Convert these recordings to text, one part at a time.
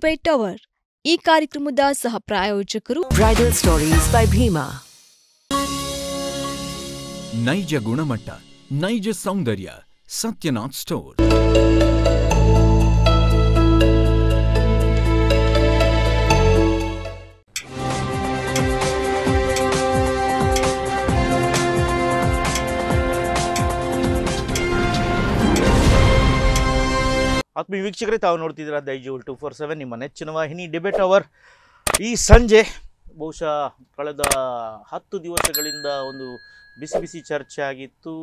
Dubai tower कार्यक्रम सह प्रायोजक ब्राइडल स्टोरी बै भीमा नैज गुणम नैज सौंदर्य सत्यनाथ स्टोर ಆತ್ಮೀಯ ವೀಕ್ಷಕರೇ ತಾವು ನೋಡ್ತಿದ್ದೀರಾ ದೈಜೋಲ್ ಟು ಫೋರ್ ಸೆವೆನ್ ನಿಮ್ಮ ನೆಚ್ಚಿನ ವಾಹಿನಿ ಡಿಬೇಟ್ ಅವರ್ ಈ ಸಂಜೆ ಬಹುಶಃ ಕಳೆದ ಹತ್ತು ದಿವಸಗಳಿಂದ ಒಂದು ಬಿಸಿ ಬಿಸಿ ಚರ್ಚೆ ಆಗಿತ್ತು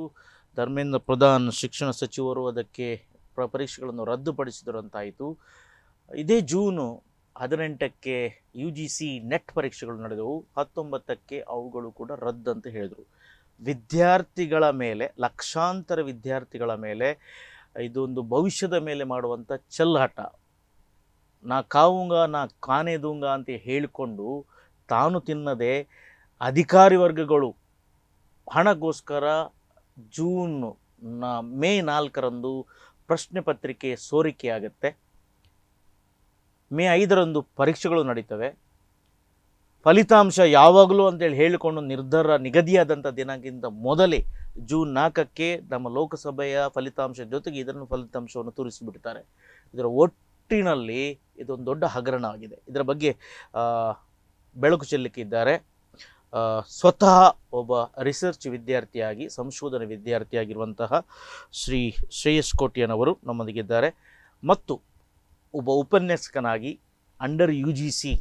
ಧರ್ಮೇಂದ್ರ ಪ್ರಧಾನ್ ಶಿಕ್ಷಣ ಸಚಿವರು ಅದಕ್ಕೆ ಪರೀಕ್ಷೆಗಳನ್ನು ರದ್ದುಪಡಿಸಿದರು ಅಂತಾಯಿತು ಇದೇ ಜೂನು ಹದಿನೆಂಟಕ್ಕೆ ಯು ಜಿ ಸಿ ನೆಟ್ ಪರೀಕ್ಷೆಗಳು ನಡೆದವು ಹತ್ತೊಂಬತ್ತಕ್ಕೆ ಅವುಗಳು ಕೂಡ ರದ್ದು ಅಂತ ಹೇಳಿದರು ವಿದ್ಯಾರ್ಥಿಗಳ ಮೇಲೆ ಲಕ್ಷಾಂತರ ವಿದ್ಯಾರ್ಥಿಗಳ ಮೇಲೆ ಇದೊಂದು ಭವಿಷ್ಯದ ಮೇಲೆ ಮಾಡುವಂಥ ಚಲ್ಲಾಟ ನಾ ಕಾವುಂಗ ನಾ ಕಾನೆದುಂಗ ಅಂತ ಹೇಳಿಕೊಂಡು ತಾನು ತಿನ್ನದೆ ಅಧಿಕಾರಿ ವರ್ಗಗಳು ಹಣಗೋಸ್ಕರ ಜೂನ್ ಮೇ ನಾಲ್ಕರಂದು ಪ್ರಶ್ನೆ ಪತ್ರಿಕೆ ಸೋರಿಕೆಯಾಗತ್ತೆ ಮೇ ಐದರಂದು ಪರೀಕ್ಷೆಗಳು ನಡೀತವೆ ಫಲಿತಾಂಶ ಯಾವಾಗಲೂ ಅಂತೇಳಿ ಹೇಳಿಕೊಂಡು ನಿರ್ಧಾರ ನಿಗದಿಯಾದಂಥ ದಿನಕ್ಕಿಂತ ಮೊದಲೇ ಜೂನ್ ನಾಲ್ಕಕ್ಕೆ ನಮ್ಮ ಲೋಕಸಭೆಯ ಫಲಿತಾಂಶದ ಜೊತೆಗೆ ಇದನ್ನು ಫಲಿತಾಂಶವನ್ನು ತೋರಿಸಿಬಿಡ್ತಾರೆ ಇದರ ಒಟ್ಟಿನಲ್ಲಿ ಇದೊಂದು ದೊಡ್ಡ ಹಗರಣ ಆಗಿದೆ ಇದರ ಬಗ್ಗೆ ಬೆಳಕು ಚೆಲ್ಲಿಕ್ಕಿದ್ದಾರೆ ಸ್ವತಃ ಒಬ್ಬ ರಿಸರ್ಚ್ ವಿದ್ಯಾರ್ಥಿಯಾಗಿ ಸಂಶೋಧನೆ ವಿದ್ಯಾರ್ಥಿಯಾಗಿರುವಂತಹ ಶ್ರೀ ಶ್ರೇಯಸ್ ಕೋಟಿಯನವರು ನಮ್ಮೊಂದಿಗಿದ್ದಾರೆ ಮತ್ತು ಒಬ್ಬ ಉಪನ್ಯಾಸಕನಾಗಿ under U G C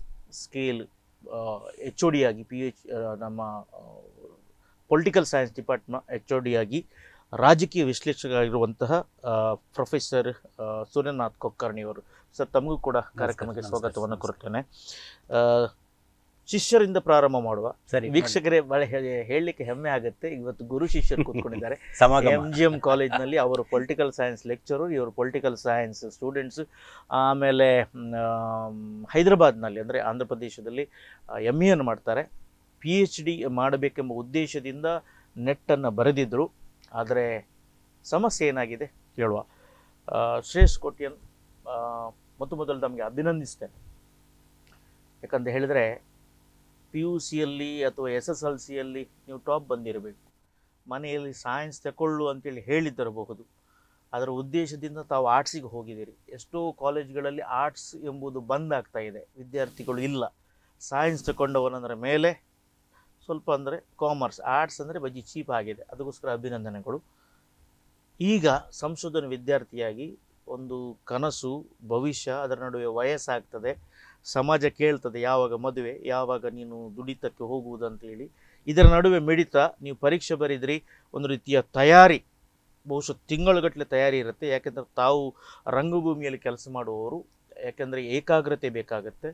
scale H O ಡಿಯಾಗಿ ಪಿ ಎಚ್ ನಮ್ಮ political science department H D ಆಗಿ ರಾಜಕೀಯ ಆಗಿರುವಂತಹ ಪ್ರೊಫೆಸರ್ ಸೂರ್ಯನಾಥ್ ಅವರು ಸರ್ ತಮಗೂ ಕೂಡ ಕಾರ್ಯಕ್ರಮಕ್ಕೆ ಸ್ವಾಗತವನ್ನು ಕೊಡ್ತೇನೆ ಶಿಷ್ಯರಿಂದ ಪ್ರಾರಂಭ ಮಾಡುವ ಸರಿ ವೀಕ್ಷಕರೇ ಬಹಳ ಹೇಳಲಿಕ್ಕೆ ಹೆಮ್ಮೆ ಆಗುತ್ತೆ ಇವತ್ತು ಗುರು ಶಿಷ್ಯರು ಕೂತ್ಕೊಂಡಿದ್ದಾರೆ ಎಂ ಜಿ ಎಂ ಕಾಲೇಜ್ನಲ್ಲಿ ಅವರು ಪೊಲಿಟಿಕಲ್ ಸೈನ್ಸ್ ಲೆಕ್ಚರರ್ ಇವರು ಪೊಲಿಟಿಕಲ್ ಸೈನ್ಸ್ ಸ್ಟೂಡೆಂಟ್ಸ್ ಆಮೇಲೆ ಹೈದರಾಬಾದ್ನಲ್ಲಿ ಅಂದರೆ ಆಂಧ್ರ ಪ್ರದೇಶದಲ್ಲಿ ಎಮ್ ಎನ್ನು e ಮಾಡ್ತಾರೆ ಪಿ ಎಚ್ ಡಿ ಮಾಡಬೇಕೆಂಬ ಉದ್ದೇಶದಿಂದ ನೆಟ್ಟನ್ನು ಬರೆದಿದ್ದರು ಆದರೆ ಸಮಸ್ಯೆ ಏನಾಗಿದೆ ಕೇಳುವ ಶ್ರೇಷ್ಠ ಕೋಟ್ಯನ್ ಮೊತ್ತ ಮೊದಲು ನಮಗೆ ಅಭಿನಂದಿಸ್ತೇನೆ ಯಾಕಂತ ಹೇಳಿದರೆ ಪಿ ಯು ಸಿಯಲ್ಲಿ ಅಥವಾ ಎಸ್ ಎಸ್ ಎಲ್ ಸಿಯಲ್ಲಿ ನೀವು ಟಾಪ್ ಬಂದಿರಬೇಕು ಮನೆಯಲ್ಲಿ ಸೈನ್ಸ್ ತಗೊಳ್ಳು ಅಂತೇಳಿ ಹೇಳಿದ್ದಿರಬಹುದು ಅದರ ಉದ್ದೇಶದಿಂದ ತಾವು ಆರ್ಟ್ಸಿಗೆ ಹೋಗಿದ್ದೀರಿ ಎಷ್ಟೋ ಕಾಲೇಜ್ಗಳಲ್ಲಿ ಆರ್ಟ್ಸ್ ಎಂಬುದು ಬಂದ್ ಆಗ್ತಾ ಇದೆ ವಿದ್ಯಾರ್ಥಿಗಳು ಇಲ್ಲ ಸೈನ್ಸ್ ತಗೊಂಡವನಂದ್ರ ಮೇಲೆ ಸ್ವಲ್ಪ ಅಂದರೆ ಕಾಮರ್ಸ್ ಆರ್ಟ್ಸ್ ಅಂದರೆ ಬಜ್ಜಿ ಚೀಪ್ ಆಗಿದೆ ಅದಕ್ಕೋಸ್ಕರ ಅಭಿನಂದನೆಗಳು ಈಗ ಸಂಶೋಧನೆ ವಿದ್ಯಾರ್ಥಿಯಾಗಿ ಒಂದು ಕನಸು ಭವಿಷ್ಯ ಅದರ ನಡುವೆ ವಯಸ್ಸಾಗ್ತದೆ ಸಮಾಜ ಕೇಳ್ತದೆ ಯಾವಾಗ ಮದುವೆ ಯಾವಾಗ ನೀನು ದುಡಿತಕ್ಕೆ ಹೋಗುವುದಂತೇಳಿ ಇದರ ನಡುವೆ ಮಿಡಿತ ನೀವು ಪರೀಕ್ಷೆ ಬರೆದ್ರಿ ಒಂದು ರೀತಿಯ ತಯಾರಿ ಬಹುಶಃ ತಿಂಗಳುಗಟ್ಟಲೆ ತಯಾರಿ ಇರುತ್ತೆ ಯಾಕೆಂದರೆ ತಾವು ರಂಗಭೂಮಿಯಲ್ಲಿ ಕೆಲಸ ಮಾಡುವವರು ಯಾಕೆಂದರೆ ಏಕಾಗ್ರತೆ ಬೇಕಾಗುತ್ತೆ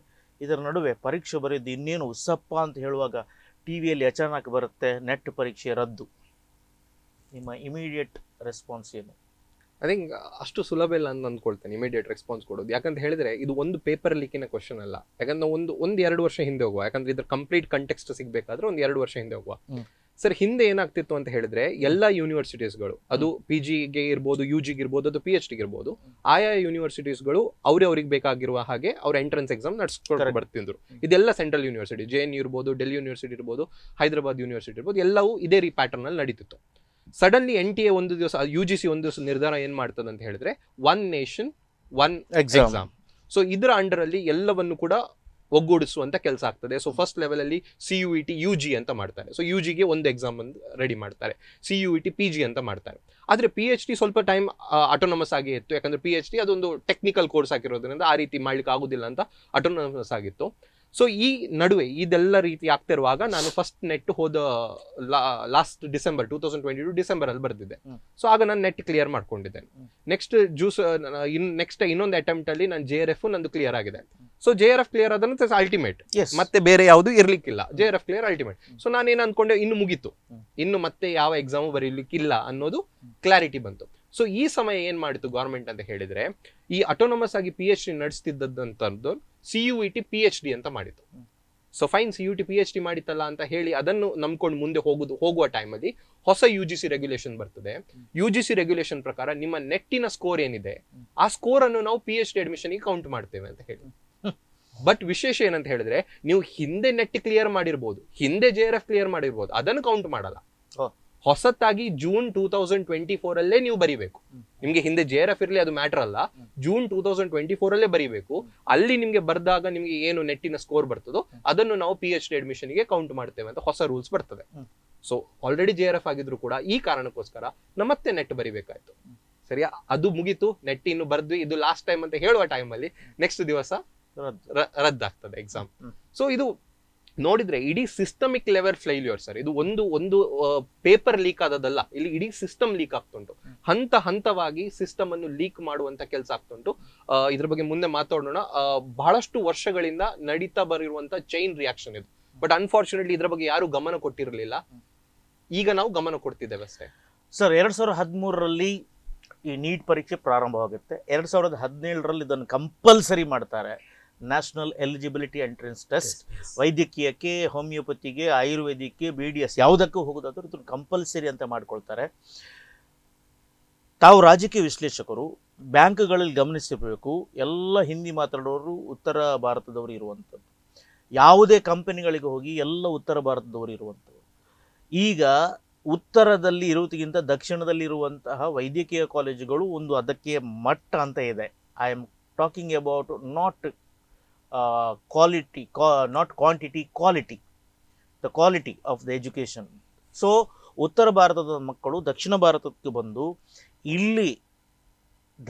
ಇದರ ನಡುವೆ ಪರೀಕ್ಷೆ ಬರೆದು ಇನ್ನೇನು ಉಸಪ್ಪ ಅಂತ ಹೇಳುವಾಗ ಟಿ ವಿಯಲ್ಲಿ ಅಚಾನಕ್ ಬರುತ್ತೆ ನೆಟ್ ಪರೀಕ್ಷೆ ರದ್ದು ನಿಮ್ಮ ಇಮಿಡಿಯೇಟ್ ರೆಸ್ಪಾನ್ಸ್ ಏನು ಐ ಥಿಂಕ್ ಅಷ್ಟು ಸುಲಭ ಇಲ್ಲ ಅಂತ ಅಂದ್ಕೊಳ್ತೇನೆ ಇಮಿಡಿಯೇಟ್ ರೆಸ್ಪಾನ್ಸ್ ಕೊಡೋದು ಯಾಕಂತ ಹೇಳಿದ್ರೆ ಇದು ಒಂದು ಪೇಪರ್ ಲೀಕಿನ ಕ್ವಶನ್ ಅಲ್ಲ ಯಾಕಂದ್ರೆ ಒಂದು ಒಂದು ಎರಡು ವರ್ಷ ಹಿಂದೆ ಹೋಗುವ ಯಾಕಂದ್ರೆ ಇದ್ರ ಕಂಪ್ಲೀಟ್ ಕಂಟೆಕ್ಸ್ಟ್ ಸಿಗಬೇಕಾದ್ರೆ ಒಂದು ಎರಡು ವರ್ಷ ಹಿಂದೆ ಹೋಗುವ ಸರ್ ಹಿಂದೆ ಏನಾಗ್ತಿತ್ತು ಅಂತ ಹೇಳಿದ್ರೆ ಎಲ್ಲ ಯೂನಿವರ್ಸಿಟೀಸ್ಗಳು ಅದು ಪಿ ಜಿಗೆ ಇರ್ಬೋದು ಯು ಜಿಗೆ ಇರ್ಬೋದು ಅದು ಪಿ ಎಚ್ ಡಿಗೆ ಇರ್ಬೋದು ಆಯಾ ಯೂನಿವರ್ಸಿಟೀಸ್ಗಳು ಅವರೇ ಅವ್ರಿಗೆ ಬೇಕಾಗಿರುವ ಹಾಗೆ ಅವ್ರ ಎಂಟ್ರೆನ್ಸ್ ಎಕ್ಸಾಮ್ ನಡೆಸ್ಕೊಂಡು ಬರ್ತಿದ್ರು ಇದೆಲ್ಲ ಸೆಂಟ್ರಲ್ ಯೂನಿವರ್ಸಿಟಿ ಜೆ ಎನ್ ಇರ್ಬೋದು ಡೆಲ್ಲಿ ಯೂನಿವರ್ಸಿಟಿ ಇರ್ಬೋದು ಹೈದರಾಬಾದ್ ಯೂನಿವರ್ಸಿಟಿ ಇರ್ಬೋದು ಎಲ್ಲವೂ ಇದೇ ರೀ ಪ್ಯಾಟರ್ನ್ ಅಲ್ಲಿ ನಡೀತಿತ್ತು ಸಡನ್ಲಿ ಎನ್ ಟಿ ಎ ಒಂದು ದಿವಸ ಯು ಜಿ ಸಿ ಒಂದು ದಿವಸ ನಿರ್ಧಾರ ಏನ್ ಮಾಡ್ತದೆ ಅಂತ ಹೇಳಿದ್ರೆ one nation one exam so ಇದರ ಅಂಡರ್ ಅಲ್ಲಿ ಎಲ್ಲವನ್ನು ಕೂಡ ಒಗ್ಗೂಡಿಸುವಂತ ಕೆಲಸ ಆಗ್ತದೆ ಸೊ ಫಸ್ಟ್ ಲೆವೆಲಲ್ಲಿ C U E T U G ಅಂತ ಮಾಡ್ತಾರೆ ಸೊ ಯು ಜಿಗೆ ಒಂದು ಎಕ್ಸಾಮ್ ಒಂದು ರೆಡಿ ಮಾಡ್ತಾರೆ C U E T P G ಅಂತ ಮಾಡ್ತಾರೆ ಆದರೆ ಪಿ ಎಚ್ ಡಿ ಸ್ವಲ್ಪ ಟೈಮ್ ಅಟೋನಮಸ್ ಆಗಿ ಇತ್ತು ಯಾಕಂದ್ರೆ ಪಿ ಎಚ್ ಡಿ ಅದೊಂದು ಟೆಕ್ನಿಕಲ್ ಕೋರ್ಸ್ ಆಗಿರೋದ್ರಿಂದ ಆ ರೀತಿ ಮಾಡ್ಲಿಕ್ಕೆ ಆಗೋದಿಲ್ಲ ಅಂತ ಅಟೋನಮಸ್ ಆಗಿತ್ತು ಸೊ ಈ ನಡುವೆ ಇದೆಲ್ಲ ರೀತಿ ಆಗ್ತಿರುವಾಗ ನಾನು ಫಸ್ಟ್ ನೆಟ್ ಹೋದ last December two thousand twenty two December ಅಲ್ಲಿ ಬರ್ದಿದ್ದೆ ಸೊ ಆಗ ನಾನು ನೆಟ್ ಕ್ಲಿಯರ್ ಮಾಡ್ಕೊಂಡಿದ್ದೆ ನೆಕ್ಸ್ಟ್ ಜ್ಯೂಸ್ ಇನ್ ನೆಕ್ಸ್ಟ್ ಇನ್ನೊಂದು ಅಟೆಂಪ್ಟ್ ಅಲ್ಲಿ ನಾನು ಜೆ ಆರ್ ಎಫ್ ನಂದು ಕ್ಲಿಯರ್ ಆಗಿದೆ so J R F clear ಆದ ನಂತರ ಅಲ್ಟಿಮೇಟ್ ಮತ್ತೆ ಬೇರೆ ಯಾವುದು ಇರ್ಲಿಕ್ಕಿಲ್ಲ J R F clear ultimate so ನಾನು ಏನ್ ಅನ್ಕೊಂಡೆ ಇನ್ನು ಮುಗಿತು ಇನ್ನು ಮತ್ತೆ ಯಾವ ಎಕ್ಸಾಮು ಬರೀಲಿಕ್ಕಿಲ್ಲ ಅನ್ನೋದು ಕ್ಲಾರಿಟಿ ಬಂತು ಸೊ ಈ ಸಮಯ ಏನು ಮಾಡಿತ್ತು ಗೌರ್ಮೆಂಟ್ ಅಂತ ಹೇಳಿದ್ರೆ ಈ ಅಟೋನಮಸ್ ಆಗಿ ಪಿ ಎಚ್ ಡಿ ನಡೆಸ್ತಿದ್ದಂಥದ್ದು C U E e T P H D ಅಂತ ಮಾಡಿತ್ತು so fine C U T P H D ಮಾಡಿತ್ತಲ್ಲ ಅಂತ ಹೇಳಿ ಅದನ್ನು ನಂಬ್ಕೊಂಡು ಮುಂದೆ ಹೋಗುದು ಹೋಗುವ ಟೈಮಲ್ಲಿ ಹೊಸ ಯು ಜಿ ಸಿ ರೆಗ್ಯುಲೇಷನ್ ಬರ್ತದೆ ಯು ಜಿ ಸಿ ರೆಗ್ಯುಲೇಷನ್ ಪ್ರಕಾರ ನಿಮ್ಮ ನೆಟ್ಟಿನ ಸ್ಕೋರ್ ಏನಿದೆ ಆ ಸ್ಕೋರ್ ಅನ್ನು ನಾವು ಪಿ ಎಚ್ ಡಿ ಅಡ್ಮಿಷನ್ಗೆ ಕೌಂಟ್ ಮಾಡ್ತೇವೆ ಅಂತ ಹೇಳಿ ಬಟ್ ವಿಶೇಷ ಏನಂತ ಹೇಳಿದ್ರೆ ನೀವು ಹಿಂದೆ ನೆಟ್ ಕ್ಲಿಯರ್ ಮಾಡಿರ್ಬೋದು ಹಿಂದೆ ಜೆ ಆರ್ ಎಫ್ ಕ್ಲಿಯರ್ ಮಾಡಿರ್ಬೋದು ಅದನ್ನು ಕೌಂಟ್ ಮಾಡಲ್ಲ ಹೊಸತ್ತಾಗಿ June two thousand twenty four ಅಲ್ಲೇ ನೀವು ಬರೀಬೇಕು ನಿಮ್ಗೆ ಹಿಂದೆ ಜೆ ಆರ್ ಎಫ್ ಇರಲಿ ಅದು ಮ್ಯಾಟರ್ ಅಲ್ಲ June two thousand twenty four ಅಲ್ಲೇ ಬರೀಬೇಕು ಅಲ್ಲಿ ನಿಮ್ಗೆ ಬರ್ದಾಗ ನಿಮ್ಗೆ ಏನು ನೆಟ್ಟಿನ ಸ್ಕೋರ್ ಬರ್ತದೋ ಅದನ್ನು ನಾವು ಪಿ ಎಚ್ ಡಿ ಅಡ್ಮಿಷನ್ ಗೆ ಕೌಂಟ್ ಮಾಡ್ತೇವೆ ಅಂತ ಹೊಸ ರೂಲ್ಸ್ ಬರ್ತದೆ so already J R F ಆಗಿದ್ರು ಕೂಡ ಈ ಕಾರಣಕ್ಕೋಸ್ಕರ ನಮತ್ತೆ ಮತ್ತೆ ನೆಟ್ ಬರಿಬೇಕಾಯ್ತು ಸರಿಯಾ ಅದು ಮುಗಿತು ನೆಟ್ ಇನ್ನು ಬರ್ದ್ವಿ ಇದು ಲಾಸ್ಟ್ ಟೈಮ್ ಅಂತ ಹೇಳುವ ಟೈಮಲ್ಲಿ ನೆಕ್ಸ್ಟ್ ದಿವಸ ರದ್ದಾಗ್ತದೆ ಎಕ್ಸಾಮ್ ಸೊ ಇದು ನೋಡಿದ್ರೆ ಇಡೀ ಸಿಸ್ಟಮಿಕ್ ಲೆವೆಲ್ ಫ್ಲೈಲ್ಯೂರ್ ಸರ್ ಇದು ಒಂದು ಒಂದು ಪೇಪರ್ ಲೀಕ್ ಆದದಲ್ಲ ಇಲ್ಲಿ ಇಡೀ ಸಿಸ್ಟಮ್ ಲೀಕ್ ಆಗ್ತುಂಟು ಹಂತ ಹಂತವಾಗಿ ಸಿಸ್ಟಮ್ ಅನ್ನು ಲೀಕ್ ಮಾಡುವಂತ ಕೆಲಸ ಆಗ್ತುಂಟು ಇದ್ರ ಬಗ್ಗೆ ಮುಂದೆ ಮಾತಾಡೋಣ ಬಹಳಷ್ಟು ವರ್ಷಗಳಿಂದ ನಡೀತಾ ಬರಿರುವಂತ ಚೈನ್ ರಿಯಾಕ್ಷನ್ ಇದು ಬಟ್ ಅನ್ಫಾರ್ಚುನೇಟ್ಲಿ ಇದ್ರ ಬಗ್ಗೆ ಯಾರು ಗಮನ ಕೊಟ್ಟಿರಲಿಲ್ಲ ಈಗ ನಾವು ಗಮನ ಕೊಡ್ತಿದ್ದೇವೆ ಅಷ್ಟೇ ಸರ್ ಎರಡ್ ಸಾವಿರದ ಹದಿಮೂರರಲ್ಲಿ ಈ ನೀಟ್ ಪರೀಕ್ಷೆ ಪ್ರಾರಂಭವಾಗುತ್ತೆ ಎರಡ್ ಸಾವಿರದ ಹದಿನೇಳರಲ್ಲಿ ಇದನ್ನು ಕಂಪಲ್ಸರಿ ಮಾಡ್ತಾರೆ ನ್ಯಾಷನಲ್ ಎಲಿಜಿಬಿಲಿಟಿ ಎಂಟ್ರೆನ್ಸ್ ಟೆಸ್ಟ್ ವೈದ್ಯಕೀಯಕ್ಕೆ ಹೋಮಿಯೋಪತಿಗೆ ಆಯುರ್ವೇದಿಕ್ಕೆ ಬಿ ಡಿ ಎಸ್ ಯಾವುದಕ್ಕೂ ಹೋಗೋದಾದ್ರೂ ಇದನ್ನು ಕಂಪಲ್ಸರಿ ಅಂತ ಮಾಡ್ಕೊಳ್ತಾರೆ ತಾವು ರಾಜಕೀಯ ವಿಶ್ಲೇಷಕರು ಬ್ಯಾಂಕ್ಗಳಲ್ಲಿ ಗಮನಿಸಬೇಕು ಎಲ್ಲ ಹಿಂದಿ ಮಾತಾಡೋರು ಉತ್ತರ ಭಾರತದವರು ಇರುವಂಥದ್ದು ಯಾವುದೇ ಕಂಪನಿಗಳಿಗೆ ಹೋಗಿ ಎಲ್ಲ ಉತ್ತರ ಭಾರತದವರು ಇರುವಂಥದ್ದು ಈಗ ಉತ್ತರದಲ್ಲಿ ಇರುವುದಕ್ಕಿಂತ ದಕ್ಷಿಣದಲ್ಲಿ ಇರುವಂತಹ ವೈದ್ಯಕೀಯ ಕಾಲೇಜುಗಳು ಒಂದು ಅದಕ್ಕೆ ಮಟ್ಟ ಅಂತ ಇದೆ I am talking about not quality uh, quality, not quantity quality the quality of the the education. ಉತ್ತರ ಭಾರತದ ಮಕ್ಕಳು ದಕ್ಷಿಣ ಭಾರತಕ್ಕೆ ಬಂದು ಇಲ್ಲಿ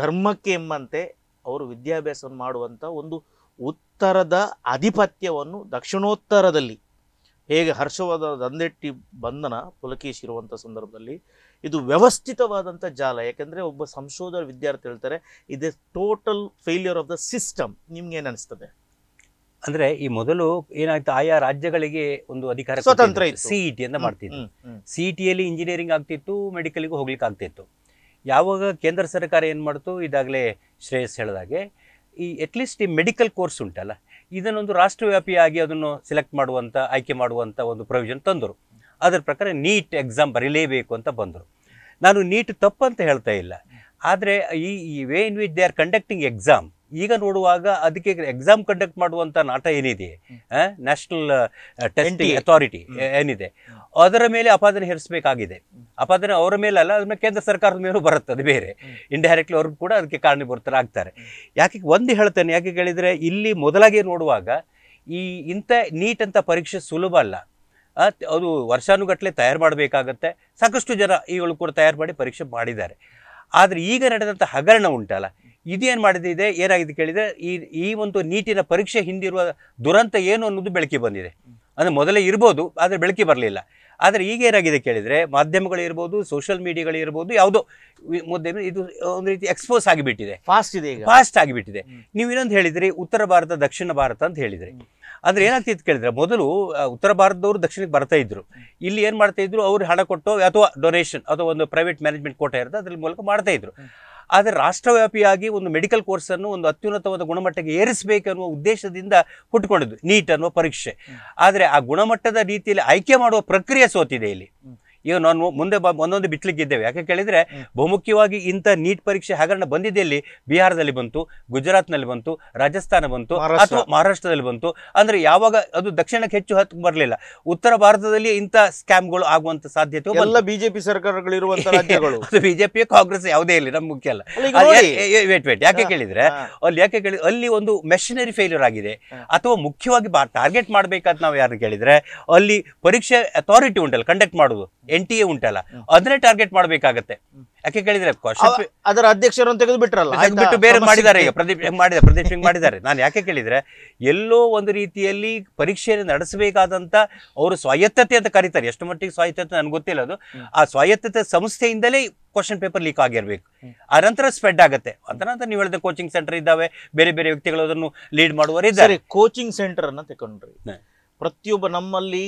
ಧರ್ಮಕ್ಕೆ ಎಂಬಂತೆ ಅವರು ವಿದ್ಯಾಭ್ಯಾಸವನ್ನು ಮಾಡುವಂಥ ಒಂದು ಉತ್ತರದ ಆಧಿಪತ್ಯವನ್ನು ದಕ್ಷಿಣೋತ್ತರದಲ್ಲಿ ಹೇಗೆ ಹರ್ಷವಾದ ದಂದೆಟ್ಟಿ ಬಂಧನ ಪುಲಕೇಶ್ ಇರುವಂಥ ಸಂದರ್ಭದಲ್ಲಿ ಇದು ವ್ಯವಸ್ಥಿತವಾದಂಥ ಜಾಲ ಯಾಕೆಂದರೆ ಒಬ್ಬ ಸಂಶೋಧನ ವಿದ್ಯಾರ್ಥಿ ಹೇಳ್ತಾರೆ ಇದೆ total failure of the system ನಿಮ್ಗೇನು ಅನಿಸ್ತದೆ ಅಂದ್ರೆ ಈ ಮೊದಲು ಏನಾಯ್ತು ಆಯಾ ರಾಜ್ಯಗಳಿಗೆ ಒಂದು ಅಧಿಕಾರ ಸ್ವತಂತ್ರ ಸಿಇಟಿ e ಅಂತ ಮಾಡ್ತಿದ್ರು ಸಿಇಟಿಯಲ್ಲಿ e ಇಂಜಿನಿಯರಿಂಗ್ ಆಗ್ತಿತ್ತು ಮೆಡಿಕಲ್ಗೂ ಹೋಗ್ಲಿಕ್ಕೆ ಆಗ್ತಿತ್ತು ಯಾವಾಗ ಕೇಂದ್ರ ಸರ್ಕಾರ ಏನು ಮಾಡ್ತು ಇದಾಗಲೇ ಶ್ರೇಯಸ್ ಹೇಳಿದಾಗೆ ಈ ಅಟ್ಲೀಸ್ಟ್ ಈ ಮೆಡಿಕಲ್ ಕೋರ್ಸ್ ಉಂಟಲ್ಲ ಇದನ್ನೊಂದು ರಾಷ್ಟ್ರವ್ಯಾಪಿಯಾಗಿ ಅದನ್ನು ಸೆಲೆಕ್ಟ್ ಮಾಡುವಂಥ ಆಯ್ಕೆ ಮಾಡುವಂಥ ಒಂದು ಪ್ರೊವಿಷನ್ ತಂದರು ಅದರ ಪ್ರಕಾರ ನೀಟ್ ಎಕ್ಸಾಮ್ ಬರೀಲೇಬೇಕು ಅಂತ ಬಂದರು ನಾನು ನೀಟ್ ತಪ್ಪು ಅಂತ ಹೇಳ್ತಾ ಇಲ್ಲ ಆದರೆ ಈ way in which they are conducting exam ಈಗ ನೋಡುವಾಗ ಅದಕ್ಕೆ ಎಕ್ಸಾಮ್ ಕಂಡಕ್ಟ್ ಮಾಡುವಂಥ ನಾಟ ಏನಿದೆ ನ್ಯಾಷನಲ್ ಟೆಸ್ಟಿಂಗ್ ಅಥಾರಿಟಿ ಏನಿದೆ ಅದರ ಮೇಲೆ ಅಪಾದನೆ ಹೆರಿಸಬೇಕಾಗಿದೆ ಅಪಾದನೆ ಅವರ ಮೇಲೆ ಅಲ್ಲ ಅದನ್ನ ಕೇಂದ್ರ ಸರ್ಕಾರದ ಮೇಲೂ ಬರುತ್ತದೆ ಬೇರೆ ಇಂಡೈರೆಕ್ಟ್ಲಿ ಅವ್ರಿಗೂ ಕೂಡ ಅದಕ್ಕೆ ಆಗ್ತಾರೆ ಯಾಕೆ ಒಂದು ಹೇಳ್ತೇನೆ ಯಾಕೆ ಹೇಳಿದರೆ ಇಲ್ಲಿ ಮೊದಲಾಗಿ ನೋಡುವಾಗ ಈ ಇಂಥ ನೀಟ್ ಅಂತ ಪರೀಕ್ಷೆ ಸುಲಭ ಅಲ್ಲ ಅದು ವರ್ಷಾನುಗಟ್ಟಲೆ ತಯಾರು ಮಾಡಬೇಕಾಗತ್ತೆ ಸಾಕಷ್ಟು ಜನ ಈಗಳು ಕೂಡ ತಯಾರು ಮಾಡಿ ಪರೀಕ್ಷೆ ಮಾಡಿದ್ದಾರೆ ಆದರೆ ಈಗ ನಡೆದಂಥ ಹಗರಣ ಉಂಟಲ್ಲ ಇದೇನು ಮಾಡಿದೆ ಏನಾಗಿದೆ ಕೇಳಿದರೆ ಈ ಈ ಒಂದು ನೀಟಿನ ಪರೀಕ್ಷೆ ಹಿಂದಿರುವ ದುರಂತ ಏನು ಅನ್ನೋದು ಬೆಳಕಿ ಬಂದಿದೆ ಅಂದರೆ ಮೊದಲೇ ಇರ್ಬೋದು ಆದರೆ ಬೆಳಕಿ ಬರಲಿಲ್ಲ ಆದರೆ ಈಗ ಏನಾಗಿದೆ ಕೇಳಿದರೆ ಮಾಧ್ಯಮಗಳಿರ್ಬೋದು ಸೋಷಿಯಲ್ ಮೀಡಿಯಾಗಳಿರ್ಬೋದು ಯಾವುದೋ ಮುದ್ದೆ ಇದು ಒಂದು ರೀತಿ ಎಕ್ಸ್ಪೋಸ್ ಆಗಿಬಿಟ್ಟಿದೆ ಫಾಸ್ಟ್ ಇದೆ ಫಾಸ್ಟ್ ಆಗಿಬಿಟ್ಟಿದೆ ನೀವು ಇನ್ನೊಂದು ಹೇಳಿದ್ರಿ ಉತ್ತರ ಭಾರತ ದಕ್ಷಿಣ ಭಾರತ ಅಂತ ಹೇಳಿದ್ರಿ ಅಂದರೆ ಏನಾಗ್ತಿತ್ತು ಕೇಳಿದ್ರೆ ಮೊದಲು ಉತ್ತರ ಭಾರತದವರು ದಕ್ಷಿಣಕ್ಕೆ ಬರ್ತಾ ಇದ್ರು ಇಲ್ಲಿ ಏನು ಮಾಡ್ತಾ ಇದ್ರು ಅವ್ರು ಹಣ ಕೊಟ್ಟು ಅಥವಾ ಡೊನೇಷನ್ ಅಥವಾ ಒಂದು ಪ್ರೈವೇಟ್ ಮ್ಯಾನೇಜ್ಮೆಂಟ್ ಕೋಟೆ ಇರುತ್ತೆ ಅದ್ರ ಮೂಲಕ ಮಾಡ್ತಾ ಇದ್ರು ಆದರೆ ರಾಷ್ಟ್ರವ್ಯಾಪಿಯಾಗಿ ಒಂದು ಮೆಡಿಕಲ್ ಕೋರ್ಸನ್ನು ಒಂದು ಅತ್ಯುನ್ನತವಾದ ಗುಣಮಟ್ಟಕ್ಕೆ ಏರಿಸಬೇಕೆನ್ನುವ ಉದ್ದೇಶದಿಂದ ಹುಟ್ಟುಕೊಂಡಿದ್ದು ನೀಟ್ ಅನ್ನುವ ಪರೀಕ್ಷೆ ಆದರೆ ಆ ಗುಣಮಟ್ಟದ ರೀತಿಯಲ್ಲಿ ಆಯ್ಕೆ ಮಾಡುವ ಪ್ರಕ್ರಿಯೆ ಸೋತಿದೆ ಇಲ್ಲಿ ಈಗ ನಾನು ಮುಂದೆ ಒಂದೊಂದು ಬಿಟ್ಲಿಕ್ಕಿದ್ದೇವೆ ಯಾಕೆ ಕೇಳಿದರೆ ಬಹುಮುಖ್ಯವಾಗಿ ಇಂಥ ನೀಟ್ ಪರೀಕ್ಷೆ ಹಗರಣ ಬಂದಿದೆ ಇಲ್ಲಿ ಬಿಹಾರದಲ್ಲಿ ಬಂತು ಗುಜರಾತ್ನಲ್ಲಿ ಬಂತು ರಾಜಸ್ಥಾನ ಬಂತು ಅಥವಾ ಮಹಾರಾಷ್ಟ್ರದಲ್ಲಿ ಬಂತು ಅಂದರೆ ಯಾವಾಗ ಅದು ದಕ್ಷಿಣಕ್ಕೆ ಹೆಚ್ಚು ಹತ್ತು ಬರಲಿಲ್ಲ ಉತ್ತರ ಭಾರತದಲ್ಲಿ ಇಂಥ ಸ್ಕ್ಯಾಮ್ಗಳು ಆಗುವಂತ ಸಾಧ್ಯತೆ ಎಲ್ಲ ಬಿಜೆಪಿ ಸರ್ಕಾರಗಳು ಬಿಜೆಪಿ ಕಾಂಗ್ರೆಸ್ ಯಾವುದೇ ಇಲ್ಲಿ ನಮ್ಮ ಮುಖ್ಯ ಅಲ್ಲ ವೇಟ್ ವೇಟ್ ಯಾಕೆ ಕೇಳಿದ್ರೆ ಅಲ್ಲಿ ಯಾಕೆ ಕೇಳಿ ಅಲ್ಲಿ ಒಂದು ಮೆಷಿನರಿ ಫೇಲ್ಯೂರ್ ಆಗಿದೆ ಅಥವಾ ಮುಖ್ಯವಾಗಿ ಟಾರ್ಗೆಟ್ ಮಾಡ್ಬೇಕಂತ ನಾವು ಯಾರು ಕೇಳಿದ್ರೆ ಅಲ್ಲಿ ಪರೀಕ್ಷೆ ಅಥಾರಿಟಿ ಉಂಟಲ್ಲ ಕಂಡಕ್ಟ್ ಮಾಡುದು ಎನ್ ಟಿ ಎ ಉಂಟಲ್ಲ ಅದನ್ನೇ ಟಾರ್ಗೆಟ್ ಮಾಡ್ಬೇಕಾಗತ್ತೆ ಯಾಕೆ ಕೇಳಿದ್ರೆ ಅದರ ಅಂತ ತೆಗೆದು ಬಿಟ್ರಲ್ಲ ಬಿಟ್ಟು ಬೇರೆ ಮಾಡಿದ್ದಾರೆ ಈಗ ಪ್ರದೀಪ್ ಹೆಂಗ್ ಮಾಡಿದ್ದಾರೆ ಪ್ರದೀಪ್ ಸಿಂಗ್ ಮಾಡಿದ್ದಾರೆ ನಾನು ಯಾಕೆ ಕೇಳಿದ್ರೆ ಎಲ್ಲೋ ಒಂದು ರೀತಿಯಲ್ಲಿ ಪರೀಕ್ಷೆಯನ್ನು ನಡೆಸಬೇಕಾದಂತ ಅವರು ಸ್ವಾಯತ್ತತೆ ಅಂತ ಕರೀತಾರೆ ಎಷ್ಟು ಮಟ್ಟಿಗೆ ಸ್ವಾಯತ್ತತೆ ನನ್ಗೆ ಗೊತ್ತಿಲ್ಲ ಅದು ಆ ಸ್ವಾಯತ್ತತೆ ಸಂಸ್ಥೆಯಿಂದಲೇ ಕ್ವಶನ್ ಪೇಪರ್ ಲೀಕ್ ಆಗಿರ್ಬೇಕು ಆ ನಂತರ ಸ್ಪ್ರೆಡ್ ಆಗುತ್ತೆ ಅದರ ನಂತರ ನೀವು ಹೇಳಿದ ಕೋಚಿಂಗ್ ಸೆಂಟರ್ ಇದ್ದಾವೆ ಬೇರೆ ಬೇರೆ ವ್ಯಕ್ತಿಗಳು ಅದನ್ನು ಲೀಡ್ ಇದ್ದಾರೆ ಕೋಚಿಂಗ್ ಸೆಂಟರ್ ಅನ್ನ ತಗೊಂಡ್ರಿ ಪ್ರತಿಯೊಬ್ಬ ನಮ್ಮಲ್ಲಿ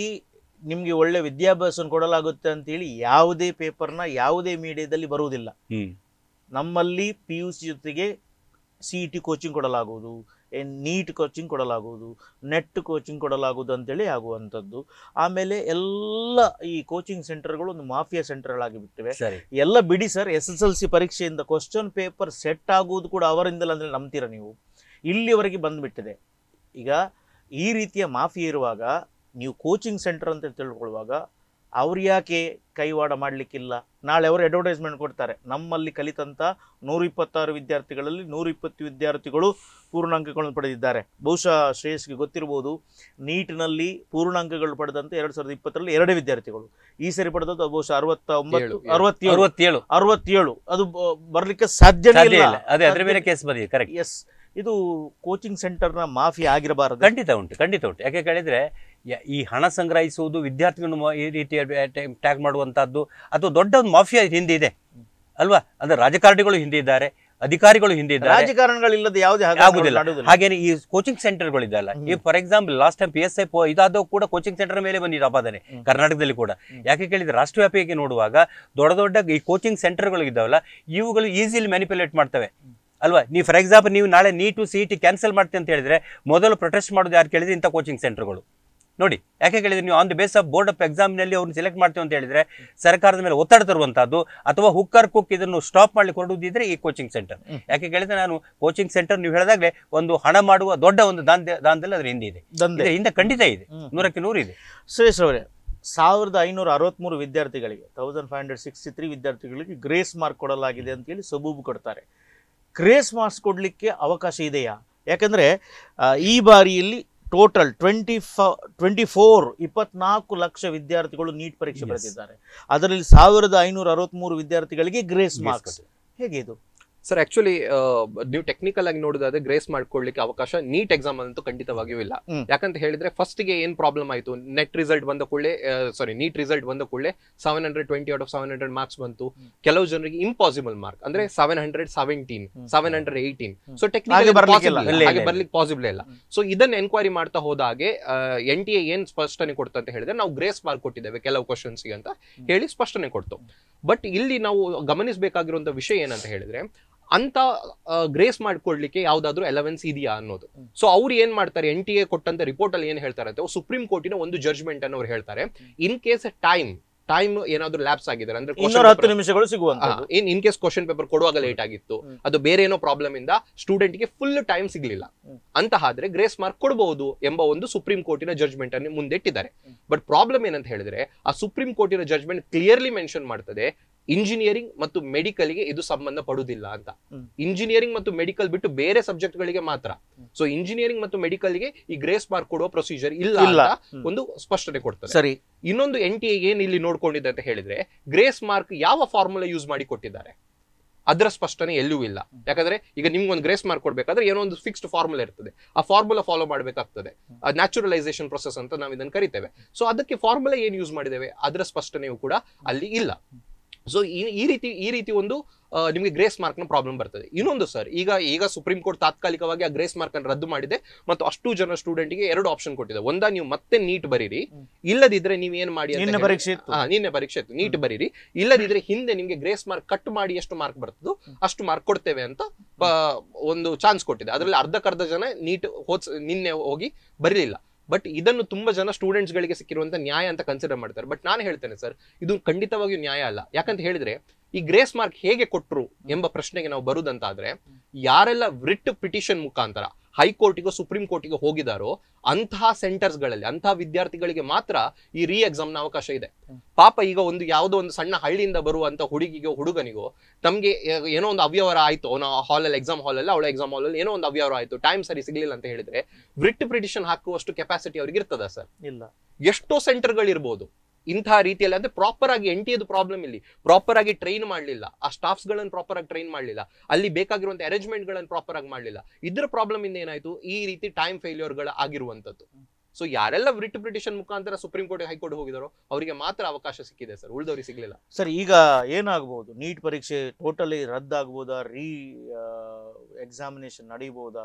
ನಿಮಗೆ ಒಳ್ಳೆ ವಿದ್ಯಾಭ್ಯಾಸವನ್ನು ಕೊಡಲಾಗುತ್ತೆ ಅಂತೇಳಿ ಯಾವುದೇ ಪೇಪರ್ನ ಯಾವುದೇ ಮೀಡಿಯಾದಲ್ಲಿ ಬರುವುದಿಲ್ಲ ನಮ್ಮಲ್ಲಿ ಪಿ ಯು ಸಿ ಜೊತೆಗೆ ಸಿ ಇ ಟಿ ಕೋಚಿಂಗ್ ಕೊಡಲಾಗುವುದು ನೀಟ್ ಕೋಚಿಂಗ್ ಕೊಡಲಾಗುವುದು ನೆಟ್ ಕೋಚಿಂಗ್ ಕೊಡಲಾಗುವುದು ಅಂತೇಳಿ ಆಗುವಂಥದ್ದು ಆಮೇಲೆ ಎಲ್ಲ ಈ ಕೋಚಿಂಗ್ ಸೆಂಟರ್ಗಳು ಒಂದು ಮಾಫಿಯಾ ಸೆಂಟರ್ಗಳಾಗಿ ಬಿಟ್ಟಿವೆ ಎಲ್ಲ ಬಿಡಿ sir S S L C ಪರೀಕ್ಷೆಯಿಂದ ಕ್ವಶನ್ ಪೇಪರ್ ಸೆಟ್ ಆಗುವುದು ಕೂಡ ಅವರಿಂದಲ್ಲ ಅಂದರೆ ನಂಬ್ತೀರಾ ನೀವು ಇಲ್ಲಿವರೆಗೆ ಬಂದ್ಬಿಟ್ಟಿದೆ ಈಗ ಈ ರೀತಿಯ ಮಾಫಿ ಇರುವಾಗ ನೀವು ಕೋಚಿಂಗ್ ಸೆಂಟರ್ ಅಂತ ತಿಳ್ಕೊಳ್ಳುವಾಗ ಅವ್ರು ಯಾಕೆ ಕೈವಾಡ ಮಾಡಲಿಕ್ಕಿಲ್ಲ ನಾಳೆ ಅವರು ಅಡ್ವರ್ಟೈಸ್ಮೆಂಟ್ ಕೊಡ್ತಾರೆ ನಮ್ಮಲ್ಲಿ ಕಲಿತಂಥ ನೂರಿಪ್ಪತ್ತಾರು ವಿದ್ಯಾರ್ಥಿಗಳಲ್ಲಿ ನೂರಿಪ್ಪತ್ತು ವಿದ್ಯಾರ್ಥಿಗಳು ಪೂರ್ಣಾಂಕಗಳನ್ನು ಪಡೆದಿದ್ದಾರೆ ಬಹುಶಃ ಶ್ರೇಯಸ್ಗೆ ಗೊತ್ತಿರ್ಬೋದು ನೀಟ್ನಲ್ಲಿ ಪೂರ್ಣಾಂಕಗಳು ಪಡೆದಂಥ ಎರಡು ಸಾವಿರದ ಇಪ್ಪತ್ತರಲ್ಲಿ ಎರಡೇ ವಿದ್ಯಾರ್ಥಿಗಳು ಈ ಸರಿ ಪಡೆದದ್ದು ಬಹುಶಃ ಅರವತ್ತ ಒಂಬತ್ತು ಅರವತ್ತೇಳು ಅರವತ್ತೇಳು ಅದು ಬರಲಿಕ್ಕೆ ಸಾಧ್ಯ ಎಸ್ ಇದು ಕೋಚಿಂಗ್ ಸೆಂಟರ್ನ ಮಾಫಿ ಆಗಿರಬಾರದು ಖಂಡಿತ ಉಂಟು ಖಂಡಿತ ಉಂಟು ಯಾಕೆ ಕೇಳಿದ್ರೆ ಈ ಹಣ ಸಂಗ್ರಹಿಸುವುದು ವಿದ್ಯಾರ್ಥಿಗಳನ್ನು ಈ ರೀತಿಯ ಟ್ಯಾಗ್ ಮಾಡುವಂಥದ್ದು ಅದು ದೊಡ್ಡ ಒಂದು ಮಾಫಿಯಾ ಹಿಂದಿದೆ ಅಲ್ವಾ ಅಂದ್ರೆ ರಾಜಕಾರಣಿಗಳು ಹಿಂದೆ ಇದ್ದಾರೆ ಅಧಿಕಾರಿಗಳು ಹಿಂದೆ ಇದ್ದಾರೆ ರಾಜಕಾರಣಗಳಿಲ್ಲದೆ ಯಾವುದೇ ಆಗುದಿಲ್ಲ ಹಾಗೇನೆ ಈ ಕೋಚಿಂಗ್ ಸೆಂಟರ್ಗಳು ಅಲ್ಲ ಈ for example last time P S I ಇದಾದ ಕೂಡ ಕೋಚಿಂಗ್ ಸೆಂಟರ್ ಮೇಲೆ ಬಂದಿದೆ ಅಪಾದನೆ ಕರ್ನಾಟಕದಲ್ಲಿ ಕೂಡ ಯಾಕೆ ಕೇಳಿದ್ರೆ ರಾಷ್ಟ್ರವ್ಯಾಪಿಯಾಗಿ ನೋಡುವಾಗ ದೊಡ್ಡ ದೊಡ್ಡ ಈ ಕೋಚಿಂಗ್ ಸೆಂಟರ್ ಗಳು ಇದ್ದವಲ್ಲ ಇವುಗಳು ಈಸಿಲಿ ಮ್ಯಾನಿಪ್ಯುಲೇಟ್ ಮಾಡ್ತವೆ ಅಲ್ವಾ ನೀವು ಫಾರ್ ಎಕ್ಸಾಂಪಲ್ ನೀವು ನಾಳೆ NEET C E T cancel ಮಾಡ್ತೀನಿ ಅಂತ ಹೇಳಿದ್ರೆ ಮೊದಲು ಪ್ರೊಟೆಸ್ಟ್ ಮಾಡೋದು ಯಾರು ಕೇಳಿದ್ರೆ ಇಂಥ ಕೋಚಿಂಗ್ ಸೆಂಟರ್ಗಳು ನೋಡಿ ಯಾಕೆ ಕೇಳಿದ್ರೆ ನೀವು on the base of board of ಎಕ್ಸಾಮ್ನಲ್ಲಿ ಅವ್ರನ್ನ ಸೆಲೆಕ್ಟ್ ಮಾಡ್ತೀವಿ ಅಂತ ಹೇಳಿದ್ರೆ ಸರ್ಕಾರದ ಮೇಲೆ ಒತ್ತಡ ತರುವಂಥದ್ದು ಅಥವಾ ಹುಕ್ಕರ್ ಕುಕ್ ಇದನ್ನು ಸ್ಟಾಪ್ ಮಾಡಿ ಕೊಡುವುದಿದ್ರೆ ಈ ಕೋಚಿಂಗ್ ಸೆಂಟರ್ ಯಾಕೆ ಕೇಳಿದ್ರೆ ನಾನು ಕೋಚಿಂಗ್ ಸೆಂಟರ್ ನೀವು ಹೇಳಿದಾಗಲೇ ಒಂದು ಹಣ ಮಾಡುವ ದೊಡ್ಡ ಒಂದು ದಾಂಧ ದಾನದಲ್ಲಿ ಅದರ ಹಿಂದೆ ಇದೆ ಹಿಂದೆ ಖಂಡಿತ ಇದೆ ನೂರಕ್ಕೆ ನೂರು ಇದೆ ಸುರೇಶ್ ಅವರೇ ಸಾವಿರದ ಐನೂರ ಅರವತ್ತ್ಮೂರು ವಿದ್ಯಾರ್ಥಿಗಳಿಗೆ thousand five hundred sixty three ವಿದ್ಯಾರ್ಥಿಗಳಿಗೆ ಗ್ರೇಸ್ ಮಾರ್ಕ್ ಕೊಡಲಾಗಿದೆ ಅಂತೇಳಿ ಸಬೂಬು ಕೊಡ್ತಾರೆ ಗ್ರೇಸ್ ಮಾರ್ಕ್ಸ್ ಕೊಡಲಿಕ್ಕೆ ಅವಕಾಶ ಇದೆಯಾ ಯಾಕಂದರೆ ಈ ಬಾರಿಯಲ್ಲಿ ಟೋಟಲ್ ಟ್ವೆಂಟಿ ಫ ಟ್ವೆಂಟಿ ಫೋರ್ ಇಪ್ಪತ್ನಾಲ್ಕು ಲಕ್ಷ ವಿದ್ಯಾರ್ಥಿಗಳು ನೀಟ್ ಪರೀಕ್ಷೆ ಬರೆದಿದ್ದಾರೆ ಅದರಲ್ಲಿ ಸಾವಿರದ ಐನೂರ ಅರವತ್ತ್ಮೂರು ವಿದ್ಯಾರ್ಥಿಗಳಿಗೆ ಗ್ರೇಸ್ ಮಾರ್ಕ್ಸ್ ಹೇಗೆ ಇದು ಸರ್ ಆಕ್ಚುಲಿ uh, ನೀವು ಟೆಕ್ನಿಕಲ್ ಆಗಿ ನೋಡೋದಾದ್ರೆ ಗ್ರೇಸ್ ಮಾಡ್ಕೊಳ್ಳಿಕ್ಕೆ ಅವಕಾಶ ನೀಟ್ ಎಕ್ಸಾಮ್ ಅಂತೂ ಖಂಡಿತವಾಗಿಯೂ ಇಲ್ಲ ಯಾಕಂತ ಹೇಳಿದ್ರೆ ಫಸ್ಟ್ ಗೆ ಏನ್ ಪ್ರಾಬ್ಲಮ್ ಆಯ್ತು ನೆಟ್ ರಿಸಲ್ಟ್ ಬಂದ ಕೂಡಲೇ ಸಾರಿ ನೀಟ್ ರಿಸಲ್ಟ್ ಬಂದ ಕೂಡಲೇ seven hundred twenty out of seven hundred marks ಬಂತು ಕೆಲವು ಜನರಿಗೆ ಇಂಪಾಸಿಬಲ್ ಮಾರ್ಕ್ ಅಂದ್ರೆ seven hundred seventeen seven hundred eighteen so technical ಬರ್ಲಿಕ್ಕೆ ಪಾಸಿಬಲ್ ಇಲ್ಲ ಸೊ ಇದನ್ನ ಎನ್ಕ್ವೈರಿ ಮಾಡ್ತಾ ಹೋದಾಗೆ ಎನ್ ಟಿ ಏನ್ ಸ್ಪಷ್ಟನೆ ಕೊಡ್ತು ಅಂತ ಹೇಳಿದ್ರೆ ನಾವು ಗ್ರೇಸ್ ಮಾರ್ಕ್ ಕೊಟ್ಟಿದ್ದೇವೆ ಕೆಲವು ಕ್ವಶನ್ಸ್ಗೆ ಅಂತ ಹೇಳಿ ಸ್ಪಷ್ಟನೆ ಕೊಡ್ತು ಬಟ್ ಇಲ್ಲಿ ನಾವು ಗಮನಿಸಬೇಕಾಗಿರುವಂತಹ ವಿಷಯ ಏನಂತ ಹೇಳಿದ್ರೆ ಅಂತ ಗ್ರೇಸ್ ಮಾಡ್ಕೊಡ್ಲಿಕ್ಕೆ ಯಾವ್ದಾದ್ರು ಎಲೆವೆನ್ಸ್ ಇದೆಯಾ ಅನ್ನೋದು ಸೊ ಅವ್ರು ಏನ್ ಮಾಡ್ತಾರೆ ಎನ್ ಟಿ ಎ ಕೊಟ್ಟಂತ ರಿಪೋರ್ಟ್ ಅಲ್ಲಿ ಏನ್ ಹೇಳ್ತಾರೆ ಅಂತ ಸುಪ್ರೀಂ ಕೋರ್ಟಿನ ಒಂದು ಜಡ್ಜ್ಮೆಂಟ್ ಅನ್ನು ಅವ್ರು ಹೇಳ್ತಾರೆ ಇನ್ ಕೇಸ್ ಟೈಮ್ ಟೈಮ್ ಏನಾದ್ರು ಲ್ಯಾಬ್ಸ್ ಆಗಿದ್ದಾರೆ ಅಂದ್ರೆ ಹತ್ತು ನಿಮಿಷಗಳು ಸಿಗುವ in in case question paper ಕೊಡುವಾಗ ಲೇಟ್ ಆಗಿತ್ತು ಅದು ಬೇರೆ ಏನೋ ಪ್ರಾಬ್ಲಮ್ ಇಂದ ಸ್ಟೂಡೆಂಟ್ ಗೆ ಫುಲ್ ಟೈಮ್ ಸಿಗ್ಲಿಲ್ಲ ಅಂತ ಆದ್ರೆ ಗ್ರೇಸ್ ಮಾರ್ಕ್ ಕೊಡಬಹುದು ಎಂಬ ಒಂದು ಸುಪ್ರೀಂ ಕೋರ್ಟಿನ ಜಡ್ಜ್ಮೆಂಟ್ ಅನ್ನು ಮುಂದೆ ಇಟ್ಟಿದ್ದಾರೆ ಬಟ್ ಪ್ರಾಬ್ಲಮ್ ಏನಂತ ಹೇಳಿದ್ರೆ ಆ ಸುಪ್ರೀಂ ಕೋರ್ಟಿನ ಜಡ್ಜ್ಮೆಂಟ್ ಕ್ಲಿಯರ್ಲಿ ಮೆನ್ಷನ್ ಮಾಡ್ತದೆ ಇಂಜಿನಿಯರಿಂಗ್ ಮತ್ತು ಮೆಡಿಕಲ್ ಗೆ ಇದು ಸಂಬಂಧ ಪಡುವುದಿಲ್ಲ ಅಂತ ಇಂಜಿನಿಯರಿಂಗ್ ಮತ್ತು ಮೆಡಿಕಲ್ ಬಿಟ್ಟು ಬೇರೆ ಸಬ್ಜೆಕ್ಟ್ ಗಳಿಗೆ ಮಾತ್ರ ಸೊ ಇಂಜಿನಿಯರಿಂಗ್ ಮತ್ತು ಮೆಡಿಕಲ್ಗೆ ಈ ಗ್ರೇಸ್ ಮಾರ್ಕ್ ಕೊಡುವ ಪ್ರೊಸೀಜರ್ ಇಲ್ಲ ಅಂತ ಒಂದು ಸ್ಪಷ್ಟನೆ ಕೊಡ್ತಾರೆ ಸರಿ ಇನ್ನೊಂದು ಎನ್ ಟಿ ಏನ್ ಇಲ್ಲಿ ನೋಡ್ಕೊಂಡಿದೆ ಅಂತ ಹೇಳಿದ್ರೆ ಗ್ರೇಸ್ ಮಾರ್ಕ್ ಯಾವ ಫಾರ್ಮುಲಾ ಯೂಸ್ ಮಾಡಿ ಕೊಟ್ಟಿದ್ದಾರೆ ಅದರ ಸ್ಪಷ್ಟನೆ ಎಲ್ಲೂ ಇಲ್ಲ ಯಾಕಂದ್ರೆ ಈಗ ನಿಮ್ಗೊಂದು ಗ್ರೇಸ್ ಮಾರ್ಕ್ ಕೊಡ್ಬೇಕಾದ್ರೆ ಏನೋ ಒಂದು ಫಿಕ್ಸ್ಡ್ ಫಾರ್ಮುಲಾ ಇರ್ತದೆ ಆ ಫಾರ್ಮುಲಾ ಫಾಲೋ ಮಾಡಬೇಕಾಗ್ತದೆ ನ್ಯಾಚುರಲೈಸೇಷನ್ ಪ್ರೊಸೆಸ್ ಅಂತ ನಾವು ಇದನ್ನು ಕರಿತೇವೆ ಸೊ ಅದಕ್ಕೆ ಫಾರ್ಮುಲಾ ಏನು ಯೂಸ್ ಮಾಡಿದ್ದೇವೆ ಅದರ ಸ್ಪಷ್ಟನೆಯೂ ಕೂಡ ಅಲ್ಲಿ ಇಲ್ಲ ಸೊ ಈ ರೀತಿ ಈ ರೀತಿ ಒಂದು ನಿಮಗೆ ಗ್ರೇಸ್ ಮಾರ್ಕ್ ನ ಪ್ರಾಬ್ಲಮ್ ಬರ್ತದೆ ಇನ್ನೊಂದು ಸರ್ ಈಗ ಈಗ ಸುಪ್ರೀಂ ಕೋರ್ಟ್ ತಾತ್ಕಾಲಿಕವಾಗಿ ಆ ಗ್ರೇಸ್ ಮಾರ್ಕ್ ಅನ್ನು ರದ್ದು ಮಾಡಿದೆ ಮತ್ತು ಅಷ್ಟು ಜನ ಸ್ಟೂಡೆಂಟ್ ಗೆ ಎರಡು ಆಪ್ಷನ್ ಕೊಟ್ಟಿದೆ ಒಂದ ನೀವು ಮತ್ತೆ ನೀಟ್ ಬರೀರಿ ಇಲ್ಲದಿದ್ರೆ ನೀವು ಏನ್ ಮಾಡಿ ನಿನ್ನೆ ಪರೀಕ್ಷೆ ನೀಟ್ ಬರೀರಿ ಇಲ್ಲದಿದ್ರೆ ಹಿಂದೆ ನಿಮಗೆ ಗ್ರೇಸ್ ಮಾರ್ಕ್ ಕಟ್ ಮಾಡಿ ಎಷ್ಟು ಮಾರ್ಕ್ ಬರ್ತದೋ ಅಷ್ಟು ಮಾರ್ಕ್ ಕೊಡ್ತೇವೆ ಅಂತ ಒಂದು ಚಾನ್ಸ್ ಕೊಟ್ಟಿದೆ ಅದರಲ್ಲಿ ಅರ್ಧಕ್ಕರ್ಧ ಜನ ನೀಟ್ ಹೋದ್ ನಿನ್ನೆ ಹೋಗಿ ಬರಲಿಲ್ಲ ಬಟ್ ಇದನ್ನು ತುಂಬಾ ಜನ ಸ್ಟೂಡೆಂಟ್ಸ್ ಗಳಿಗೆ ಸಿಕ್ಕಿರುವಂತ ನ್ಯಾಯ ಅಂತ ಕನ್ಸಿಡರ್ ಮಾಡ್ತಾರೆ ಬಟ್ ನಾನು ಹೇಳ್ತೇನೆ ಸರ್ ಇದು ಖಂಡಿತವಾಗಿಯೂ ನ್ಯಾಯ ಅಲ್ಲ ಯಾಕಂತ ಹೇಳಿದ್ರೆ ಈ ಗ್ರೇಸ್ ಮಾರ್ಕ್ ಹೇಗೆ ಕೊಟ್ಟರು ಎಂಬ ಪ್ರಶ್ನೆಗೆ ನಾವು ಬರುದಂತಾದ್ರೆ ಯಾರೆಲ್ಲ ರಿಟ್ ಪಿಟಿಷನ್ ಮುಖಾಂತರ ಹೈಕೋರ್ಟಿಗೂ ಸುಪ್ರೀಂ ಕೋರ್ಟಿಗೂ ಹೋಗಿದಾರೋ ಅಂತಹ ಸೆಂಟರ್ಸ್ ಗಳಲ್ಲಿ ಅಂತಹ ವಿದ್ಯಾರ್ಥಿಗಳಿಗೆ ಮಾತ್ರ ಈ ರೀಎಕ್ಸಾಮ್ ನ ಅವಕಾಶ ಇದೆ ಪಾಪ ಈಗ ಒಂದು ಯಾವುದೋ ಒಂದು ಸಣ್ಣ ಹಳ್ಳಿಯಿಂದ ಬರುವಂತ ಹುಡುಗಿಗೋ ಹುಡುಗನಿಗೋ ತಮಗೆ ಏನೋ ಒಂದು ಅವ್ಯವಹಾರ ಆಯ್ತು ಅವನ ಹಾಲಲ್ಲಿ ಎಕ್ಸಾಮ್ ಹಾಲ್ ಹಾಲಲ್ಲಿ ಅವಳ ಎಕ್ಸಾಮ್ ಹಾಲ್ ಅಲ್ಲಿ ಏನೋ ಒಂದು ಅವ್ಯವಹಾರ ಆಯ್ತು ಟೈಮ್ ಸರಿ ಸಿಗ್ಲಿಲ್ಲ ಅಂತ ಹೇಳಿದ್ರೆ ಬ್ರಿಟ್ ಬ್ರಿಟಿಷನ್ ಹಾಕುವಷ್ಟು ಕೆಪಾಸಿಟಿ ಅವ್ರಿಗೆ ಇರ್ತದ ಸರ್ ಇಲ್ಲ ಎಷ್ಟೋ ಸೆಂಟರ್ಗಳಿರ್ಬೋದು ಇಂತಹ ರೀತಿಯಲ್ಲಿ ಅಂದ್ರೆ ಪ್ರಾಪರ್ ಆಗಿ ಎನ್ ಟಿ ಎದು ಪ್ರಾಬ್ಲಮ್ ಇಲ್ಲಿ ಪ್ರಾಪರ್ ಆಗಿ ಟ್ರೈನ್ ಮಾಡಲಿಲ್ಲ ಆ ಸ್ಟಾಫ್ಸ್ ಗಳನ್ನ ಪ್ರಾಪರ್ ಆಗಿ ಟ್ರೈನ್ ಮಾಡಲಿಲ್ಲ ಅಲ್ಲಿ ಬೇಕಾಗಿರುವಂತ ಅರೇಂಜ್ಮೆಂಟ್ ಗಳನ್ನು ಪ್ರಾಪರ್ ಆಗಿ ಮಾಡಲಿಲ್ಲ ಇದ್ರ ಪ್ರಾಬ್ಲಮ್ ಇಂದ ಏನಾಯ್ತು ಈ ರೀತಿ ಟೈಮ್ ಫೇಲ್ಯೂರ್ ಗಳು ಆಗಿರುವಂತದ್ದು ಸೊ ಯಾರೆಲ್ಲ ಬ್ರಿಟ್ ಪಿಟಿಷನ್ ಮುಖಾಂತರ ಸುಪ್ರೀಂ ಕೋರ್ಟ್ ಹೈಕೋರ್ಟ್ ಹೋಗಿದಾರೋ ಅವರಿಗೆ ಮಾತ್ರ ಅವಕಾಶ ಸಿಕ್ಕಿದೆ ಸರ್ ಉಳಿದವರಿಗೆ ಸಿಗಲಿಲ್ಲ ಸರ್ ಈಗ ಏನಾಗಬಹುದು ನೀಟ್ ಪರೀಕ್ಷೆ ಟೋಟಲಿ ರದ್ದಾಗ್ಬೋದಾ ರೀ ಎಕ್ಸಾಮಿನೇಷನ್ ನಡೀಬಹುದಾ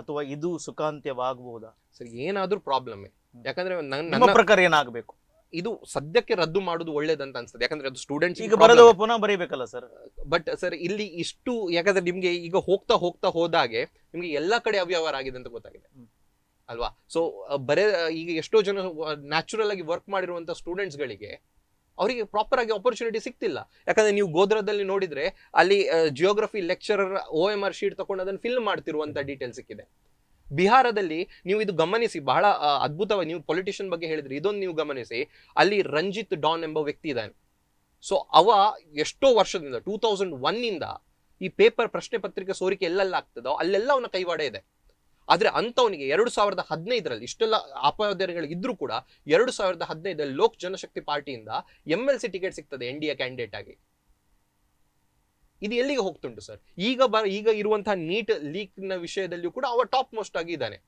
ಅಥವಾ ಇದು ಸುಖಾಂತ್ಯವಾಗಬಹುದಾ ಸರ್ ಏನಾದ್ರೂ ಪ್ರಾಬ್ಲಮ್ ಯಾಕಂದ್ರೆ ನನ್ನ ಪ್ರಕಾರ ಏನಾಗಬೇಕು ಇದು ಸದ್ಯಕ್ಕೆ ರದ್ದು ಮಾಡುದು ಒಳ್ಳೇದಂತ ಅನ್ಸುತ್ತೆ ಯಾಕಂದ್ರೆ ಅದು ಸ್ಟೂಡೆಂಟ್ಸ್ ಈಗ ಬರೋದು ಪುನಃ ಬರೀಬೇಕಲ್ಲ ಸರ್ ಬಟ್ ಸರ್ ಇಲ್ಲಿ ಇಷ್ಟು ಯಾಕಂದ್ರೆ ನಿಮ್ಗೆ ಈಗ ಹೋಗ್ತಾ ಹೋಗ್ತಾ ಹೋದಾಗೆ ನಿಮ್ಗೆ ಎಲ್ಲಾ ಕಡೆ ಅವ್ಯವಹಾರ ಆಗಿದೆ ಅಂತ ಗೊತ್ತಾಗಿದೆ ಅಲ್ವಾ ಸೊ ಬರೇ ಈಗ ಎಷ್ಟೋ ಜನ ನ್ಯಾಚುರಲ್ ಆಗಿ ವರ್ಕ್ ಮಾಡಿರುವಂತ ಸ್ಟೂಡೆಂಟ್ಸ್ ಗಳಿಗೆ ಅವರಿಗೆ ಪ್ರಾಪರ್ ಆಗಿ ಆಪರ್ಚುನಿಟಿ ಸಿಕ್ತಿಲ್ಲ ಯಾಕಂದ್ರೆ ನೀವು ಗೋದ್ರದಲ್ಲಿ ನೋಡಿದ್ರೆ ಅಲ್ಲಿ geography lecturer O M R sheet ತಗೊಂಡು ಅದನ್ನ ಫಿಲ್ ಮಾಡ್ತಿರುವಂತ ಡೀಟೇಲ್ ಸಿಕ್ಕಿದೆ ಬಿಹಾರದಲ್ಲಿ ನೀವು ಇದು ಗಮನಿಸಿ ಬಹಳ ಅದ್ಭುತವಾಗಿ ನೀವು ಪೊಲಿಟಿಷಿಯನ್ ಬಗ್ಗೆ ಹೇಳಿದ್ರಿ ಇದೊಂದು ನೀವು ಗಮನಿಸಿ ಅಲ್ಲಿ ರಂಜಿತ್ ಡಾನ್ ಎಂಬ ವ್ಯಕ್ತಿ ಇದ್ದಾನೆ ಸೊ ಅವ ಎಷ್ಟೋ ವರ್ಷದಿಂದ ಟೂ ತೌಸಂಡ್ ಒನ್ನಿಂದ ಈ ಪೇಪರ್ ಪ್ರಶ್ನೆ ಪತ್ರಿಕೆ ಸೋರಿಕೆ ಎಲ್ಲೆಲ್ಲ ಆಗ್ತದೋ ಅಲ್ಲೆಲ್ಲ ಅವನ ಕೈವಾಡ ಇದೆ ಆದರೆ ಅಂಥವನಿಗೆ ಎರಡು ಸಾವಿರದ ಹದಿನೈದರಲ್ಲಿ ಇಷ್ಟೆಲ್ಲ ಅಪಾಯಗಳು ಇದ್ರೂ ಕೂಡ ಎರಡು ಸಾವಿರದ ಹದಿನೈದರಲ್ಲಿ ಲೋಕ್ ಜನಶಕ್ತಿ ಪಾರ್ಟಿಯಿಂದ ಎಂ ಎಲ್ ಸಿ ಟಿಕೆಟ್ ಸಿಗ್ತದೆ ಎನ್ ಡಿ ಎ ಕ್ಯಾಂಡಿಡೇಟ್ ಆಗಿ ಇದು ಎಲ್ಲಿಗೆ ಹೋಗ್ತುಂಟು ಸರ್ ಈಗ ಈಗ ಇರುವಂತಹ ನೀಟ್ ನ ವಿಷಯದಲ್ಲಿಯೂ ಕೂಡ ಅವ ಟಾಪ್ ಮೋಸ್ಟ್ ಆಗಿದ್ದಾನೆ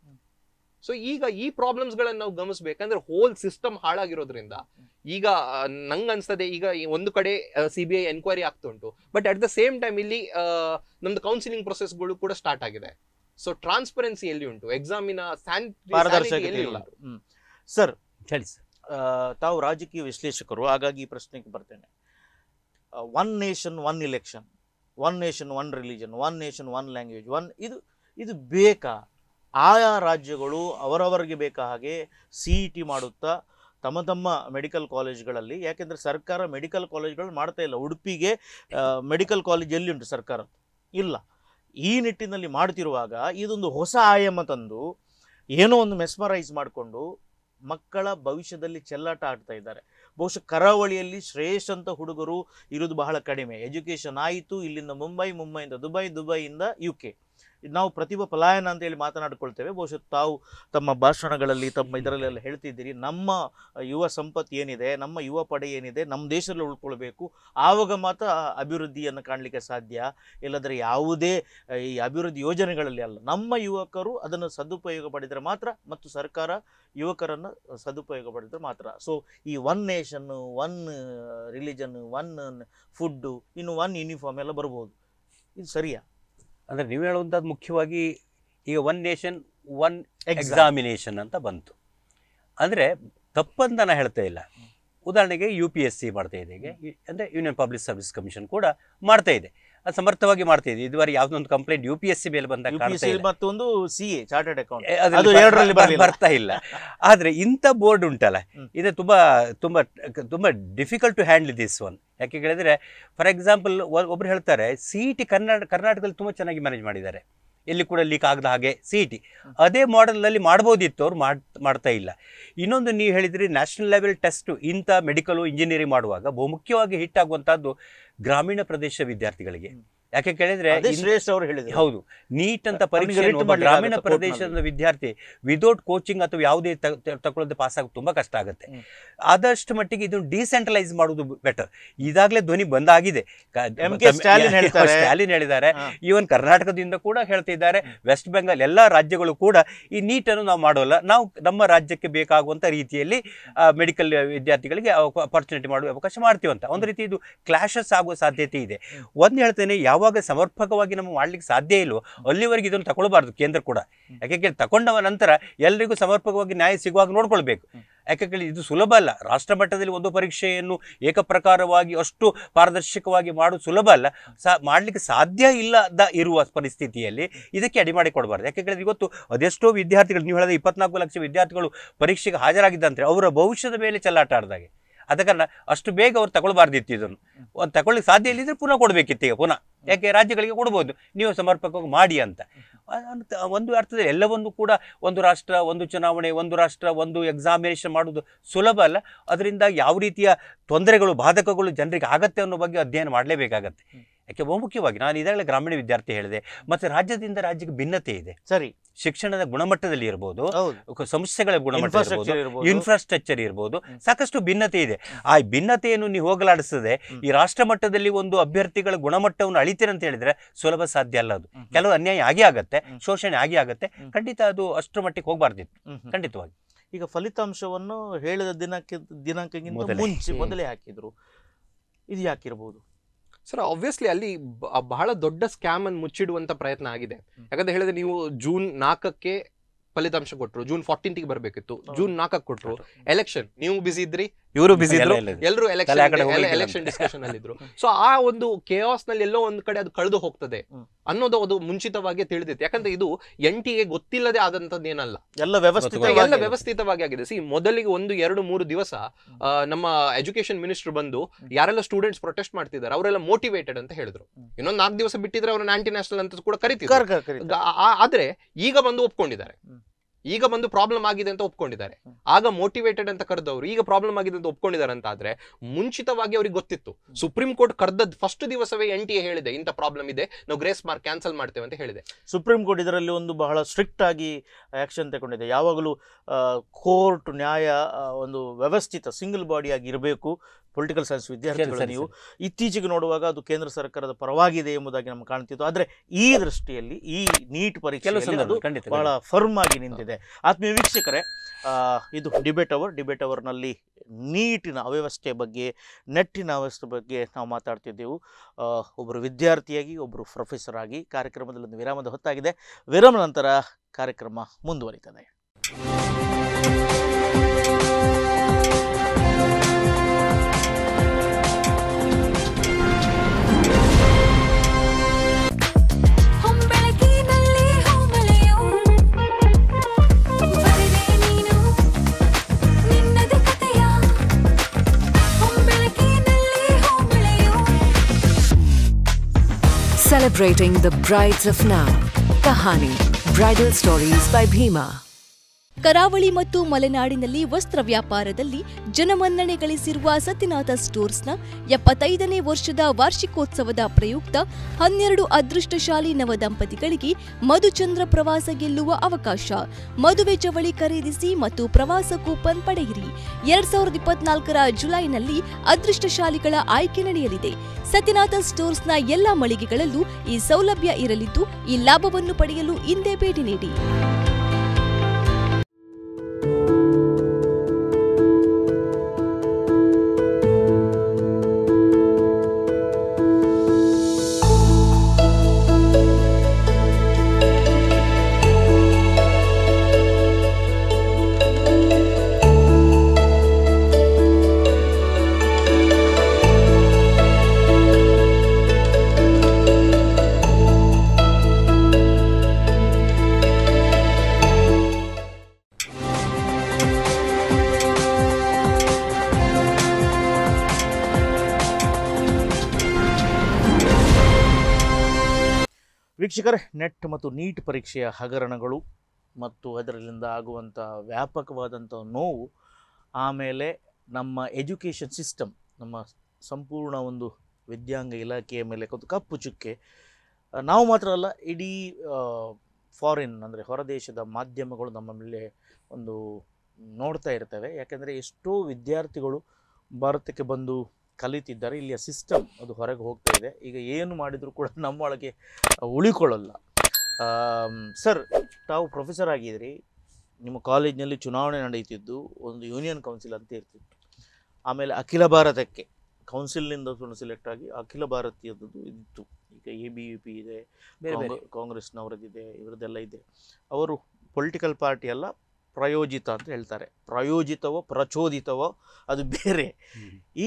ಸೊ ಈಗ ಈ ಪ್ರಾಬ್ಲಮ್ಸ್ ಗಳನ್ನ ನಾವು ಗಮನಿಸಬೇಕಂದ್ರೆ ಹೋಲ್ ಸಿಸ್ಟಮ್ ಹಾಳಾಗಿರೋದ್ರಿಂದ ಈಗ ನಂಗ್ ಅನ್ಸ್ತದೆ ಈಗ ಒಂದು ಕಡೆ C B I enquiry but at the same time ಇಲ್ಲಿ ನಮ್ದು ಕೌನ್ಸಿಲಿಂಗ್ ಗಳು ಕೂಡ ಸ್ಟಾರ್ಟ್ ಆಗಿದೆ ಸೊ ಟ್ರಾನ್ಸ್ಪರೆನ್ಸಿ ಎಲ್ಲಿ ಉಂಟು ಎಕ್ಸಾಮಿನ ಸರ್ ಹೇಳಿ ತಾವು ರಾಜಕೀಯ ವಿಶ್ಲೇಷಕರು ಹಾಗಾಗಿ ಈ ಪ್ರಶ್ನೆಗೆ ಬರ್ತೇನೆ one nation one election one nation one religion one nation one language one ಇದು ಇದು ಬೇಕಾ ಆಯಾ ರಾಜ್ಯಗಳು ಅವರವರಿಗೆ ಬೇಕ ಹಾಗೆ ಸಿ ಇ ಟಿ ಮಾಡುತ್ತಾ ತಮ್ಮ ತಮ್ಮ ಮೆಡಿಕಲ್ ಕಾಲೇಜ್ಗಳಲ್ಲಿ ಯಾಕೆಂದರೆ ಸರ್ಕಾರ ಮೆಡಿಕಲ್ ಕಾಲೇಜ್ಗಳು ಮಾಡ್ತಾ ಇಲ್ಲ ಉಡುಪಿಗೆ ಮೆಡಿಕಲ್ ಕಾಲೇಜ್ ಎಲ್ಲಿ ಉಂಟು ಸರ್ಕಾರದ್ದು ಇಲ್ಲ ಈ ನಿಟ್ಟಿನಲ್ಲಿ ಮಾಡ್ತಿರುವಾಗ ಇದೊಂದು ಹೊಸ ಆಯಾಮ ತಂದು ಏನೋ ಒಂದು ಮೆಸ್ಮರೈಸ್ ಮಾಡಿಕೊಂಡು ಮಕ್ಕಳ ಭವಿಷ್ಯದಲ್ಲಿ ಚೆಲ್ಲಾಟ ಆಡ್ತಾ ಇದ್ದಾರೆ ಬಹುಶಃ ಕರಾವಳಿಯಲ್ಲಿ ಅಂತ ಹುಡುಗರು ಇರೋದು ಬಹಳ ಕಡಿಮೆ ಎಜುಕೇಷನ್ ಆಯಿತು ಇಲ್ಲಿಂದ ಮುಂಬೈ ಮುಂಬೈಯಿಂದ ದುಬೈ ದುಬೈಯಿಂದ ಯು ಕೆ ನಾವು ಪ್ರತಿಭಾ ಪಲಾಯನ ಅಂತ ಹೇಳಿ ಮಾತನಾಡಿಕೊಳ್ತೇವೆ ಬಹುಶಃ ತಾವು ತಮ್ಮ ಭಾಷಣಗಳಲ್ಲಿ ತಮ್ಮ ಇದರಲ್ಲೆಲ್ಲ ಹೇಳ್ತಿದ್ದೀರಿ ನಮ್ಮ ಯುವ ಸಂಪತ್ತು ಏನಿದೆ ನಮ್ಮ ಯುವ ಪಡೆ ಏನಿದೆ ನಮ್ಮ ದೇಶದಲ್ಲಿ ಉಳ್ಕೊಳ್ಬೇಕು ಆವಾಗ ಮಾತ್ರ ಅಭಿವೃದ್ಧಿಯನ್ನು ಕಾಣಲಿಕ್ಕೆ ಸಾಧ್ಯ ಇಲ್ಲದ್ರೆ ಯಾವುದೇ ಈ ಅಭಿವೃದ್ಧಿ ಯೋಜನೆಗಳಲ್ಲಿ ಅಲ್ಲ ನಮ್ಮ ಯುವಕರು ಅದನ್ನು ಸದುಪಯೋಗ ಪಡೆದರೆ ಮಾತ್ರ ಮತ್ತು ಸರ್ಕಾರ ಯುವಕರನ್ನು ಸದುಪಯೋಗ ಪಡೆದರೆ ಮಾತ್ರ ಸೊ ಈ one nation one religion one food ಇನ್ನು ಒನ್ ಯೂನಿಫಾರ್ಮ್ ಎಲ್ಲ ಬರ್ಬೋದು ಇದು ಸರಿಯಾ ಅಂದರೆ ನೀವು ಹೇಳುವಂಥದ್ದು ಮುಖ್ಯವಾಗಿ ಈಗ ಒನ್ ನೇಷನ್ ಒನ್ ಎಕ್ಸಾಮಿನೇಷನ್ ಅಂತ ಬಂತು ಅಂದರೆ ತಪ್ಪಂತ ನಾನು ಹೇಳ್ತಾ ಇಲ್ಲ ಉದಾಹರಣೆಗೆ ಯು ಪಿ ಎಸ್ ಸಿ ಮಾಡ್ತಾ ಇದೆ ಅಂದರೆ ಯೂನಿಯನ್ ಪಬ್ಲಿಕ್ ಸರ್ವಿಸ್ ಕಮಿಷನ್ ಕೂಡ ಮಾಡ್ತಾ ಇದೆ ಸಮರ್ಥವಾಗಿ ಸಮರ್ಥವಾಗಿ ಮಾಡ್ತಿದ್ವಿ ಇದುವರೆ ಯಾವ್ದೊಂದು complaint U P S C ಮೇಲೆ ಬಂದಾಗ ಮತ್ತೊಂದು ಸಿ ಚಾರ್ಟೆಡ್ ಅಕೌಂಟ್ ಬರ್ತಾ ಇಲ್ಲ ಆದ್ರೆ ಇಂಥ ಬೋರ್ಡ್ ಉಂಟಲ್ಲ ಇದು ತುಂಬಾ ತುಂಬಾ ತುಂಬಾ difficult to handle this one ಯಾಕೆ ಹೇಳಿದ್ರೆ ಫಾರ್ ಎಕ್ಸಾಂಪಲ್ ಒಬ್ರು ಹೇಳ್ತಾರೆ C E e T Karnataka ಕರ್ನಾಟಕದಲ್ಲಿ ತುಂಬಾ ಚೆನ್ನಾಗಿ ಮ್ಯಾನೇಜ್ ಮಾಡಿದ್ದಾರೆ ಎಲ್ಲಿ ಕೂಡ ಲೀಕ್ ಆಗದ ಹಾಗೆ ಸಿ ಇ ಟಿ ಅದೇ ಮಾಡೆಲ್ನಲ್ಲಿ ಮಾಡ್ಬೋದಿತ್ತು ಅವ್ರು ಮಾಡ್ತಾ ಇಲ್ಲ ಇನ್ನೊಂದು ನೀವು ಹೇಳಿದ್ರಿ ನ್ಯಾಷನಲ್ ಲೆವೆಲ್ ಟೆಸ್ಟು ಇಂಥ ಮೆಡಿಕಲು ಇಂಜಿನಿಯರಿಂಗ್ ಮಾಡುವಾಗ ಬಹುಮುಖ್ಯವಾಗಿ ಹಿಟ್ ಆಗುವಂಥದ್ದು ಗ್ರಾಮೀಣ ಪ್ರದೇಶ ವಿದ್ಯಾರ್ಥಿಗಳಿಗೆ ಯಾಕೆ ಕೇಳಿದ್ರೆ ಅವರು ಹೇಳಿದ್ರು ಹೌದು ನೀಟ್ ಅಂತ ಪರೀಕ್ಷೆ ಗ್ರಾಮೀಣ ಪ್ರದೇಶದ ವಿದ್ಯಾರ್ಥಿ ವಿದೌಟ್ ಕೋಚಿಂಗ್ ಅಥವಾ ಯಾವುದೇ ತಗೊಳ್ಳೋದು ಪಾಸ್ ಆಗೋದು ತುಂಬಾ ಕಷ್ಟ ಆಗುತ್ತೆ ಆದಷ್ಟು ಮಟ್ಟಿಗೆ ಇದನ್ನು ಡಿಸೆಂಟ್ರಲೈಸ್ ಮಾಡೋದು ಬೆಟರ್ ಇದಾಗಲೇ ಧ್ವನಿ ಬಂದಾಗಿದೆ ಸ್ಟಾಲಿನ್ ಹೇಳಿದ್ದಾರೆ ಈವನ್ ಕರ್ನಾಟಕದಿಂದ ಕೂಡ ಹೇಳ್ತಿದ್ದಾರೆ ವೆಸ್ಟ್ ಬೆಂಗಾಲ್ ಎಲ್ಲಾ ರಾಜ್ಯಗಳು ಕೂಡ ಈ ಅನ್ನು ನಾವು ಮಾಡೋಲ್ಲ ನಾವು ನಮ್ಮ ರಾಜ್ಯಕ್ಕೆ ಬೇಕಾಗುವಂತ ರೀತಿಯಲ್ಲಿ ಮೆಡಿಕಲ್ ವಿದ್ಯಾರ್ಥಿಗಳಿಗೆ ಅಪರ್ಚುನಿಟಿ ಮಾಡುವ ಅವಕಾಶ ಮಾಡ್ತೀವಂತ ಒಂದು ರೀತಿ ಇದು ಕ್ಲಾಶಸ್ ಆಗುವ ಸಾಧ್ಯತೆ ಇದೆ ಒಂದು ಹೇಳ್ತೇನೆ ಯಾವ ಯಾವಾಗ ಸಮರ್ಪಕವಾಗಿ ನಮ್ಗೆ ಮಾಡ್ಲಿಕ್ಕೆ ಸಾಧ್ಯ ಇಲ್ಲೋ ಅಲ್ಲಿವರೆಗೆ ಇದನ್ನು ತಗೊಳ್ಬಾರ್ದು ಕೇಂದ್ರ ಕೂಡ ಯಾಕೆ ತಗೊಂಡವ ನಂತರ ಎಲ್ಲರಿಗೂ ಸಮರ್ಪಕವಾಗಿ ನ್ಯಾಯ ಸಿಗುವಾಗ ನೋಡ್ಕೊಳ್ಬೇಕು ಯಾಕೆ ಇದು ಸುಲಭ ಅಲ್ಲ ರಾಷ್ಟ್ರ ಮಟ್ಟದಲ್ಲಿ ಒಂದು ಪರೀಕ್ಷೆಯನ್ನು ಏಕಪ್ರಕಾರವಾಗಿ ಅಷ್ಟು ಪಾರದರ್ಶಕವಾಗಿ ಮಾಡೋದು ಸುಲಭ ಅಲ್ಲ ಸಾ ಮಾಡಲಿಕ್ಕೆ ಸಾಧ್ಯ ಇಲ್ಲದ ಇರುವ ಪರಿಸ್ಥಿತಿಯಲ್ಲಿ ಇದಕ್ಕೆ ಅಡಿ ಮಾಡಿ ಕೊಡಬಾರ್ದು ಯಾಕೆ ಕೇಳಿದ್ರೆ ಇವತ್ತು ಅದೆಷ್ಟೋ ವಿದ್ಯಾರ್ಥಿಗಳು ನೀವು ಹೇಳಿದ ಇಪ್ಪತ್ನಾಲ್ಕು ಲಕ್ಷ ವಿದ್ಯಾರ್ಥಿಗಳು ಪರೀಕ್ಷೆಗೆ ಹಾಜರಾಗಿದ್ದಂತೆ ಅವರ ಭವಿಷ್ಯದ ಮೇಲೆ ಚೆಲ್ಲಾಟ ಆಡಿದಾಗೆ ಕಾರಣ ಅಷ್ಟು ಬೇಗ ಅವ್ರು ತಗೊಳ್ಬಾರ್ದಿತ್ತು ಇದನ್ನು ಒಂದು ತಗೊಳ್ಳಿಕ್ಕೆ ಸಾಧ್ಯ ಇಲ್ಲಿದ್ರೆ ಪುನಃ ಕೊಡಬೇಕಿತ್ತು ಈಗ ಪುನಃ ಯಾಕೆ ರಾಜ್ಯಗಳಿಗೆ ಕೊಡ್ಬೋದು ನೀವು ಸಮರ್ಪಕವಾಗಿ ಮಾಡಿ ಅಂತ ಒಂದು ಅರ್ಥದಲ್ಲಿ ಎಲ್ಲವನ್ನೂ ಕೂಡ ಒಂದು ರಾಷ್ಟ್ರ ಒಂದು ಚುನಾವಣೆ ಒಂದು ರಾಷ್ಟ್ರ ಒಂದು ಎಕ್ಸಾಮಿನೇಷನ್ ಮಾಡೋದು ಸುಲಭ ಅಲ್ಲ ಅದರಿಂದ ಯಾವ ರೀತಿಯ ತೊಂದರೆಗಳು ಬಾಧಕಗಳು ಜನರಿಗೆ ಆಗತ್ತೆ ಅನ್ನೋ ಬಗ್ಗೆ ಅಧ್ಯಯನ ಮಾಡಲೇಬೇಕಾಗತ್ತೆ ಯಾಕೆ ಬಹುಮುಖ್ಯವಾಗಿ ನಾನು ಇದರಲ್ಲಿ ಗ್ರಾಮೀಣ ವಿದ್ಯಾರ್ಥಿ ಹೇಳಿದೆ ಮತ್ತೆ ರಾಜ್ಯದಿಂದ ರಾಜ್ಯಕ್ಕೆ ಭಿನ್ನತೆ ಇದೆ ಸರಿ ಶಿಕ್ಷಣದ ಗುಣಮಟ್ಟದಲ್ಲಿ ಇರಬಹುದು ಸಂಸ್ಥೆಗಳ ಗುಣಮಟ್ಟ ಇನ್ಫ್ರಾಸ್ಟ್ರಕ್ಚರ್ ಇರಬಹುದು ಸಾಕಷ್ಟು ಭಿನ್ನತೆ ಇದೆ ಆ ಭಿನ್ನತೆಯನ್ನು ನೀವು ಹೋಗಲಾಡಿಸದೆ ಈ ರಾಷ್ಟ್ರ ಮಟ್ಟದಲ್ಲಿ ಒಂದು ಅಭ್ಯರ್ಥಿಗಳ ಗುಣಮಟ್ಟವನ್ನು ಅಳಿತೀರಿ ಅಂತ ಹೇಳಿದ್ರೆ ಸುಲಭ ಸಾಧ್ಯ ಅಲ್ಲ ಅದು ಕೆಲವು ಅನ್ಯಾಯ ಆಗಿ ಆಗತ್ತೆ ಶೋಷಣೆ ಆಗಿ ಆಗತ್ತೆ ಖಂಡಿತ ಅದು ಅಷ್ಟರ ಮಟ್ಟಿಗೆ ಹೋಗಬಾರ್ದಿತ್ತು ಖಂಡಿತವಾಗಿ ಈಗ ಫಲಿತಾಂಶವನ್ನು ಹೇಳಿದ ದಿನಕ್ಕೆ ದಿನಾಂಕಕ್ಕಿಂತ ಮುಂಚೆ ಮೊದಲೇ ಹಾಕಿದ್ರು ಇದು ಯಾಕಿರಬಹುದು ಸರ್ ಆಬ್ವಿಯಸ್ಲಿ ಅಲ್ಲಿ ಬಹಳ ದೊಡ್ಡ ಸ್ಕ್ಯಾಮ್ ಅನ್ನು ಮುಚ್ಚಿಡುವಂತ ಪ್ರಯತ್ನ ಆಗಿದೆ ಯಾಕಂದ್ರೆ ಹೇಳಿದ್ರೆ ನೀವು ಜೂನ್ ನಾಲ್ಕಕ್ಕೆ ಫಲಿತಾಂಶ ಕೊಟ್ಟರು ಜೂನ್ ಫೋರ್ಟೀನ್ತ್ಗೆ ಬರಬೇಕಿತ್ತು ಜೂನ್ ನಾಲ್ಕಕ್ಕೆ ಕೊಟ್ಟರು ಎಲೆಕ್ಷನ್ ನೀವು ಬಿಸಿ ಇದ್ರಿ ಇವರು ಬಿಸಿ ಎಲ್ಲರೂ ಎಲೆಕ್ಷನ್ ಡಿಸ್ಕಷನ್ ಅಲ್ಲಿ ಇದ್ರು ಸೊ ಆ ಒಂದು ಕೆಆಸ್ ನಲ್ಲಿ ಎಲ್ಲೋ ಒಂದ್ ಕಡೆ ಅದು ಕಳೆದು ಹೋಗ್ತದೆ ಅನ್ನೋದು ಅದು ಮುಂಚಿತವಾಗಿ ತಿಳಿದಿತ್ತು ಯಾಕಂದ್ರೆ ಇದು ಎನ್ ಟಿ ಎ ಗೊತ್ತಿಲ್ಲದೆ ಆದಂತದ್ದು ಏನಲ್ಲ ಎಲ್ಲ ವ್ಯವಸ್ಥಿತ ಎಲ್ಲ ವ್ಯವಸ್ಥಿತವಾಗಿ ಆಗಿದೆ ಸಿ ಮೊದಲಿಗೆ ಒಂದು ಎರಡು ಮೂರು ದಿವಸ ನಮ್ಮ ಎಜುಕೇಶನ್ ಮಿನಿಸ್ಟರ್ ಬಂದು ಯಾರೆಲ್ಲ ಸ್ಟೂಡೆಂಟ್ಸ್ ಪ್ರೊಟೆಸ್ಟ್ ಮಾಡ್ತಿದ್ದಾರೆ ಅವರೆಲ್ಲ ಮೋಟಿವೇಟೆಡ್ ಅಂತ ಹೇಳಿದ್ರು ಇನ್ನೊಂದು ನಾಲ್ಕು ದಿವಸ ಬಿಟ್ಟಿದ್ರೆ ಅವ್ರನ್ನ ಆಂಟಿ ನ್ಯಾಷನಲ್ ಅಂತ ಕೂಡ ಕರಿತಿದ್ರು ಆದ್ರೆ ಈಗ ಬಂದು ಒಪ್ಕೊಂಡಿದ್ದಾರೆ ಈಗ ಬಂದು ಪ್ರಾಬ್ಲಮ್ ಆಗಿದೆ ಅಂತ ಒಪ್ಕೊಂಡಿದ್ದಾರೆ ಆಗ ಮೋಟಿವೇಟೆಡ್ ಅಂತ ಕರೆದವರು ಈಗ ಪ್ರಾಬ್ಲಮ್ ಆಗಿದೆ ಅಂತ ಒಪ್ಕೊಂಡಿದ್ದಾರೆ ಅಂತ ಆದ್ರೆ ಮುಂಚಿತವಾಗಿ ಅವ್ರಿಗೆ ಗೊತ್ತಿತ್ತು ಸುಪ್ರೀಂ ಕೋರ್ಟ್ ಕರೆದದ್ ಫಸ್ಟ್ ದಿವಸವೇ ಎನ್ ಟಿ ಎ ಹೇಳಿದೆ ಇಂಥ ಪ್ರಾಬ್ಲಮ್ ಇದೆ ನಾವು ಗ್ರೇಸ್ ಮಾರ್ಕ್ ಕ್ಯಾನ್ಸಲ್ ಮಾಡ್ತೇವೆ ಅಂತ ಹೇಳಿದೆ ಸುಪ್ರೀಂ ಕೋರ್ಟ್ ಇದರಲ್ಲಿ ಒಂದು ಬಹಳ ಸ್ಟ್ರಿಕ್ಟ್ ಆಗಿ ಆಕ್ಷನ್ ತಗೊಂಡಿದೆ ಯಾವಾಗಲೂ ಕೋರ್ಟ್ ನ್ಯಾಯ ಒಂದು ವ್ಯವಸ್ಥಿತ ಸಿಂಗಲ್ ಬಾಡಿಯಾಗಿ ಇರಬೇಕು ಪೊಲಿಟಿಕಲ್ ಸೈನ್ಸ್ ವಿದ್ಯಾರ್ಥಿಗಳು ನೀವು ಇತ್ತೀಚೆಗೆ ನೋಡುವಾಗ ಅದು ಕೇಂದ್ರ ಸರ್ಕಾರದ ಪರವಾಗಿದೆ ಎಂಬುದಾಗಿ ನಮ್ಗೆ ಕಾಣ್ತಿತ್ತು ಆದರೆ ಈ ದೃಷ್ಟಿಯಲ್ಲಿ ಈ ನೀಟ್ ಪರೀಕ್ಷೆ ಬಹಳ ಫರ್ಮ್ ಆಗಿ ನಿಂತಿದೆ ಆತ್ಮೀಯ ವೀಕ್ಷಕರೇ ಇದು ಡಿಬೇಟ್ ಅವರ್ ಡಿಬೇಟ್ ಅವರ್ನಲ್ಲಿ ನೀಟಿನ ಅವ್ಯವಸ್ಥೆ ಬಗ್ಗೆ ನೆಟ್ಟಿನ ಅವ್ಯವಸ್ಥೆ ಬಗ್ಗೆ ನಾವು ಮಾತಾಡ್ತಿದ್ದೆವು ಒಬ್ಬರು ವಿದ್ಯಾರ್ಥಿಯಾಗಿ ಒಬ್ಬರು ಪ್ರೊಫೆಸರ್ ಆಗಿ ಕಾರ್ಯಕ್ರಮದಲ್ಲಿ ಒಂದು ವಿರಾಮದ ಹೊತ್ತಾಗಿದೆ ವಿರಾಮ ನಂತರ ಕಾರ್ಯಕ್ರಮ ಮುಂದುವರಿತದೆ celebrating the brides of now. Kahani, bridal stories by Bhima. ಕರಾವಳಿ ಮತ್ತು ಮಲೆನಾಡಿನಲ್ಲಿ ವಸ್ತ್ರ ವ್ಯಾಪಾರದಲ್ಲಿ ಜನಮನ್ನಣೆ ಗಳಿಸಿರುವ ಸತ್ಯನಾಥ ಸ್ಟೋರ್ಸ್ನ ಎಪ್ಪತ್ತೈದನೇ ವರ್ಷದ ವಾರ್ಷಿಕೋತ್ಸವದ ಪ್ರಯುಕ್ತ ಹನ್ನೆರಡು ಅದೃಷ್ಟಶಾಲಿ ನವ ದಂಪತಿಗಳಿಗೆ ಮಧುಚಂದ್ರ ಪ್ರವಾಸ ಗೆಲ್ಲುವ ಅವಕಾಶ ಮದುವೆ ಚವಳಿ ಖರೀದಿಸಿ ಮತ್ತು ಪ್ರವಾಸ ಕೂಪನ್ ಪಡೆಯಿರಿ ಎರಡ್ ಸಾವಿರದ ಇಪ್ಪತ್ನಾಲ್ಕರ ಜುಲೈನಲ್ಲಿ ಅದೃಷ್ಟಶಾಲಿಗಳ ಆಯ್ಕೆ ನಡೆಯಲಿದೆ ಸತ್ಯನಾಥ ಸ್ಟೋರ್ಸ್ನ ಎಲ್ಲಾ ಮಳಿಗೆಗಳಲ್ಲೂ ಈ ಸೌಲಭ್ಯ ಇರಲಿದ್ದು ಈ ಲಾಭವನ್ನು ಪಡೆಯಲು ಇಂದೇ ಭೇಟಿ ನೀಡಿ ವೀಕ್ಷಕರೇ ನೆಟ್ ಮತ್ತು ನೀಟ್ ಪರೀಕ್ಷೆಯ ಹಗರಣಗಳು ಮತ್ತು ಅದರಲ್ಲಿಂದ ಆಗುವಂಥ ವ್ಯಾಪಕವಾದಂಥ ನೋವು ಆಮೇಲೆ ನಮ್ಮ ಎಜುಕೇಷನ್ ಸಿಸ್ಟಮ್ ನಮ್ಮ ಸಂಪೂರ್ಣ ಒಂದು ವಿದ್ಯಾಂಗ ಇಲಾಖೆಯ ಮೇಲೆ ಒಂದು ಕಪ್ಪು ಚುಕ್ಕೆ ನಾವು ಮಾತ್ರ ಅಲ್ಲ ಇಡೀ ಫಾರಿನ್ ಅಂದರೆ ಹೊರದೇಶದ ಮಾಧ್ಯಮಗಳು ನಮ್ಮ ಮೇಲೆ ಒಂದು ನೋಡ್ತಾ ಇರ್ತವೆ ಯಾಕೆಂದರೆ ಎಷ್ಟೋ ವಿದ್ಯಾರ್ಥಿಗಳು ಭಾರತಕ್ಕೆ ಬಂದು ಕಲಿತಿದ್ದಾರೆ ಇಲ್ಲಿಯ ಸಿಸ್ಟಮ್ ಅದು ಹೊರಗೆ ಹೋಗ್ತಾ ಇದೆ ಈಗ ಏನು ಮಾಡಿದರೂ ಕೂಡ ನಮ್ಮೊಳಗೆ ಉಳಿಕೊಳ್ಳಲ್ಲ ಸರ್ ತಾವು ಪ್ರೊಫೆಸರ್ ಆಗಿದ್ರಿ ನಿಮ್ಮ ಕಾಲೇಜಿನಲ್ಲಿ ಚುನಾವಣೆ ನಡೀತಿದ್ದು ಒಂದು ಯೂನಿಯನ್ ಕೌನ್ಸಿಲ್ ಅಂತ ಇರ್ತಿತ್ತು ಆಮೇಲೆ ಅಖಿಲ ಭಾರತಕ್ಕೆ ಕೌನ್ಸಿಲ್ನಿಂದ ಸೆಲೆಕ್ಟ್ ಆಗಿ ಅಖಿಲ ಭಾರತೀಯದ್ದು ಇತ್ತು ಈಗ ಎ ಬಿ ಯು ಪಿ ಇದೆ ಬೇರೆ ಕಾಂಗ್ರೆಸ್ನವ್ರದ್ದು ಇದೆ ಅವರು ಪೊಲಿಟಿಕಲ್ ಪಾರ್ಟಿ ಅಲ್ಲ ಪ್ರಯೋಜಿತ ಅಂತ ಹೇಳ್ತಾರೆ ಪ್ರಯೋಜಿತವೋ ಪ್ರಚೋದಿತವೋ ಅದು ಬೇರೆ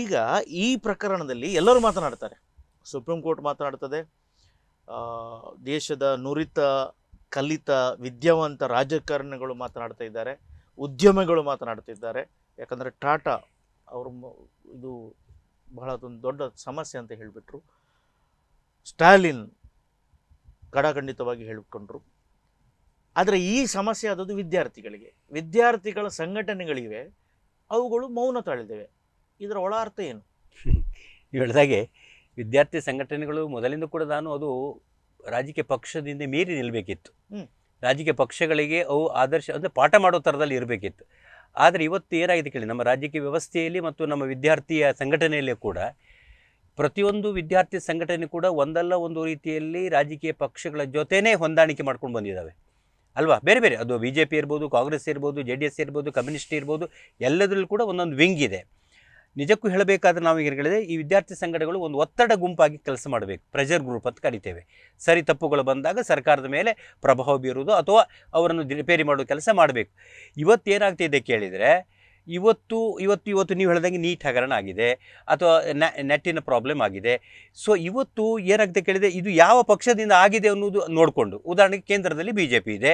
ಈಗ ಈ ಪ್ರಕರಣದಲ್ಲಿ ಎಲ್ಲರೂ ಮಾತನಾಡ್ತಾರೆ ಸುಪ್ರೀಂ ಕೋರ್ಟ್ ಮಾತನಾಡ್ತದೆ ದೇಶದ ನುರಿತ ಕಲಿತ ವಿದ್ಯಾವಂತ ರಾಜಕಾರಣಿಗಳು ಮಾತನಾಡ್ತಾ ಇದ್ದಾರೆ ಉದ್ಯಮಿಗಳು ಮಾತನಾಡ್ತಿದ್ದಾರೆ ಯಾಕಂದರೆ ಟಾಟಾ ಅವರು ಇದು ಬಹಳ ಅದೊಂದು ದೊಡ್ಡ ಸಮಸ್ಯೆ ಅಂತ ಹೇಳಿಬಿಟ್ರು ಸ್ಟಾಲಿನ್ ಕಡಾಖಂಡಿತವಾಗಿ ಹೇಳಿಕೊಂಡ್ರು ಆದರೆ ಈ ಸಮಸ್ಯೆ ಆದದ್ದು ವಿದ್ಯಾರ್ಥಿಗಳಿಗೆ ವಿದ್ಯಾರ್ಥಿಗಳ ಸಂಘಟನೆಗಳಿವೆ ಅವುಗಳು ಮೌನ ತಾಳಿದ್ದೇವೆ ಇದರ ಒಳ ಅರ್ಥ ಏನು ಹೇಳಿದಾಗೆ ವಿದ್ಯಾರ್ಥಿ ಸಂಘಟನೆಗಳು ಮೊದಲಿಂದ ಕೂಡ ನಾನು ಅದು ರಾಜಕೀಯ ಪಕ್ಷದಿಂದ ಮೀರಿ ನಿಲ್ಲಬೇಕಿತ್ತು ರಾಜಕೀಯ ಪಕ್ಷಗಳಿಗೆ ಅವು ಆದರ್ಶ ಅಂದರೆ ಪಾಠ ಮಾಡೋ ಥರದಲ್ಲಿ ಇರಬೇಕಿತ್ತು ಆದರೆ ಇವತ್ತು ಏನಾಗಿದೆ ಕೇಳಿ ನಮ್ಮ ರಾಜಕೀಯ ವ್ಯವಸ್ಥೆಯಲ್ಲಿ ಮತ್ತು ನಮ್ಮ ವಿದ್ಯಾರ್ಥಿಯ ಸಂಘಟನೆಯಲ್ಲಿ ಕೂಡ ಪ್ರತಿಯೊಂದು ವಿದ್ಯಾರ್ಥಿ ಸಂಘಟನೆ ಕೂಡ ಒಂದಲ್ಲ ಒಂದು ರೀತಿಯಲ್ಲಿ ರಾಜಕೀಯ ಪಕ್ಷಗಳ ಜೊತೆನೇ ಹೊಂದಾಣಿಕೆ ಮಾಡ್ಕೊಂಡು ಬಂದಿದ್ದಾವೆ ಅಲ್ವಾ ಬೇರೆ ಬೇರೆ ಅದು ಬಿ ಜೆ ಪಿ ಇರ್ಬೋದು ಕಾಂಗ್ರೆಸ್ ಇರ್ಬೋದು ಜೆ ಡಿ ಎಸ್ ಇರ್ಬೋದು ಕಮ್ಯುನಿಸ್ಟ್ ಇರ್ಬೋದು ಎಲ್ಲದರಲ್ಲೂ ಕೂಡ ಒಂದೊಂದು ವಿಂಗ್ ಇದೆ ನಿಜಕ್ಕೂ ಹೇಳಬೇಕಾದ್ರೆ ನಾವು ಈಗ ಹೇಳಿದೆ ಈ ವಿದ್ಯಾರ್ಥಿ ಸಂಘಟನೆಗಳು ಒಂದು ಒತ್ತಡ ಗುಂಪಾಗಿ ಕೆಲಸ ಮಾಡಬೇಕು ಪ್ರೆಷರ್ ಗ್ರೂಪ್ ಅಂತ ಕರಿತೇವೆ ಸರಿ ತಪ್ಪುಗಳು ಬಂದಾಗ ಸರ್ಕಾರದ ಮೇಲೆ ಪ್ರಭಾವ ಬೀರುವುದು ಅಥವಾ ಅವರನ್ನು ರಿಪೇರಿ ಮಾಡೋ ಕೆಲಸ ಮಾಡಬೇಕು ಇವತ್ತೇನಾಗ್ತಿದೆ ಕೇಳಿದರೆ ಇವತ್ತು ಇವತ್ತು ಇವತ್ತು ನೀವು ಹೇಳ್ದಂಗೆ ನೀಟ್ ಹಗರಣ ಆಗಿದೆ ಅಥವಾ ನೆಟ್ಟಿನ ಪ್ರಾಬ್ಲಮ್ ಆಗಿದೆ ಸೊ ಇವತ್ತು ಏನಾಗುತ್ತೆ ಕೇಳಿದೆ ಇದು ಯಾವ ಪಕ್ಷದಿಂದ ಆಗಿದೆ ಅನ್ನೋದು ನೋಡಿಕೊಂಡು ಉದಾಹರಣೆಗೆ ಕೇಂದ್ರದಲ್ಲಿ ಬಿ ಜೆ ಪಿ ಇದೆ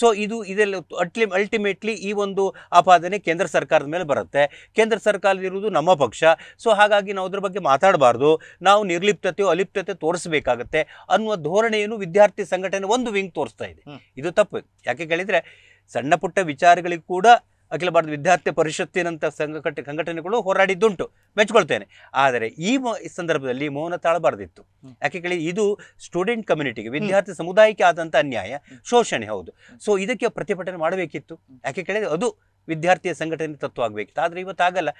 ಸೊ ಇದು ಇದೆಲ್ಲ ಅಟ್ಲಿ ಅಲ್ಟಿಮೇಟ್ಲಿ ಈ ಒಂದು ಆಪಾದನೆ ಕೇಂದ್ರ ಸರ್ಕಾರದ ಮೇಲೆ ಬರುತ್ತೆ ಕೇಂದ್ರ ಸರ್ಕಾರದಿರುವುದು ನಮ್ಮ ಪಕ್ಷ ಸೊ ಹಾಗಾಗಿ ನಾವು ಅದ್ರ ಬಗ್ಗೆ ಮಾತಾಡಬಾರ್ದು ನಾವು ನಿರ್ಲಿಪ್ತತೆ ಅಲಿಪ್ತತೆ ತೋರಿಸಬೇಕಾಗತ್ತೆ ಅನ್ನುವ ಧೋರಣೆಯನ್ನು ವಿದ್ಯಾರ್ಥಿ ಸಂಘಟನೆ ಒಂದು ವಿಂಗ್ ತೋರಿಸ್ತಾ ಇದೆ ಇದು ತಪ್ಪು ಯಾಕೆ ಕೇಳಿದರೆ ಸಣ್ಣ ಪುಟ್ಟ ವಿಚಾರಗಳಿಗೆ ಕೂಡ ಅಖಿಲ ಭಾರತ ವಿದ್ಯಾರ್ಥಿ ಪರಿಷತ್ತಿನಂಥ ಸಂಘಟನೆ ಸಂಘಟನೆಗಳು ಹೋರಾಡಿದ್ದುಂಟು ಮೆಚ್ಕೊಳ್ತೇನೆ ಆದರೆ ಈ ಸಂದರ್ಭದಲ್ಲಿ ಮೌನ ತಾಳಬಾರ್ದಿತ್ತು ಯಾಕೆ ಕೇಳಿ ಇದು ಸ್ಟೂಡೆಂಟ್ ಕಮ್ಯುನಿಟಿಗೆ ವಿದ್ಯಾರ್ಥಿ ಸಮುದಾಯಕ್ಕೆ ಆದಂಥ ಅನ್ಯಾಯ ಶೋಷಣೆ ಹೌದು ಸೊ ಇದಕ್ಕೆ ಪ್ರತಿಭಟನೆ ಮಾಡಬೇಕಿತ್ತು ಯಾಕೆ ಕೇಳಿದ್ರೆ ಅದು ವಿದ್ಯಾರ್ಥಿಯ ಸಂಘಟನೆ ತತ್ವ ಆಗಬೇಕಿತ್ತು ಆದರೆ ಇವತ್ತಾಗಲ್ಲ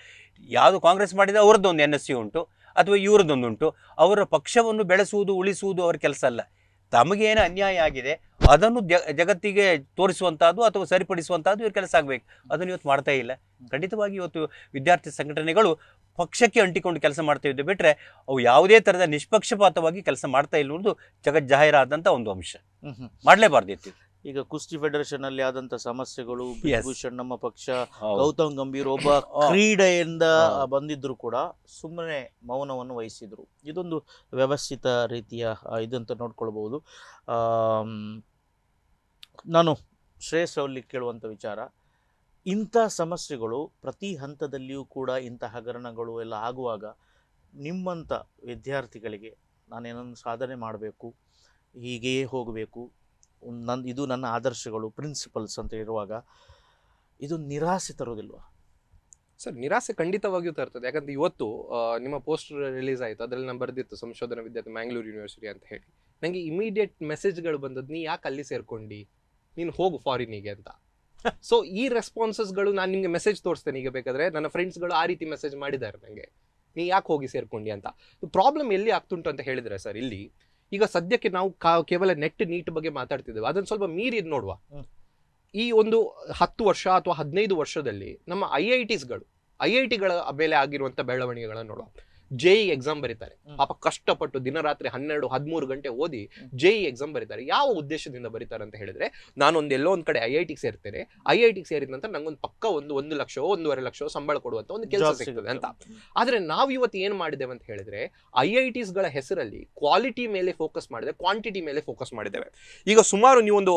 ಯಾವುದು ಕಾಂಗ್ರೆಸ್ ಮಾಡಿದರೆ ಅವರದ್ದೊಂದು ಎನ್ ಎಸ್ ಸಿ ಉಂಟು ಅಥವಾ ಇವರದ್ದೊಂದುಂಟು ಅವರ ಪಕ್ಷವನ್ನು ಬೆಳೆಸುವುದು ಉಳಿಸುವುದು ಅವರ ಕೆಲಸ ಅಲ್ಲ ತಮಗೇನು ಅನ್ಯಾಯ ಆಗಿದೆ ಅದನ್ನು ಜಗತ್ತಿಗೆ ತೋರಿಸುವಂಥದ್ದು ಅಥವಾ ಸರಿಪಡಿಸುವಂಥದ್ದು ಇವ್ರ ಕೆಲಸ ಆಗಬೇಕು ಅದನ್ನು ಇವತ್ತು ಮಾಡ್ತಾ ಇಲ್ಲ ಖಂಡಿತವಾಗಿ ಇವತ್ತು ವಿದ್ಯಾರ್ಥಿ ಸಂಘಟನೆಗಳು ಪಕ್ಷಕ್ಕೆ ಅಂಟಿಕೊಂಡು ಕೆಲಸ ಮಾಡ್ತಾ ಇದ್ದು ಬಿಟ್ಟರೆ ಅವು ಯಾವುದೇ ಥರದ ನಿಷ್ಪಕ್ಷಪಾತವಾಗಿ ಕೆಲಸ ಮಾಡ್ತಾ ಇಲ್ಲ ಅನ್ನೋದು ಒಂದು ಅಂಶ ಮಾಡಲೇಬಾರ್ದಿತ್ತು ಈಗ ಕುಸ್ತಿ ಫೆಡರೇಷನ್ ಅಲ್ಲಿ ಆದಂತ ಸಮಸ್ಯೆಗಳು ಭೂಷಣ್ ನಮ್ಮ ಪಕ್ಷ ಗೌತಮ್ ಗಂಭೀರ್ ಒಬ್ಬ ಕ್ರೀಡೆಯಿಂದ ಬಂದಿದ್ರು ಕೂಡ ಸುಮ್ಮನೆ ಮೌನವನ್ನು ವಹಿಸಿದ್ರು ಇದೊಂದು ವ್ಯವಸ್ಥಿತ ರೀತಿಯ ಇದಂತ ನೋಡ್ಕೊಳ್ಬಹುದು ನಾನು ಶ್ರೇಯಸ್ ಅವಲ್ಲಿ ಕೇಳುವಂಥ ವಿಚಾರ ಇಂಥ ಸಮಸ್ಯೆಗಳು ಪ್ರತಿ ಹಂತದಲ್ಲಿಯೂ ಕೂಡ ಇಂತಹ ಹಗರಣಗಳು ಎಲ್ಲ ಆಗುವಾಗ ನಿಮ್ಮಂಥ ವಿದ್ಯಾರ್ಥಿಗಳಿಗೆ ನಾನೇನನ್ನು ಸಾಧನೆ ಮಾಡಬೇಕು ಹೀಗೆಯೇ ಹೋಗಬೇಕು ನನ್ನ ಇದು ನನ್ನ ಆದರ್ಶಗಳು ಪ್ರಿನ್ಸಿಪಲ್ಸ್ ಅಂತ ಇರುವಾಗ ಇದು ನಿರಾಸೆ ತರೋದಿಲ್ವಾ ಸರ್ ನಿರಾಸೆ ಖಂಡಿತವಾಗಿಯೂ ತರ್ತದೆ ಯಾಕಂದ್ರೆ ಇವತ್ತು ನಿಮ್ಮ ಪೋಸ್ಟರ್ ರಿಲೀಸ್ ಆಯಿತು ಅದರಲ್ಲಿ ನಾನು ಬರೆದಿತ್ತು ಸಂಶೋಧನಾ ವಿದ್ಯಾರ್ಥಿ ಮ್ಯಾಂಗ್ಳೂರ್ ಯೂನಿವರ್ಸಿಟಿ ಅಂತ ಹೇಳಿ ನನಗೆ ಇಮಿಡಿಯೇಟ್ ಮೆಸೇಜ್ಗಳು ಬಂದದ್ದು ನೀ ಯಾಕೆ ಅಲ್ಲಿ ಸೇರ್ಕೊಂಡು ನೀನು ಹೋಗು ಫಾರಿನಿಗೆ ಅಂತ ಸೊ ಈ ರೆಸ್ಪಾನ್ಸಸ್ಗಳು ನಾನು ನಿಮಗೆ ಮೆಸೇಜ್ ತೋರಿಸ್ತೇನೆ ಈಗ ಬೇಕಾದ್ರೆ ನನ್ನ ಫ್ರೆಂಡ್ಸ್ಗಳು ಆ ರೀತಿ ಮೆಸೇಜ್ ಮಾಡಿದ್ದಾರೆ ನನಗೆ ನೀ ಯಾಕೆ ಹೋಗಿ ಸೇರ್ಕೊಂಡಿ ಅಂತ ಪ್ರಾಬ್ಲಮ್ ಎಲ್ಲಿ ಆಗ್ತುಂಟು ಅಂತ ಹೇಳಿದರೆ ಸರ್ ಇಲ್ಲಿ ಈಗ ಸದ್ಯಕ್ಕೆ ನಾವು ಕೇವಲ ನೆಟ್ ನೀಟ್ ಬಗ್ಗೆ ಮಾತಾಡ್ತಿದ್ದೇವೆ ಅದನ್ನ ಸ್ವಲ್ಪ ಮೀರಿ ನೋಡುವ ಈ ಒಂದು ಹತ್ತು ವರ್ಷ ಅಥವಾ ಹದಿನೈದು ವರ್ಷದಲ್ಲಿ ನಮ್ಮ ಐ ಐ ಟಿಸ್ಗಳು ಐ ಐ ಟಿಗಳ ಮೇಲೆ ಆಗಿರುವಂಥ ಬೆಳವಣಿಗೆಗಳನ್ನು ನೋಡುವ ಜೆಇ ಎಕ್ಸಾಮ್ e ಬರೀತಾರೆ ಪಾಪ ಕಷ್ಟಪಟ್ಟು ದಿನರಾತ್ರಿ ಹನ್ನೆರಡು ಹದಿಮೂರು ಗಂಟೆ ಓದಿ ಜೆಇ ಎಕ್ಸಾಮ್ e ಬರೀತಾರೆ ಯಾವ ಉದ್ದೇಶದಿಂದ ಬರೀತಾರೆ ಅಂತ ಹೇಳಿದ್ರೆ ಒಂದ್ ಎಲ್ಲೋ ಒಂದ್ ಕಡೆ ಐ ಐ ಟಿಗೆ ಸೇರ್ತೇನೆ ಐ ಐ ಟಿಗೆ ಸೇರಿದ ನಂತರ ನಂಗೊಂದು ಪಕ್ಕ ಒಂದು ಒಂದು ಲಕ್ಷ ಒಂದೂವರೆ ಲಕ್ಷ ಸಂಬಳ ಕೊಡುವಂತ ಒಂದು ಕೆಲಸ ಸಿಗ್ತದೆ ಅಂತ ಆದ್ರೆ ನಾವ್ ಇವತ್ತು ಏನ್ ಮಾಡಿದ್ದೇವೆ ಅಂತ ಹೇಳಿದ್ರೆ ಐ ಐ ಟಿ ಗಳ ಹೆಸರಲ್ಲಿ ಕ್ವಾಲಿಟಿ ಮೇಲೆ ಫೋಕಸ್ ಮಾಡಿದೆ ಕ್ವಾಂಟಿಟಿ ಮೇಲೆ ಫೋಕಸ್ ಮಾಡಿದ್ದೇವೆ ಈಗ ಸುಮಾರು ನೀವೊಂದು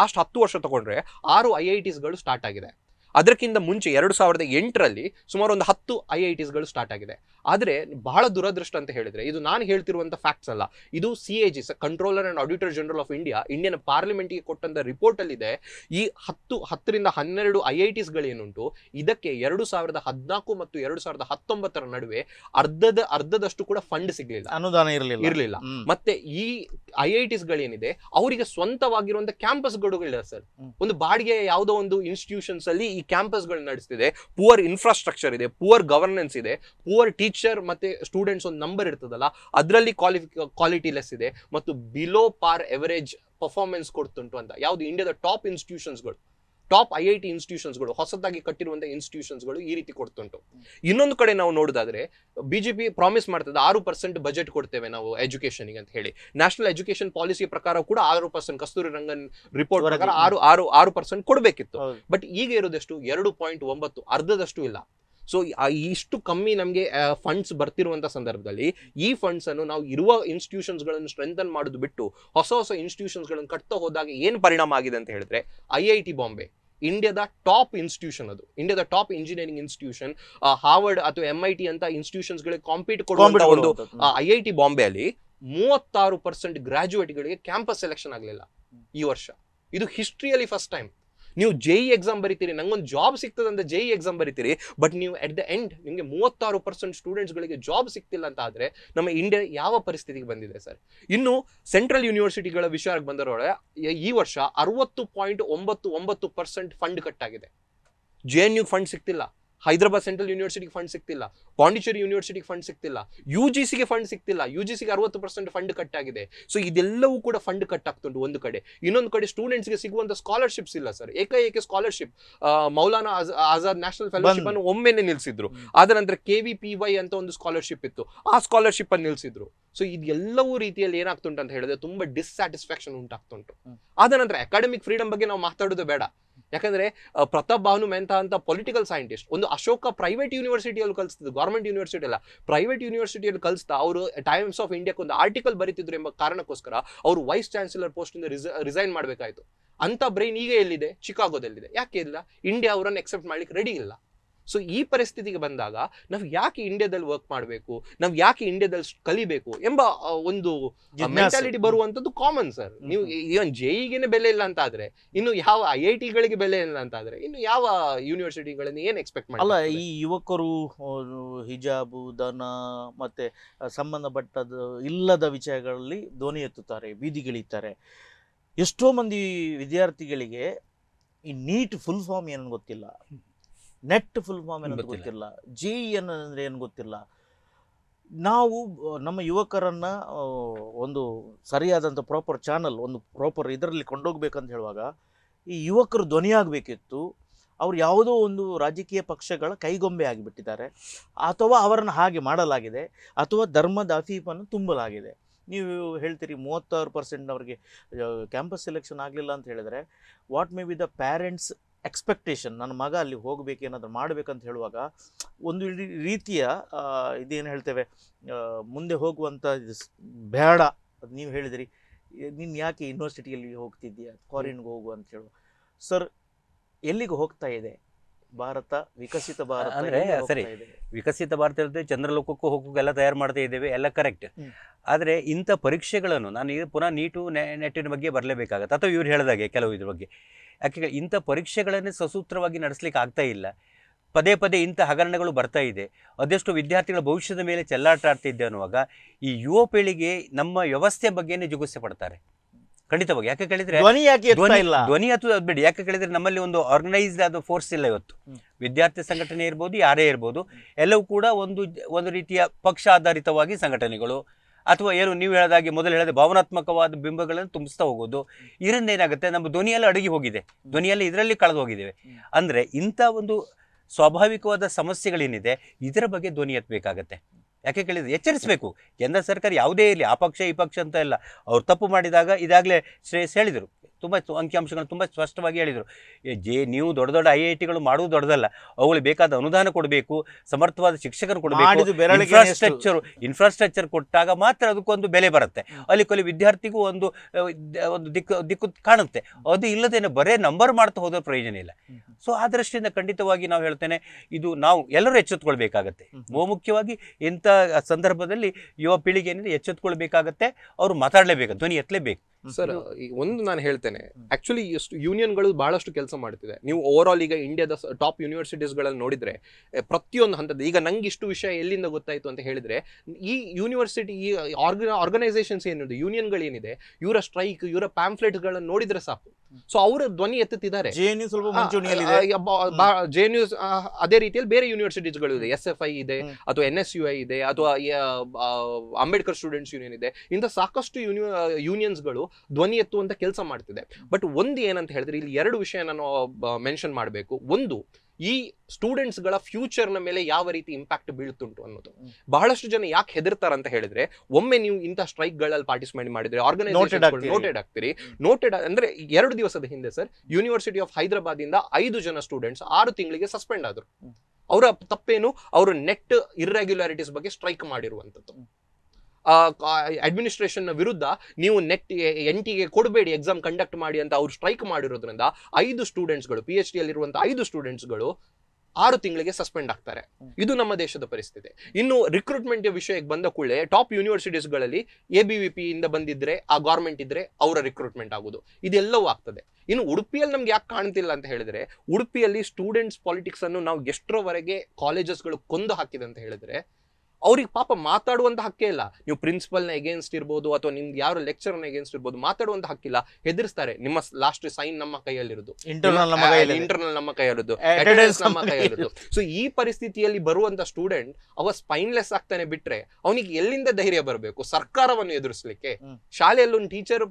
ಲಾಸ್ಟ್ ಹತ್ತು ವರ್ಷ ತಗೊಂಡ್ರೆ ಆರು ಐ ಐ ಟಿಸ್ಗಳು ಸ್ಟಾರ್ಟ್ ಆಗಿದೆ ಅದಕ್ಕಿಂತ ಮುಂಚೆ ಎರಡು ಸಾವಿರದ ಎಂಟರಲ್ಲಿ ಸುಮಾರು ಒಂದು ಹತ್ತು ಐ ಐ ಟಿಸ್ಗಳು ಸ್ಟಾರ್ಟ್ ಆಗಿದೆ ಆದರೆ ಬಹಳ ದುರದೃಷ್ಟ ಅಂತ ಹೇಳಿದ್ರೆ ಇದು ನಾನು ಹೇಳ್ತಿರುವಂಥ ಫ್ಯಾಕ್ಟ್ಸ್ ಅಲ್ಲ ಇದು C A G controller and auditor general of India Indian ಪಾರ್ಲಿಮೆಂಟ್ಗೆ ಕೊಟ್ಟಂತ ರಿಪೋರ್ಟ್ ಅಲ್ಲಿ ಇದೆ ಈ ಹತ್ತು ಹತ್ತರಿಂದ ಹನ್ನೆರಡು ಐ ಐ ಟಿಸ್ಗಳೇನುಂಟು ಇದಕ್ಕೆ ಎರಡು ಸಾವಿರದ ಹದಿನಾಲ್ಕು ಮತ್ತು ಎರಡು ಸಾವಿರದ ಹತ್ತೊಂಬತ್ತರ ನಡುವೆ ಅರ್ಧದ ಅರ್ಧದಷ್ಟು ಕೂಡ ಫಂಡ್ ಸಿಗಲಿಲ್ಲ ಅನುದಾನ ಇರಲಿಲ್ಲ ಇರಲಿಲ್ಲ ಮತ್ತೆ ಈ ಐ ಐ ಟಿಸ್ಗಳೇನಿದೆ ಅವರಿಗೆ ಸ್ವಂತವಾಗಿರುವಂತಹ ಕ್ಯಾಂಪಸ್ಗಳು ಇಲ್ಲ ಸರ್ ಒಂದು ಬಾಡಿಗೆ ಯಾವುದೋ ಒಂದು ಇನ್ಸ್ಟಿಟ್ಯೂಷನ್ಸ್ ಅಲ್ಲಿ ಈ ಗಳು ನಡೆಸ್ತಿದೆ ಪುವರ್ ಇನ್ಫ್ರಾಸ್ಟ್ರಕ್ಚರ್ ಇದೆ ಪುವರ್ ಗವರ್ನೆನ್ಸ್ ಇದೆ ಪುವರ್ ಟೀಚ್ ಟೀಚರ್ ಮತ್ತೆ ಸ್ಟೂಡೆಂಟ್ಸ್ ಒಂದು ನಂಬರ್ ಇರ್ತದಲ್ಲ ಅದರಲ್ಲಿ ಕ್ವಾಲಿಫಿ ಕ್ವಾಲಿಟಿ ಲೆಸ್ ಇದೆ ಮತ್ತು ಬಿಲೋ ಪಾರ್ ಎವರೇಜ್ ಪರ್ಫಾರ್ಮೆನ್ಸ್ ಕೊಡ್ತುಂಟು ಅಂತ ಯಾವುದು ಇಂಡಿಯಾದ ಟಾಪ್ ಇನ್ಸ್ಟಿಟ್ಯೂಷನ್ಸ್ಗಳು ಟಾಪ್ ಐ ಐ ಟಿ ಇನ್ಸ್ಟಿಟ್ಯೂಷನ್ಸ್ಗಳು ಹೊಸದಾಗಿ ಕಟ್ಟಿರುವಂತಹ ಇನ್ಸ್ಟಿಟ್ಯೂಷನ್ಸ್ಗಳು ಈ ರೀತಿ ಕೊಡ್ತುಂಟು ಇನ್ನೊಂದು ಕಡೆ ನಾವು ನೋಡೋದಾದ್ರೆ ಬಿಜೆಪಿ ಪ್ರಾಮಿಸ್ ಮಾಡ್ತದೆ ಆರು ಪರ್ಸೆಂಟ್ ಬಜೆಟ್ ಕೊಡ್ತೇವೆ ನಾವು ಎಜುಕೇಷನ್ಗೆ ಅಂತ ಹೇಳಿ ನ್ಯಾಷನಲ್ ಎಜುಕೇಶನ್ ಪಾಲಿಸಿ ಪ್ರಕಾರ ಕೂಡ ಆರು ಪರ್ಸೆಂಟ್ ಕಸ್ತೂರಿ ರಂಗನ್ ರಿಪೋರ್ಟ್ ಪ್ರಕಾರ ಆರು ಆರು ಆರು ಪರ್ಸೆಂಟ್ ಕೊಡಬೇಕಿತ್ತು ಬಟ್ ಈಗ ಇರೋದಷ್ಟು ಎರಡು ಪಾಯಿಂಟ್ ಒಂಬತ್ತು ಅರ್ಧದಷ್ಟು ಇಲ್ಲ ಸೊ ಇಷ್ಟು ಕಮ್ಮಿ ನಮಗೆ ಫಂಡ್ಸ್ ಬರ್ತಿರುವಂಥ ಸಂದರ್ಭದಲ್ಲಿ ಈ ಫಂಡ್ಸನ್ನು ನಾವು ಇರುವ ಇನ್ಸ್ಟಿಟ್ಯೂಷನ್ಸ್ಗಳನ್ನು ಸ್ಟ್ರೆಂಥನ್ ಮಾಡೋದು ಬಿಟ್ಟು ಹೊಸ ಹೊಸ ಇನ್ಸ್ಟಿಟ್ಯೂಷನ್ಸ್ಗಳನ್ನು ಕಟ್ತಾ ಹೋದಾಗ ಏನು ಪರಿಣಾಮ ಆಗಿದೆ ಅಂತ ಹೇಳಿದ್ರೆ ಐ ಐ ಟಿ ಬಾಂಬೆ ಇಂಡಿಯಾದ ಟಾಪ್ ಇನ್ಸ್ಟಿಟ್ಯೂಷನ್ ಅದು ಇಂಡಿಯಾದ ಟಾಪ್ ಇಂಜಿನಿಯರಿಂಗ್ ಇನ್ಸ್ಟಿಟ್ಯೂಷನ್ ಹಾರ್ವರ್ಡ್ ಅಥವಾ ಎಂ ಐ ಟಿ ಅಂತ ಇನ್ಸ್ಟಿಟ್ಯೂಷನ್ಸ್ಗಳಿಗೆ ಕಾಂಪೀಟ್ ಕೊಡುವಂಥ ಒಂದು ಐ ಐ ಟಿ ಬಾಂಬೆಯಲ್ಲಿ ಮೂವತ್ತಾರು ಪರ್ಸೆಂಟ್ ಗ್ರಾಜುಯೇಟ್ಗಳಿಗೆ ಕ್ಯಾಂಪಸ್ ಸೆಲೆಕ್ಷನ್ ಆಗಲಿಲ್ಲ ಈ ವರ್ಷ ಇದು ಹಿಸ್ಟ್ರಿಯಲ್ಲಿ ಫಸ್ಟ್ ಟೈಮ್ ನೀವು ಜೆ ಇ e ಎಕ್ಸಾಮ್ ಬರಿತೀರಿ ನಂಗೊಂದು ಜಾಬ್ ಸಿಗ್ತದಂತ ಜೆ ಇ ಎಕ್ಸಾಮ್ e ಬರಿತೀರಿ ಬಟ್ ನೀವು ಅಟ್ ದ ಎಂಡ್ ನಿಮಗೆ ಮೂವತ್ತಾರು ಪರ್ಸೆಂಟ್ ಸ್ಟೂಡೆಂಟ್ಸ್ಗಳಿಗೆ ಜಾಬ್ ಸಿಗ್ತಿಲ್ಲ ಅಂತ ಆದರೆ ನಮ್ಮ ಇಂಡಿಯಾ ಯಾವ ಪರಿಸ್ಥಿತಿಗೆ ಬಂದಿದೆ ಸರ್ ಇನ್ನು ಸೆಂಟ್ರಲ್ ಯೂನಿವರ್ಸಿಟಿಗಳ ವಿಷಯಕ್ಕೆ ಬಂದರೊಳಗೆ ಈ ವರ್ಷ ಅರವತ್ತು ಪಾಯಿಂಟ್ ಒಂಬತ್ತು ಒಂಬತ್ತು ಪರ್ಸೆಂಟ್ ಫಂಡ್ ಕಟ್ ಆಗಿದೆ ಜೆ ಎನ್ ಯು ಫಂಡ್ ಸಿಗ್ತಿಲ್ಲ ಹೈದರಾಬಾದ್ ಸೆಂಟ್ರಲ್ ಯೂನಿವರ್ಸಿಟಿಗೆ ಫಂಡ್ ಸಿಕ್ತಿಲ್ಲ ಪಾಂಡಿಚೇರಿ ಯೂನಿವರ್ಸಿಟಿಗೆ ಫಂಡ್ ಸಿಕ್ತಿಲ್ಲ ಯು ಜಿ ಸಿಗೆ ಫಂಡ್ ಸಿಕ್ತಿಲ್ಲ ಯು ಜಿ ಸಿಗೆ ಅರವತ್ತು ಪರ್ಸೆಂಟ್ ಫಂಡ್ ಕಟ್ ಆಗಿದೆ ಸೊ ಇದೆಲ್ಲವೂ ಕೂಡ ಫಂಡ್ ಕಟ್ ಆಗ್ತುಂಟು ಒಂದು ಕಡೆ ಇನ್ನೊಂದು ಕಡೆ ಗೆ ಸಿಗುವಂತ ಸ್ಕಾಲರ್ಶಿಪ್ಸ್ ಇಲ್ಲ ಸರ್ ಏಕಾಏಕಿ scholarship Maulana Azad national fellowship ಅನ್ನು ಒಮ್ಮೆನೆ ನಿಲ್ಲಿಸಿದ್ರು ಆದ ನಂತರ ಕೆ ವಿ ಪಿ ವೈ ಅಂತ ಒಂದು ಸ್ಕಾಲರ್ಶಿಪ್ ಇತ್ತು ಆ ಸ್ಕಾಲರ್ಶಿಪ್ ಅನ್ನು ನಿಲ್ಲಿಸಿದ್ರು ಸೊ ಇದೆಲ್ಲವೂ ರೀತಿಯಲ್ಲಿ ಏನಾಗ್ತುಂಟು ಅಂತ ಹೇಳಿದ್ರೆ ತುಂಬಾ ಡಿಸ್ಸ್ಯಾಟಿಸ್ಫ್ಯಾಕ್ಷನ್ ಉಂಟಾಗ್ತುಂಟು ಆದ ನಂತರ ಅಕಾಡೆಮಿಕ್ ಫ್ರೀಡಮ್ ಬಗ್ಗೆ ನಾವು ಮಾತಾಡೋದು ಬೇಡ ಯಾಕಂದ್ರೆ ಪ್ರತಾಪ್ ಭಾನು ಮೆಹ್ತಾ ಅಂತ ಪೊಲಿಟಿಕಲ್ ಸೈಂಟಿಸ್ಟ್ ಒಂದು ಅಶೋಕ ಪ್ರೈವೇಟ್ ಯೂನಿವರ್ಸಿಟಿಯಲ್ಲಿ ಕಲಿಸ್ತಿದ್ದು ಗೌರ್ಮೆಂಟ್ ಯೂನಿವರ್ಸಿಟಿ ಅಲ್ಲ ಪ್ರೈವೇಟ್ ಯೂನಿವರ್ಸಿಟಿಯಲ್ಲಿ ಕಲಿಸ್ತಾ ಅವರು ಟೈಮ್ಸ್ ಆಫ್ ಇಂಡಿಯಾಕ್ಕೆ ಒಂದು ಆರ್ಟಿಕಲ್ ಬರೀತಿದ್ರು ಎಂಬ ಕಾರಣಕ್ಕೋಸ್ಕರ ಅವರು ವೈಸ್ ಚಾನ್ಸಲರ್ ಪೋಸ್ಟಿಂದ ರಿಸ ರಿಸೈನ್ ಮಾಡಬೇಕಾಯ್ತು ಅಂಥ ಬ್ರೈನ್ ಈಗ ಎಲ್ಲಿದೆ ಚಿಕಾಗೋದಲ್ಲಿದೆ ಯಾಕೆ ಇಲ್ಲ ಇಂಡಿಯಾ ಅವರನ್ನು ಎಕ್ಸೆಪ್ಟ್ ಮಾಡ್ಲಿಕ್ಕೆ ರೆಡಿ ಇಲ್ಲ ಸೊ ಈ ಪರಿಸ್ಥಿತಿಗೆ ಬಂದಾಗ ನಾವು ಯಾಕೆ ಇಂಡಿಯಾದಲ್ಲಿ ವರ್ಕ್ ಮಾಡಬೇಕು ನಾವು ಯಾಕೆ ಇಂಡಿಯಾದಲ್ಲಿ ಕಲಿಬೇಕು ಎಂಬ ಒಂದು ಮೆಂಟಾಲಿಟಿ ಬರುವಂತದ್ದು ಕಾಮನ್ ಸರ್ ನೀವು ಇವನ್ ಜೆಇಗೆನೆ e ಬೆಲೆ ಇಲ್ಲ ಅಂತ ಆದ್ರೆ ಇನ್ನು ಯಾವ ಐ ಐ ಗಳಿಗೆ ಬೆಲೆ ಇಲ್ಲ ಅಂತ ಆದ್ರೆ ಇನ್ನು ಯಾವ ಯೂನಿವರ್ಸಿಟಿಗಳನ್ನು ಏನು ಎಕ್ಸ್ಪೆಕ್ಟ್ ಮಾಡಿ ಅಲ್ಲ ಈ ಯುವಕರು ಹಿಜಾಬು ದನ ಮತ್ತೆ ಸಂಬಂಧಪಟ್ಟದ ಇಲ್ಲದ ವಿಷಯಗಳಲ್ಲಿ ಧ್ವನಿ ಎತ್ತುತ್ತಾರೆ ಬೀದಿಗಿಳಿತಾರೆ ಎಷ್ಟೋ ಮಂದಿ ವಿದ್ಯಾರ್ಥಿಗಳಿಗೆ ಈ ನೀಟ್ ಫುಲ್ ಫಾರ್ಮ್ ಏನನ್ನು ಗೊತ್ತಿಲ್ಲ ನೆಟ್ ಫುಲ್ ಫಾರ್ಮ್ ಏನಂತ ಗೊತ್ತಿಲ್ಲ ಜಿ ಎನ್ ಅಂದರೆ ಏನು ಗೊತ್ತಿಲ್ಲ ನಾವು ನಮ್ಮ ಯುವಕರನ್ನು ಒಂದು ಸರಿಯಾದಂಥ ಪ್ರಾಪರ್ ಚಾನಲ್ ಒಂದು ಪ್ರಾಪರ್ ಇದರಲ್ಲಿ ಕೊಂಡೋಗ್ಬೇಕಂತ ಹೇಳುವಾಗ ಈ ಯುವಕರು ಧ್ವನಿಯಾಗಬೇಕಿತ್ತು ಅವರು ಯಾವುದೋ ಒಂದು ರಾಜಕೀಯ ಪಕ್ಷಗಳ ಕೈಗೊಂಬೆ ಆಗಿಬಿಟ್ಟಿದ್ದಾರೆ ಅಥವಾ ಅವರನ್ನು ಹಾಗೆ ಮಾಡಲಾಗಿದೆ ಅಥವಾ ಧರ್ಮದ ಅಫೀಫನ್ನು ತುಂಬಲಾಗಿದೆ ನೀವು ಹೇಳ್ತೀರಿ ಮೂವತ್ತಾರು ಪರ್ಸೆಂಟ್ ಅವರಿಗೆ ಕ್ಯಾಂಪಸ್ ಸೆಲೆಕ್ಷನ್ ಆಗಲಿಲ್ಲ ಅಂತ ಹೇಳಿದರೆ what may be the parents expectation ನನ್ನ ಮಗ ಅಲ್ಲಿ ಹೋಗಬೇಕು ಏನಾದರೂ ಮಾಡಬೇಕಂತ ಹೇಳುವಾಗ ಒಂದು ರೀತಿಯ ಇದೇನು ಹೇಳ್ತೇವೆ ಮುಂದೆ ಹೋಗುವಂಥ ಬೇಡ ಅದು ನೀವು ಹೇಳಿದಿರಿ ನೀನು ಯಾಕೆ ಯೂನಿವರ್ಸಿಟಿಯಲ್ಲಿ ಹೋಗ್ತಿದ್ದೀಯ ಫಾರಿನ್ಗೆ ಹೋಗು ಅಂತ ಹೇಳುವ ಸರ್ ಎಲ್ಲಿಗೆ ಹೋಗ್ತಾ ಇದೆ ಭಾರತ ವಿಕಸಿತ ಭಾರತ ಅಂದ್ರೆ ಸರಿ ವಿಕಸಿತ ಭಾರತ ಇರುತ್ತೆ ಚಂದ್ರಲೋಕಕ್ಕೂ ಹೋಗೋಕೆ ಎಲ್ಲ ತಯಾರು ಮಾಡ್ತಾ ಇದ್ದೇವೆ ಎಲ್ಲ ಕರೆಕ್ಟ್ ಆದರೆ ಇಂಥ ಪರೀಕ್ಷೆಗಳನ್ನು ನಾನು ಈಗ ಪುನಃ ನೀಟು ನೆಟ್ಟಿನ ಬಗ್ಗೆ ಬರಲೇಬೇಕಾಗತ್ತೆ ಅಥವಾ ಇವ್ರು ಹೇಳಿದಾಗೆ ಕೆಲವು ಇದ್ರ ಬಗ್ಗೆ ಯಾಕೆ ಇಂಥ ಪರೀಕ್ಷೆಗಳನ್ನೇ ಸಸೂತ್ರವಾಗಿ ನಡೆಸಲಿಕ್ಕೆ ಆಗ್ತಾ ಇಲ್ಲ ಪದೇ ಪದೇ ಇಂಥ ಹಗರಣಗಳು ಬರ್ತಾ ಇದೆ ಅದೆಷ್ಟು ವಿದ್ಯಾರ್ಥಿಗಳ ಭವಿಷ್ಯದ ಮೇಲೆ ಚೆಲ್ಲಾಟ ಆಡ್ತಿದ್ದೆ ಅನ್ನುವಾಗ ಈ ಯುವ ಪೀಳಿಗೆ ನಮ್ಮ ವ್ಯವಸ್ಥೆ ಬಗ್ಗೆನೇ ಜಿಗುಸೆ ಪಡ್ತಾರೆ ಖಂಡಿತವಾಗಿ ಯಾಕೆ ಕೇಳಿದ್ರೆ ಧ್ವನಿ ಯಾಕೆ ಇಲ್ಲ ಧ್ವನಿ ಅಥವಾ ಅದು ಬಿಡಿ ಯಾಕೆ ಕೇಳಿದ್ರೆ ನಮ್ಮಲ್ಲಿ ಒಂದು ಆರ್ಗನೈಸ್ಡ್ ಆದ ಫೋರ್ಸ್ ಇಲ್ಲ ಇವತ್ತು ವಿದ್ಯಾರ್ಥಿ ಸಂಘಟನೆ ಇರ್ಬೋದು ಯಾರೇ ಇರ್ಬೋದು ಎಲ್ಲವೂ ಕೂಡ ಒಂದು ಒಂದು ರೀತಿಯ ಪಕ್ಷ ಆಧಾರಿತವಾಗಿ ಸಂಘಟನೆಗಳು ಅಥವಾ ಏನು ನೀವು ಹೇಳಿದಾಗೆ ಮೊದಲು ಹೇಳಿದ ಭಾವನಾತ್ಮಕವಾದ ಬಿಂಬಗಳನ್ನು ತುಂಬಿಸ್ತಾ ಹೋಗೋದು ಇದರಿಂದ ಏನಾಗುತ್ತೆ ನಮ್ಮ ಧ್ವನಿಯಲ್ಲಿ ಅಡಗಿ ಹೋಗಿದೆ ಧ್ವನಿಯಲ್ಲಿ ಇದರಲ್ಲಿ ಕಳೆದು ಹೋಗಿದ್ದೇವೆ ಅಂದರೆ ಇಂಥ ಒಂದು ಸ್ವಾಭಾವಿಕವಾದ ಸಮಸ್ಯೆಗಳೇನಿದೆ ಇದರ ಬಗ್ಗೆ ಧ್ವನಿ ಎತ್ತಬೇಕಾಗತ್ತೆ ಯಾಕೆ ಕೇಳಿದ್ರೆ ಎಚ್ಚರಿಸಬೇಕು ಕೇಂದ್ರ ಸರ್ಕಾರ ಯಾವುದೇ ಇರಲಿ ಆ ಪಕ್ಷ ಈ ಪಕ್ಷ ಅಂತ ಇಲ್ಲ ಅವ್ರು ತಪ್ಪು ಮಾಡಿದಾಗ ಇದಾಗಲೇ ಶ್ರೇಯಸ್ ಹೇಳಿದರು ತುಂಬ ಅಂಕಿಅಂಶಗಳನ್ನು ತುಂಬ ಸ್ಪಷ್ಟವಾಗಿ ಹೇಳಿದರು ಜೆ ನೀವು ದೊಡ್ಡ ದೊಡ್ಡ ಐ ಐ ಟಿಗಳು ಮಾಡುವುದು ದೊಡ್ಡದಲ್ಲ ಅವುಗಳು ಬೇಕಾದ ಅನುದಾನ ಕೊಡಬೇಕು ಸಮರ್ಥವಾದ ಶಿಕ್ಷಕರು ಕೊಡಬೇಕು ಇನ್ಫ್ರಾಸ್ಟ್ರಕ್ಚರ್ ಇನ್ಫ್ರಾಸ್ಟ್ರಕ್ಚರ್ ಕೊಟ್ಟಾಗ ಮಾತ್ರ ಅದಕ್ಕೊಂದು ಬೆಲೆ ಬರುತ್ತೆ ಅಲ್ಲಿ ಕೊಲ್ಲಿ ವಿದ್ಯಾರ್ಥಿಗೂ ಒಂದು ಒಂದು ದಿಕ್ಕು ದಿಕ್ಕು ಕಾಣುತ್ತೆ ಅದು ಇಲ್ಲದೇನೆ ಬರೇ ನಂಬರ್ ಮಾಡ್ತಾ ಹೋದ ಪ್ರಯೋಜನ ಇಲ್ಲ ಸೊ ಆ ದೃಷ್ಟಿಯಿಂದ ಖಂಡಿತವಾಗಿ ನಾವು ಹೇಳ್ತೇನೆ ಇದು ನಾವು ಎಲ್ಲರೂ ಎಚ್ಚೆತ್ಕೊಳ್ಬೇಕಾಗತ್ತೆ ಬಹುಮುಖ್ಯವಾಗಿ ಇಂಥ ಸಂದರ್ಭದಲ್ಲಿ ಯುವ ಪೀಳಿಗೆ ಏನಿದೆ ಎಚ್ಚೆತ್ಕೊಳ್ಬೇಕಾಗತ್ತೆ ಅವರು ಮಾತಾಡಲೇಬೇಕು ಧ್ವನಿ ಎತ್ತಲೇಬೇಕು ಸರ್ ಒಂದು ನಾನು ಹೇಳ್ತೇನೆ ಆಕ್ಚುಲಿ ಎಷ್ಟು ಯೂನಿಯನ್ಗಳು ಬಹಳಷ್ಟು ಕೆಲಸ ಮಾಡ್ತಿದೆ ನೀವು ಓವರ್ ಆಲ್ ಈಗ ಇಂಡಿಯಾದ ಟಾಪ್ ಯೂನಿವರ್ಸಿಟೀಸ್ ಗಳನ್ನ ನೋಡಿದ್ರೆ ಪ್ರತಿಯೊಂದು ಹಂತದ ಈಗ ನಂಗೆ ಇಷ್ಟು ವಿಷಯ ಎಲ್ಲಿಂದ ಗೊತ್ತಾಯಿತು ಅಂತ ಹೇಳಿದ್ರೆ ಈ ಯೂನಿವರ್ಸಿಟಿ ಈ ಆರ್ಗನೈಸೇಷನ್ಸ್ ಏನಿದೆ ಏನಿದೆ ಇವರ ಸ್ಟ್ರೈಕ್ ಇವರ ಪ್ಯಾಂಫ್ಲೆಟ್ಗಳನ್ನು ನೋಡಿದ್ರೆ ಸಾಕು ಸೊ ಅವರು ಧ್ವನಿ ಎತ್ತುತ್ತಿದ್ದಾರೆ ಜೆ ಎನ್ ಯು ಅದೇ ರೀತಿಯಲ್ಲಿ ಬೇರೆ ಯೂನಿವರ್ಸಿಟೀಸ್ಗಳು ಇದೆ ಎಸ್ ಎಫ್ ಐ ಇದೆ ಅಥವಾ ಎನ್ ಎಸ್ ಯು ಐ ಇದೆ ಅಥವಾ ಅಂಬೇಡ್ಕರ್ ಸ್ಟೂಡೆಂಟ್ಸ್ ಯೂನಿಯನ್ ಇದೆ ಇಂಥ ಸಾಕಷ್ಟು ಯೂನಿಯನ್ಸ್ ಗಳು ಧ್ವನಿ ಎತ್ತುವಂತ ಕೆಲಸ ಮಾಡ್ತಿದೆ ಬಟ್ ಒಂದು ಏನಂತ ಹೇಳಿದ್ರೆ ಇಲ್ಲಿ ಎರಡು ವಿಷಯ ನಾನು ಮೆನ್ಷನ್ ಮಾಡಬೇಕು ಒಂದು ಈ ಸ್ಟೂಡೆಂಟ್ಸ್ ಸ್ಟೂಡೆಂಟ್ಸ್ಗಳ ಫ್ಯೂಚರ್ನ ಮೇಲೆ ಯಾವ ರೀತಿ ಇಂಪ್ಯಾಕ್ಟ್ ಬೀಳುತ್ತುಂಟು ಅನ್ನೋದು ಬಹಳಷ್ಟು ಜನ ಯಾಕೆ ಹೆದರ್ತಾರಂತ ಹೇಳಿದ್ರೆ ಒಮ್ಮೆ ನೀವು ಇಂಥ ಗಳಲ್ಲಿ ಪಾರ್ಟಿಸಿಪೇಟ್ ಮಾಡಿದ್ರೆ ಆರ್ಗನೈಸೇಷನ್ ನೋಟೆಡ್ ಆಗ್ತೀರಿ ನೋಟೆಡ್ ಅಂದ್ರೆ ಎರಡು ದಿವಸದ ಹಿಂದೆ ಸರ್ ಯೂನಿವರ್ಸಿಟಿ ಆಫ್ ಹೈದರಾಬಾದ್ ಇಂದ ಐದು ಜನ ಸ್ಟೂಡೆಂಟ್ಸ್ ಆರು ತಿಂಗಳಿಗೆ ಸಸ್ಪೆಂಡ್ ಆದರು ಅವರ ತಪ್ಪೇನು ಅವರು ನೆಟ್ ಇರ್ರೆಗ್ಯುಲಾರಿಟೀಸ್ ಬಗ್ಗೆ ಸ್ಟ್ರೈಕ್ ಮಾಡಿರುವಂಥದ್ದು ಅಡ್ಮಿನಿಸ್ಟ್ರೇಷನ್ ವಿರುದ್ಧ ನೀವು ನೆಟ್ ಎನ್ ಟಿಗೆ ಕೊಡಬೇಡಿ ಎಕ್ಸಾಮ್ ಕಂಡಕ್ಟ್ ಮಾಡಿ ಅಂತ ಅವರು ಸ್ಟ್ರೈಕ್ ಮಾಡಿರೋದ್ರಿಂದ ಐದು ಸ್ಟೂಡೆಂಟ್ಸ್ಗಳು ಪಿ ಎಚ್ ಡಿಯಲ್ಲಿರುವಂಥ ಐದು ಸ್ಟೂಡೆಂಟ್ಸ್ಗಳು ಆರು ತಿಂಗಳಿಗೆ ಸಸ್ಪೆಂಡ್ ಆಗ್ತಾರೆ ಇದು ನಮ್ಮ ದೇಶದ ಪರಿಸ್ಥಿತಿ ಇನ್ನು ರಿಕ್ರೂಟ್ಮೆಂಟ್ ವಿಷಯಕ್ಕೆ ಬಂದ ಕೂಡಲೇ ಟಾಪ್ ಯೂನಿವರ್ಸಿಟೀಸ್ಗಳಲ್ಲಿ ಎ ಬಿ ವಿ ಪಿಯಿಂದ ಬಂದಿದ್ರೆ ಆ ಗೌರ್ಮೆಂಟ್ ಇದ್ರೆ ಅವರ ರಿಕ್ರೂಟ್ಮೆಂಟ್ ಆಗೋದು ಇದೆಲ್ಲವೂ ಆಗ್ತದೆ ಇನ್ನು ಉಡುಪಿಯಲ್ಲಿ ನಮ್ಗೆ ಯಾಕೆ ಕಾಣ್ತಿಲ್ಲ ಅಂತ ಹೇಳಿದ್ರೆ ಉಡುಪಿಯಲ್ಲಿ ಸ್ಟೂಡೆಂಟ್ಸ್ ಪಾಲಿಟಿಕ್ಸ್ ಅನ್ನು ನಾವು ಎಷ್ಟರವರೆಗೆ ಕಾಲೇಜಸ್ಗಳು ಕೊಂದು ಹಾಕಿದೆ ಅಂತ ಹೇಳಿದ್ರೆ ಅವ್ರಿಗೆ ಪಾಪ ಮಾತಾಡುವಂತ ಹಕ್ಕೇ ಇಲ್ಲ ನೀವು ಪ್ರಿನ್ಸಿಪಲ್ನ ಎಗೇನ್ಸ್ಟ್ ಇರ್ಬೋದು ಅಥವಾ ನಿಮ್ಗೆ ಯಾರು ನ ಎಗೇನ್ಸ್ಟ್ ಇರ್ಬೋದು ಮಾತಾಡುವಂತ ಹಕ್ಕಿಲ್ಲ ಹೆದರ್ಸ್ತಾರೆ ನಿಮ್ಮ ಲಾಸ್ಟ್ ಸೈನ್ ನಮ್ಮ ಕೈಯಲ್ಲಿರೋದು ಇಂಟರ್ನಲ್ ನಮ್ಮ ಕೈಯಲ್ಲಿರೋದು ನಮ್ಮ ಕೈಯಲ್ಲಿರೋದು ಸೊ ಈ ಪರಿಸ್ಥಿತಿಯಲ್ಲಿ ಬರುವಂತ ಸ್ಟೂಡೆಂಟ್ ಅವ ಸ್ಪೈನ್ಲೆಸ್ ಆಗ್ತಾನೆ ಬಿಟ್ರೆ ಅವನಿಗೆ ಎಲ್ಲಿಂದ ಧೈರ್ಯ ಬರಬೇಕು ಸರ್ಕಾರವನ್ನು ಎದುರಿಸಲಿಕ್ಕೆ ಶಾಲೆಯಲ್ಲಿ ಒಂದು ಟೀಚರ್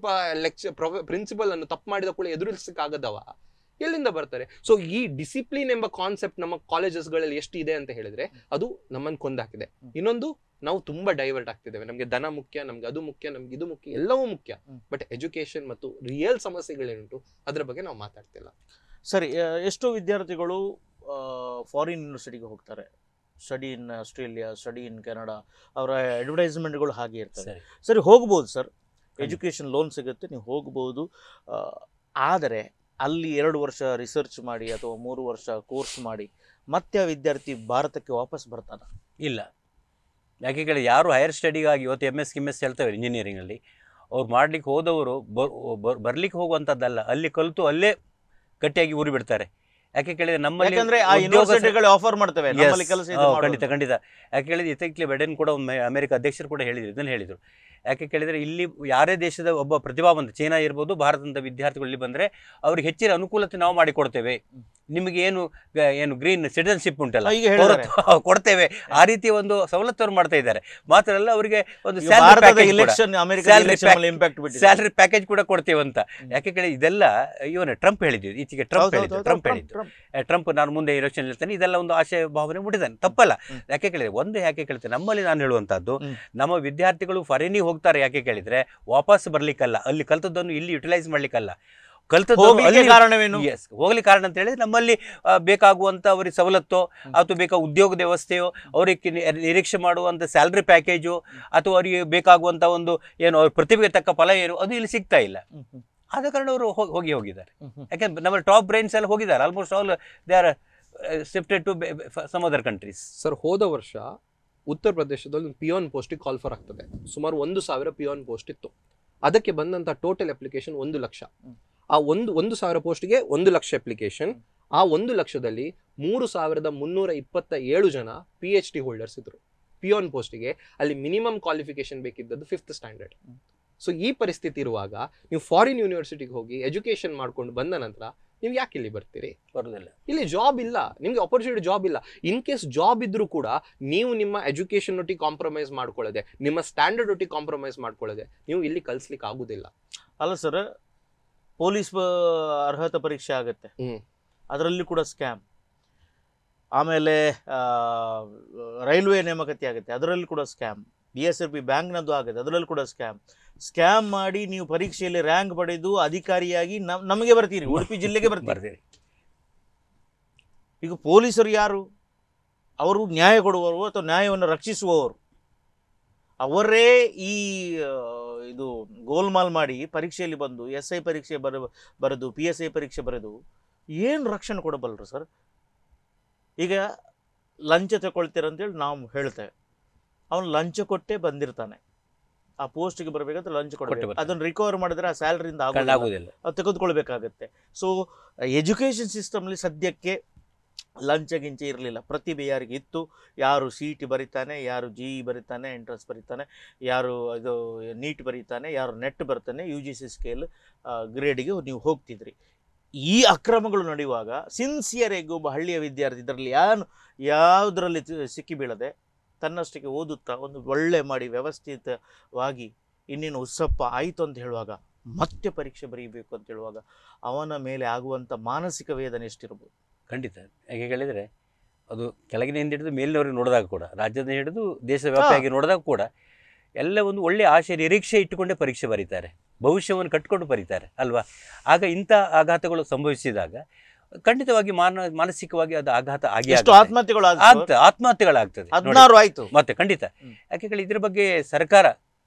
ಲೆಕ್ಚರ್ ಪ್ರಿನ್ಸಿಪಲ್ ಅನ್ನು ತಪ್ಪು ಮಾಡಿದ ಕೂಡ ಎದುರಿಸಕ್ಕಾಗದವ ಎಲ್ಲಿಂದ ಬರ್ತಾರೆ ಸೊ ಈ ಡಿಸಿಪ್ಲಿನ್ ಎಂಬ ಕಾನ್ಸೆಪ್ಟ್ ನಮ್ಮ ಕಾಲೇಜಸ್ಗಳಲ್ಲಿ ಎಷ್ಟು ಇದೆ ಅಂತ ಹೇಳಿದ್ರೆ ಅದು ನಮ್ಮನ್ನು ಕೊಂದಾಕಿದೆ ಇನ್ನೊಂದು ನಾವು ತುಂಬಾ ಡೈವರ್ಟ್ ಆಗ್ತಿದ್ದೇವೆ ನಮಗೆ ಧನ ಮುಖ್ಯ ನಮ್ಗೆ ಅದು ಮುಖ್ಯ ನಮ್ಗೆ ಇದು ಮುಖ್ಯ ಎಲ್ಲವೂ ಮುಖ್ಯ ಬಟ್ ಎಜುಕೇಶನ್ ಮತ್ತು ರಿಯಲ್ ಸಮಸ್ಯೆಗಳೇನುಂಟು ಅದರ ಬಗ್ಗೆ ನಾವು ಮಾತಾಡ್ತಿಲ್ಲ ಸರಿ ಎಷ್ಟೋ ವಿದ್ಯಾರ್ಥಿಗಳು ಫಾರಿನ್ ಯೂನಿವರ್ಸಿಟಿಗೆ ಹೋಗ್ತಾರೆ study in Australia study in Canada ಅವರ ಅಡ್ವರ್ಟೈಸ್ಮೆಂಟ್ಗಳು ಹಾಗೆ ಇರ್ತವೆ ಸರಿ ಹೋಗ್ಬೋದು ಸರ್ ಎಜುಕೇಷನ್ ಲೋನ್ ಸಿಗುತ್ತೆ ನೀವು ಹೋಗ್ಬೋದು ಆದರೆ ಅಲ್ಲಿ ಎರಡು ವರ್ಷ ರಿಸರ್ಚ್ ಮಾಡಿ ಅಥವಾ ಮೂರು ವರ್ಷ ಕೋರ್ಸ್ ಮಾಡಿ ಮತ್ತೆ ಆ ವಿದ್ಯಾರ್ಥಿ ಭಾರತಕ್ಕೆ ವಾಪಸ್ ಬರ್ತಾನ ಇಲ್ಲ ಯಾಕೆ ಕೇಳಿ ಯಾರು ಹೈಯರ್ ಸ್ಟಡಿಗಾಗಿ ಇವತ್ತು ಎಮ್ ಎಸ್ ಎಮ್ ಎಸ್ ಹೇಳ್ತೇವೆ ಇಂಜಿನಿಯರಿಂಗಲ್ಲಿ ಅವ್ರು ಮಾಡ್ಲಿಕ್ಕೆ ಹೋದವರು ಬರ್ ಬರ್ಲಿಕ್ಕೆ ಹೋಗುವಂಥದ್ದಲ್ಲ ಅಲ್ಲಿ ಕಲಿತು ಅಲ್ಲೇ ಗಟ್ಟಿಯಾಗಿ ಊರಿ ಬಿಡ್ತಾರೆ ಯಾಕೆ ಕೇಳಿದ್ರೆ ನಮ್ಮಲ್ಲಿ ಆ ಯೂನಿವರ್ಸಿಟಿಗಳು ಆಫರ್ ಮಾಡ್ತವೆ ಖಂಡಿತ ಖಂಡಿತ ಯಾಕೆ ಕೇಳಿದ್ರೆ ಇತ್ತೀಚೆಗೆ ಬೈಡೆನ್ ಕೂಡ ಅಮೆರಿಕ ಅಧ್ಯಕ್ಷರು ಕೂಡ ಹೇಳಿದ್ರು ಇದನ್ನು ಹೇಳಿದರು ಯಾಕೆ ಕೇಳಿದರೆ ಇಲ್ಲಿ ಯಾರೇ ದೇಶದ ಒಬ್ಬ ಪ್ರತಿಭಾವಂತ ಚೀನಾ ಇರ್ಬೋದು ಭಾರತದ ವಿದ್ಯಾರ್ಥಿಗಳು ಇಲ್ಲಿ ಬಂದರೆ ಅವ್ರಿಗೆ ಹೆಚ್ಚಿನ ಅನುಕೂಲತೆ ನಾವು ಮಾಡಿಕೊಡ್ತೇವೆ ನಿಮಗೆ ಏನು ಏನು ಗ್ರೀನ್ ಸಿಟಿಸನ್ಶಿಪ್ ಉಂಟಲ್ಲ ಕೊಡ್ತೇವೆ ಆ ರೀತಿ ಒಂದು ಸವಲತ್ತು ಮಾಡ್ತಾ ಇದ್ದಾರೆ ಮಾತ್ರ ಅಲ್ಲ ಅವರಿಗೆ ಒಂದು ಸ್ಯಾಲರಿ ಪ್ಯಾಕೇಜ್ ಕೂಡ ಕೊಡ್ತೇವೆ ಅಂತ ಯಾಕೆ ಕೇಳಿ ಇದೆಲ್ಲ ಇವನು ಟ್ರಂಪ್ ಹೇಳಿದ್ವಿ ಈಚೆಗೆ ಟ್ರಂಪ್ ಹೇಳಿದ್ವಿ ಟ್ರಂಪ್ ಹೇಳಿದ್ದು ಟ್ರಂಪ್ ನಾನು ಮುಂದೆ ಇಲೆಕ್ಷನ್ ಹೇಳ್ತೇನೆ ಇದೆಲ್ಲ ಒಂದು ಆಶಯ ಭಾವನೆ ಮುಟ್ಟಿದ್ದಾನೆ ತಪ್ಪಲ್ಲ ಯಾಕೆ ಕೇಳಿದ್ರೆ ಒಂದು ಯಾಕೆ ಕೇಳ್ತೇನೆ ನಮ್ಮಲ್ಲಿ ನಾನು ಹೇಳುವಂತಹದ್ದು ನಮ್ಮ ವಿದ್ಯಾರ್ಥಿಗಳು ಫಾರಿನಿಗೆ ಹೋಗಿ ಹೋಗ್ತಾರೆ ಯಾಕೆ ಕೇಳಿದ್ರೆ ವಾಪಸ್ ಬರ್ಲಿಕ್ಕಲ್ಲ ಅಲ್ಲಿ ಕಲ್ತದ್ದನ್ನು ಇಲ್ಲಿ ಯುಟಿಲೈಸ್ ಮಾಡ್ಲಿಕ್ಕಲ್ಲ ಕಲ್ತದ್ದು ಕಾರಣವೇನು ಎಸ್ ಹೋಗ್ಲಿಕ್ಕೆ ಕಾರಣ ಅಂತ ಹೇಳಿದ್ರೆ ನಮ್ಮಲ್ಲಿ ಬೇಕಾಗುವಂತ ಅವರಿಗೆ ಸವಲತ್ತು ಅಥವಾ ಬೇಕಾ ಉದ್ಯೋಗ ವ್ಯವಸ್ಥೆಯೋ ಅವ್ರಿಗೆ ನಿರೀಕ್ಷೆ ಮಾಡುವಂತ ಸ್ಯಾಲ್ರಿ ಪ್ಯಾಕೇಜು ಅಥವಾ ಅವರಿಗೆ ಬೇಕಾಗುವಂತ ಒಂದು ಏನು ಅವ್ರ ಪ್ರತಿಭೆಗೆ ತಕ್ಕ ಫಲ ಏನು ಅದು ಇಲ್ಲಿ ಸಿಗ್ತಾ ಇಲ್ಲ ಆದ ಕಾರಣ ಅವರು ಹೋಗಿ ಹೋಗಿದ್ದಾರೆ ಯಾಕೆಂದ್ರೆ ನಮ್ಮ ಟಾಪ್ ಬ್ರೈನ್ಸ್ ಎಲ್ಲ ಹೋಗಿದ್ದಾರೆ almost all they are shifted to some other countries sir ಹೋದ ವರ್ಷ ಉತ್ತರ ಪ್ರದೇಶದಲ್ಲಿ ಒಂದು ಪಿಯೋನ್ ಪೋಸ್ಟಿಗೆ ಕಾಲ್ ಫಾರ್ ಆಗ್ತದೆ ಸುಮಾರು ಒಂದು ಸಾವಿರ ಪಿಯೋನ್ ಪೋಸ್ಟ್ ಇತ್ತು ಅದಕ್ಕೆ ಬಂದಂಥ ಟೋಟಲ್ ಅಪ್ಲಿಕೇಶನ್ ಒಂದು ಲಕ್ಷ ಆ ಒಂದು ಒಂದು ಸಾವಿರ ಪೋಸ್ಟ್ಗೆ ಒಂದು ಲಕ್ಷ ಅಪ್ಲಿಕೇಶನ್ ಆ ಒಂದು ಲಕ್ಷದಲ್ಲಿ ಮೂರು ಸಾವಿರದ ಮುನ್ನೂರ ಇಪ್ಪತ್ತ ಏಳು ಜನ ಪಿ ಎಚ್ ಡಿ ಹೋಲ್ಡರ್ಸ್ ಇದ್ರು ಪಿಯೋನ್ ಪೋಸ್ಟಿಗೆ ಅಲ್ಲಿ ಮಿನಿಮಮ್ ಕ್ವಾಲಿಫಿಕೇಶನ್ ಬೇಕಿದ್ದದ್ದು ಫಿಫ್ತ್ ಸ್ಟ್ಯಾಂಡರ್ಡ್ ಸೊ ಈ ಪರಿಸ್ಥಿತಿ ಇರುವಾಗ ನೀವು ಫಾರಿನ್ ಯೂನಿವರ್ಸಿಟಿಗೆ ಹೋಗಿ ಎಜುಕೇಷನ್ ಮಾಡ್ಕೊಂಡು ಬಂದ ನಂತರ ನೀವು ಯಾಕೆ ಇಲ್ಲಿ ಬರ್ತೀರಿ ಬರೋದಿಲ್ಲ ಇಲ್ಲಿ ಜಾಬ್ ಇಲ್ಲ ನಿಮಗೆ ಆಪರ್ಚುನಿಟಿ ಜಾಬ್ ಇಲ್ಲ ಇನ್ ಕೇಸ್ ಜಾಬ್ ಇದ್ರೂ ಕೂಡ ನೀವು ನಿಮ್ಮ ಎಜುಕೇಶನ್ ಒಟ್ಟಿಗೆ ಕಾಂಪ್ರಮೈಸ್ ಮಾಡ್ಕೊಳ್ಳದೆ ನಿಮ್ಮ ಸ್ಟ್ಯಾಂಡರ್ಡ್ ಒಟ್ಟಿಗೆ ಕಾಂಪ್ರಮೈಸ್ ಮಾಡ್ಕೊಳ್ಳದೆ ನೀವು ಇಲ್ಲಿ ಕಲಿಸ್ಲಿಕ್ಕೆ ಆಗುದಿಲ್ಲ ಅಲ್ಲ ಸರ್ ಪೊಲೀಸ್ ಅರ್ಹತಾ ಪರೀಕ್ಷೆ ಆಗುತ್ತೆ ಅದರಲ್ಲಿ ಕೂಡ ಸ್ಕ್ಯಾಮ್ ಆಮೇಲೆ ರೈಲ್ವೆ ನೇಮಕತಿ ಆಗುತ್ತೆ ಅದರಲ್ಲಿ ಕೂಡ scam B S F P ಬ್ಯಾಂಕ್ನದ್ದು ಆಗುತ್ತೆ ಅದರಲ್ಲೂ ಕೂಡ ಸ್ಕ್ಯಾಮ್ ಸ್ಕ್ಯಾಮ್ ಮಾಡಿ ನೀವು ಪರೀಕ್ಷೆಯಲ್ಲಿ ರ್ಯಾಂಕ್ ಪಡೆದು ಅಧಿಕಾರಿಯಾಗಿ ನಮಗೆ ಬರ್ತೀರಿ ಉಡುಪಿ ಜಿಲ್ಲೆಗೆ ಬರ್ತೀರಿ ಈಗ ಪೊಲೀಸರು ಯಾರು ಅವರು ನ್ಯಾಯ ಕೊಡುವವರು ಅಥವಾ ನ್ಯಾಯವನ್ನು ರಕ್ಷಿಸುವವರು ಅವರೇ ಈ ಇದು ಗೋಲ್ಮಾಲ್ ಮಾಡಿ ಪರೀಕ್ಷೆಯಲ್ಲಿ ಬಂದು ಎಸ್ ಐ ಪರೀಕ್ಷೆ ಬರ ಬರೆದು ಪಿ ಎಸ್ ಐ ಪರೀಕ್ಷೆ ಬರೆದು ಏನು ರಕ್ಷಣೆ ಕೊಡಬಲ್ಲರು ಸರ್ ಈಗ ಲಂಚ ತಗೊಳ್ತೀರಂತೇಳಿ ನಾವು ಹೇಳ್ತೇವೆ ಅವನು ಲಂಚ ಕೊಟ್ಟೆ ಬಂದಿರ್ತಾನೆ ಆ ಪೋಸ್ಟ್ಗೆ ಬರಬೇಕಾದ್ರೆ ಲಂಚ್ ಕೊಡಬೇಕು ಅದನ್ನು ರಿಕವರ್ ಮಾಡಿದ್ರೆ ಆ ಸ್ಯಾಲ್ರಿಯಿಂದ ಆಗೋದಿಲ್ಲ ತೆಗೆದುಕೊಳ್ಬೇಕಾಗತ್ತೆ ಸೊ ಎಜುಕೇಷನ್ ಸಿಸ್ಟಮ್ಲಿ ಸದ್ಯಕ್ಕೆ ಲಂಚ ಗಿಂಚ ಇರಲಿಲ್ಲ ಪ್ರತಿಭೆ ಯಾರಿಗೆ ಇತ್ತು ಯಾರು ಸಿ ಟಿ e ಬರೀತಾನೆ ಯಾರು ಜಿ ಇ e ಬರೀತಾನೆ ಎಂಟ್ರೆನ್ಸ್ ಬರೀತಾನೆ ಯಾರು ಇದು ನೀಟ್ ಬರೀತಾನೆ ಯಾರು ನೆಟ್ ಬರ್ತಾನೆ ಯು ಜಿ ಸಿ ಸ್ಕೇಲ್ ಗ್ರೇಡಿಗೆ ನೀವು ಹೋಗ್ತಿದ್ರಿ ಈ ಅಕ್ರಮಗಳು ನಡೆಯುವಾಗ ಸಿನ್ಸಿಯರ್ ಒಬ್ಬ ಹಳ್ಳಿಯ ವಿದ್ಯಾರ್ಥಿ ಇದರಲ್ಲಿ ಯಾರು ಯಾವುದರಲ್ಲಿ ಸಿಕ್ಕಿಬೀಳದೆ ತನ್ನಷ್ಟಕ್ಕೆ ಓದುತ್ತಾ ಒಂದು ಒಳ್ಳೆ ಮಾಡಿ ವ್ಯವಸ್ಥಿತವಾಗಿ ಇನ್ನೇನು ಉತ್ಸಪ್ಪ ಆಯಿತು ಅಂತ ಹೇಳುವಾಗ ಮತ್ತೆ ಪರೀಕ್ಷೆ ಬರೀಬೇಕು ಅಂತ ಹೇಳುವಾಗ ಅವನ ಮೇಲೆ ಆಗುವಂಥ ಮಾನಸಿಕ ವೇದನೆ ಎಷ್ಟಿರ್ಬೋದು ಖಂಡಿತ ಯಾಕೆ ಹೇಳಿದರೆ ಅದು ಕೆಳಗಿನಿಂದ ಹಿಡಿದು ಮೇಲಿನವ್ರಿಗೆ ನೋಡಿದಾಗ ಕೂಡ ರಾಜ್ಯದ ಹಿಡಿದು ವ್ಯಾಪ್ತಿಯಾಗಿ ನೋಡಿದಾಗ ಕೂಡ ಎಲ್ಲ ಒಂದು ಒಳ್ಳೆಯ ಆಶೆ ನಿರೀಕ್ಷೆ ಇಟ್ಟುಕೊಂಡೇ ಪರೀಕ್ಷೆ ಬರೀತಾರೆ ಭವಿಷ್ಯವನ್ನು ಕಟ್ಕೊಂಡು ಬರೀತಾರೆ ಅಲ್ವಾ ಆಗ ಇಂಥ ಆಘಾತಗಳು ಸಂಭವಿಸಿದಾಗ ಖಂಡಿತವಾಗಿ ಮಾನ ಮಾನಸಿಕವಾಗಿ ಅದು ಆಘಾತ ಆಗಿ ಆತ್ಮಹತ್ಯೆಗಳು ಆತ್ಮಹತ್ಯೆಗಳಾಗ್ತದೆ ಆಯ್ತು ಮತ್ತೆ ಖಂಡಿತ ಯಾಕೆ ಇದ್ರ ಬಗ್ಗೆ ಸರ್ಕಾರ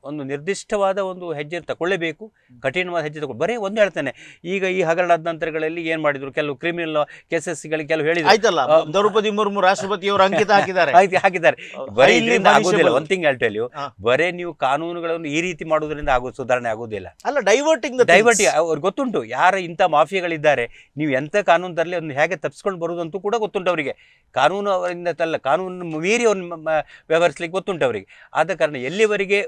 ಒಂದು ನಿರ್ದಿಷ್ಟವಾದ ಒಂದು ಹೆಜ್ಜೆ ತಗೊಳ್ಳೇಬೇಕು ಕಠಿಣವಾದ ಹೆಜ್ಜೆ ತಗೊಳ್ಳಿ ಬರೀ ಒಂದು ಹೇಳ್ತೇನೆ ಈಗ ಈ ಹಗರಣ ನಂತರಗಳಲ್ಲಿ ಏನ್ ಮಾಡಿದ್ರು ಕೆಲವು ಕ್ರಿಮಿನಲ್ ಕೇಸಸ್ ಕೆಲವು ಹೇಳಿದ್ರು ಆಯ್ತಲ್ಲ ದ್ರೌಪದಿ ಮುರ್ಮು ರಾಷ್ಟ್ರಪತಿಯವರು ಅಂಕಿತ ಹಾಕಿದ್ದಾರೆ ಹಾಕಿದ್ದಾರೆ ಬರೀ ಆಗೋದಿಲ್ಲ ಒಂದು ತಿಂಗ್ ಹೇಳ್ತೇವೆ ಬರೇ ನೀವು ಕಾನೂನುಗಳನ್ನು ಈ ರೀತಿ ಮಾಡುವುದರಿಂದ ಆಗೋ ಸುಧಾರಣೆ ಆಗೋದಿಲ್ಲ ಅಲ್ಲ ಡೈವರ್ಟಿಂಗ್ ಡೈವರ್ಟಿ ಅವ್ರಿಗೆ ಗೊತ್ತುಂಟು ಯಾರ ಇಂಥ ಮಾಫಿಯಾಗಳಿದ್ದಾರೆ ನೀವು ಎಂಥ ಕಾನೂನು ತರಲಿ ಅದನ್ನು ಹೇಗೆ ತಪ್ಪಿಸ್ಕೊಂಡು ಬರುವುದಂತೂ ಕೂಡ ಗೊತ್ತುಂಟು ಅವರಿಗೆ ಕಾನೂನು ಅವರಿಂದ ತಲ್ಲ ಕಾನೂನು ಮೀರಿ ಅವ್ರನ್ನ ವ್ಯವಹರಿಸ್ಲಿಕ್ಕೆ ಗೊತ್ತುಂಟು ಅವರಿಗೆ ಆದ ಕಾರಣ ಎಲ್ಲಿವರೆಗೆ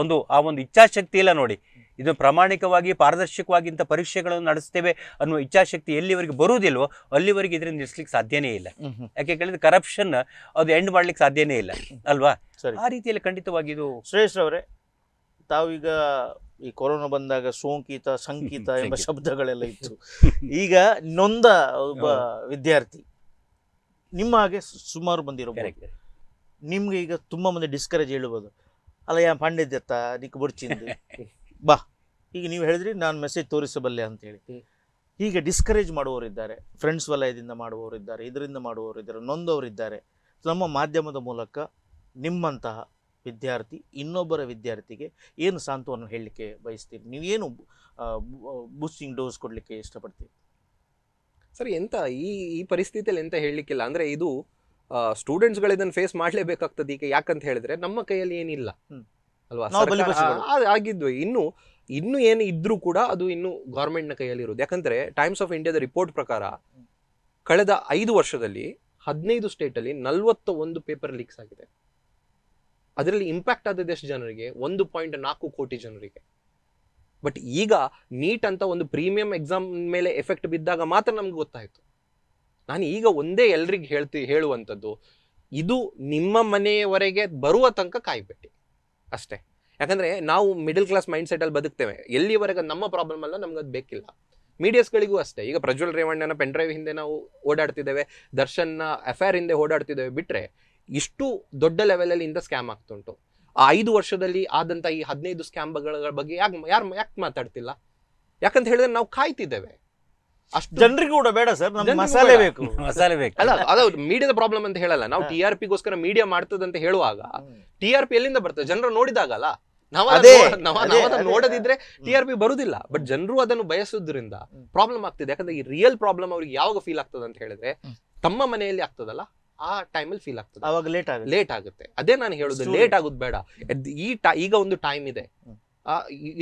ಒಂದು ಆ ಒಂದು ಇಚ್ಛಾಶಕ್ತಿ ಇಲ್ಲ ನೋಡಿ ಇದು ಪ್ರಾಮಾಣಿಕವಾಗಿ ಪಾರದರ್ಶಕವಾಗಿ ಇಂಥ ಪರೀಕ್ಷೆಗಳನ್ನು ನಡೆಸ್ತೇವೆ ಅನ್ನುವ ಇಚ್ಛಾಶಕ್ತಿ ಎಲ್ಲಿವರೆಗೆ ಬರುವುದಿಲ್ಲವೋ ಅಲ್ಲಿವರೆಗೆ ಇದರಿಂದ ನಿಲ್ಲಿಸ್ಲಿಕ್ಕೆ ಸಾಧ್ಯನೇ ಇಲ್ಲ ಯಾಕೆ ಕೇಳಿದ್ರೆ ಕರಪ್ಷನ್ ಅದು ಎಂಡ್ ಮಾಡ್ಲಿಕ್ಕೆ ಸಾಧ್ಯನೇ ಇಲ್ಲ ಅಲ್ವಾ ಆ ರೀತಿಯಲ್ಲಿ ಖಂಡಿತವಾಗಿ ಇದು ಶ್ರೇಷ್ಠ ಅವರೇ ತಾವೀಗ ಈ ಕೊರೋನಾ ಬಂದಾಗ ಸೋಂಕಿತ ಸಂಕಿತ ಎಂಬ ಶಬ್ದಗಳೆಲ್ಲ ಇತ್ತು ಈಗ ನೊಂದ ಒಬ್ಬ ವಿದ್ಯಾರ್ಥಿ ನಿಮ್ಮ ಹಾಗೆ ಸುಮಾರು ಬಂದಿರೋ ನಿಮ್ಗೆ ಈಗ ತುಂಬಾ ಮಂದಿ ಡಿಸ್ಕರೇಜ್ ಹೇಳ್ಬೋದು ಅಲ್ಲ ಯಾ ಪಂಡಿದ್ಯತ್ತ ನಿಕ್ ಬುಡ್ಚಿಂದು ಬಾ ಈಗ ನೀವು ಹೇಳಿದ್ರಿ ನಾನು ಮೆಸೇಜ್ ತೋರಿಸಬಲ್ಲೆ ಅಂತೇಳಿ ಹೀಗೆ ಡಿಸ್ಕರೇಜ್ ಮಾಡುವವರಿದ್ದಾರೆ ಫ್ರೆಂಡ್ಸ್ ವಲಯದಿಂದ ಮಾಡುವವರಿದ್ದಾರೆ ಇದರಿಂದ ಮಾಡುವವರಿದ್ದಾರೆ ನೊಂದವರಿದ್ದಾರೆ ನಮ್ಮ ಮಾಧ್ಯಮದ ಮೂಲಕ ನಿಮ್ಮಂತಹ ವಿದ್ಯಾರ್ಥಿ ಇನ್ನೊಬ್ಬರ ವಿದ್ಯಾರ್ಥಿಗೆ ಏನು ಸಾಂತ್ವನ ಹೇಳಲಿಕ್ಕೆ ಬಯಸ್ತೀರಿ ನೀವೇನು ಬೂಸ್ಟಿಂಗ್ ಡೋಸ್ ಕೊಡಲಿಕ್ಕೆ ಇಷ್ಟಪಡ್ತೀರಿ ಸರ್ ಎಂತ ಈ ಈ ಪರಿಸ್ಥಿತಿಯಲ್ಲಿ ಎಂತ ಹೇಳಲಿಕ್ಕಿಲ್ಲ ಅಂದರೆ ಇದು ಸ್ಟೂಡೆಂಟ್ಸ್ಗಳು ಇದನ್ನು ಫೇಸ್ ಮಾಡಲೇಬೇಕಾಗ್ತದೆ ಈಗ ಯಾಕಂತ ಹೇಳಿದ್ರೆ ನಮ್ಮ ಕೈಯಲ್ಲಿ ಏನಿಲ್ಲ ಅಲ್ವಾ ಆಗಿದ್ವಿ ಇನ್ನು ಇನ್ನು ಏನು ಇದ್ರೂ ಕೂಡ ಅದು ಇನ್ನು ನ ಕೈಯಲ್ಲಿ ಇರೋದು ಯಾಕಂದ್ರೆ ಟೈಮ್ಸ್ ಆಫ್ ಇಂಡಿಯಾದ ರಿಪೋರ್ಟ್ ಪ್ರಕಾರ ಕಳೆದ ಐದು ವರ್ಷದಲ್ಲಿ ಹದಿನೈದು ಸ್ಟೇಟಲ್ಲಿ ನಲ್ವತ್ತ ಒಂದು ಪೇಪರ್ ಲೀಕ್ಸ್ ಆಗಿದೆ ಅದರಲ್ಲಿ ಇಂಪ್ಯಾಕ್ಟ್ ಆದದ್ದು ಎಷ್ಟು ಜನರಿಗೆ ಒಂದು ಪಾಯಿಂಟ್ ನಾಲ್ಕು ಕೋಟಿ ಜನರಿಗೆ ಬಟ್ ಈಗ ನೀಟ್ ಅಂತ ಒಂದು ಪ್ರೀಮಿಯಂ ಎಕ್ಸಾಮ್ ಮೇಲೆ ಎಫೆಕ್ಟ್ ಬಿದ್ದಾಗ ಮಾತ್ರ ನಮ್ಗೆ ಗೊತ್ತಾಯ್ತು ನಾನು ಈಗ ಒಂದೇ ಎಲ್ರಿಗೆ ಹೇಳ್ತಿ ಹೇಳುವಂಥದ್ದು ಇದು ನಿಮ್ಮ ಮನೆಯವರೆಗೆ ಬರುವ ತನಕ ಕಾಯ್ಬೇಡಿ ಅಷ್ಟೇ ಯಾಕಂದರೆ ನಾವು ಮಿಡಲ್ ಕ್ಲಾಸ್ ಮೈಂಡ್ ಬದುಕ್ತೇವೆ ಎಲ್ಲಿವರೆಗೆ ನಮ್ಮ ಪ್ರಾಬ್ಲಮ್ ಅಲ್ಲ ನಮ್ಗೆ ಅದು ಬೇಕಿಲ್ಲ ಮೀಡಿಯಾಸ್ಗಳಿಗೂ ಅಷ್ಟೇ ಈಗ ಪ್ರಜ್ವಲ್ ರೇವಣ್ಣನ ಪೆನ್ ಡ್ರೈವ್ ಹಿಂದೆ ನಾವು ಓಡಾಡ್ತಿದ್ದೇವೆ ದರ್ಶನ್ನ ಅಫೇರ್ ಹಿಂದೆ ಓಡಾಡ್ತಿದ್ದೇವೆ ಬಿಟ್ಟರೆ ಇಷ್ಟು ದೊಡ್ಡ ಲೆವೆಲಲ್ಲಿ ಇಂದ ಸ್ಕ್ಯಾಮ್ ಆಗ್ತುಂಟು ಆ ಐದು ವರ್ಷದಲ್ಲಿ ಆದಂಥ ಈ ಹದಿನೈದು ಸ್ಕ್ಯಾಮ್ಗಳ ಬಗ್ಗೆ ಯಾಕೆ ಯಾರು ಯಾಕೆ ಮಾತಾಡ್ತಿಲ್ಲ ಯಾಕಂತ ಹೇಳಿದ್ರೆ ನಾವು ಕಾಯ್ತಿದ್ದೇವೆ ಅಷ್ಟು ಜನರಿಗೆ ಕೂಡ ಬೇಡ ಸರ್ ಮಸಾಲೆ ಬೇಕು ಮಸಾಲೆ ಬೇಕು ಅಲ್ಲ ಅದು ಮೀಡಿಯಾದ ಪ್ರಾಬ್ಲಮ್ ಅಂತ ಹೇಳಲ್ಲ ನಾವು ಟಿ ಆರ್ ಪಿಗೋಸ್ಕರ ಮೀಡಿಯಾ ಮಾಡ್ತದಂತ ಹೇಳುವಾಗ ಟಿ ಆರ್ ಪಿ ಎಲ್ಲಿಂದ ಬರ್ತದೆ ಜನರು ನೋಡಿದಾಗಲ್ಲ ನಾವು ನೋಡದಿದ್ರೆ ಟಿ ಆರ್ ಪಿ ಬರುದಿಲ್ಲ ಬಟ್ ಜನರು ಅದನ್ನು ಬಯಸುದ್ರಿಂದ ಪ್ರಾಬ್ಲಮ್ ಆಗ್ತಿದೆ ಯಾಕಂದ್ರೆ ಈ ರಿಯಲ್ ಪ್ರಾಬ್ಲಮ್ ಅವ್ರಿಗೆ ಯಾವಾಗ ಫೀಲ್ ಆಗ್ತದೆ ಅಂತ ಹೇಳಿದ್ರೆ ತಮ್ಮ ಮನೆಯಲ್ಲಿ ಆಗ್ತದಲ್ಲ ಆ ಟೈಮಲ್ಲಿ ಫೀಲ್ ಆಗ್ತದೆ ಅವಾಗ ಲೇಟ್ ಆಗುತ್ತೆ ಲೇಟ್ ಆಗುತ್ತೆ ಅದೇ ನಾನು ಹೇಳುದು ಲೇಟ್ ಆಗುದು ಬೇಡ ಈ ಈಗ ಒಂದು ಟೈಮ್ ಇದೆ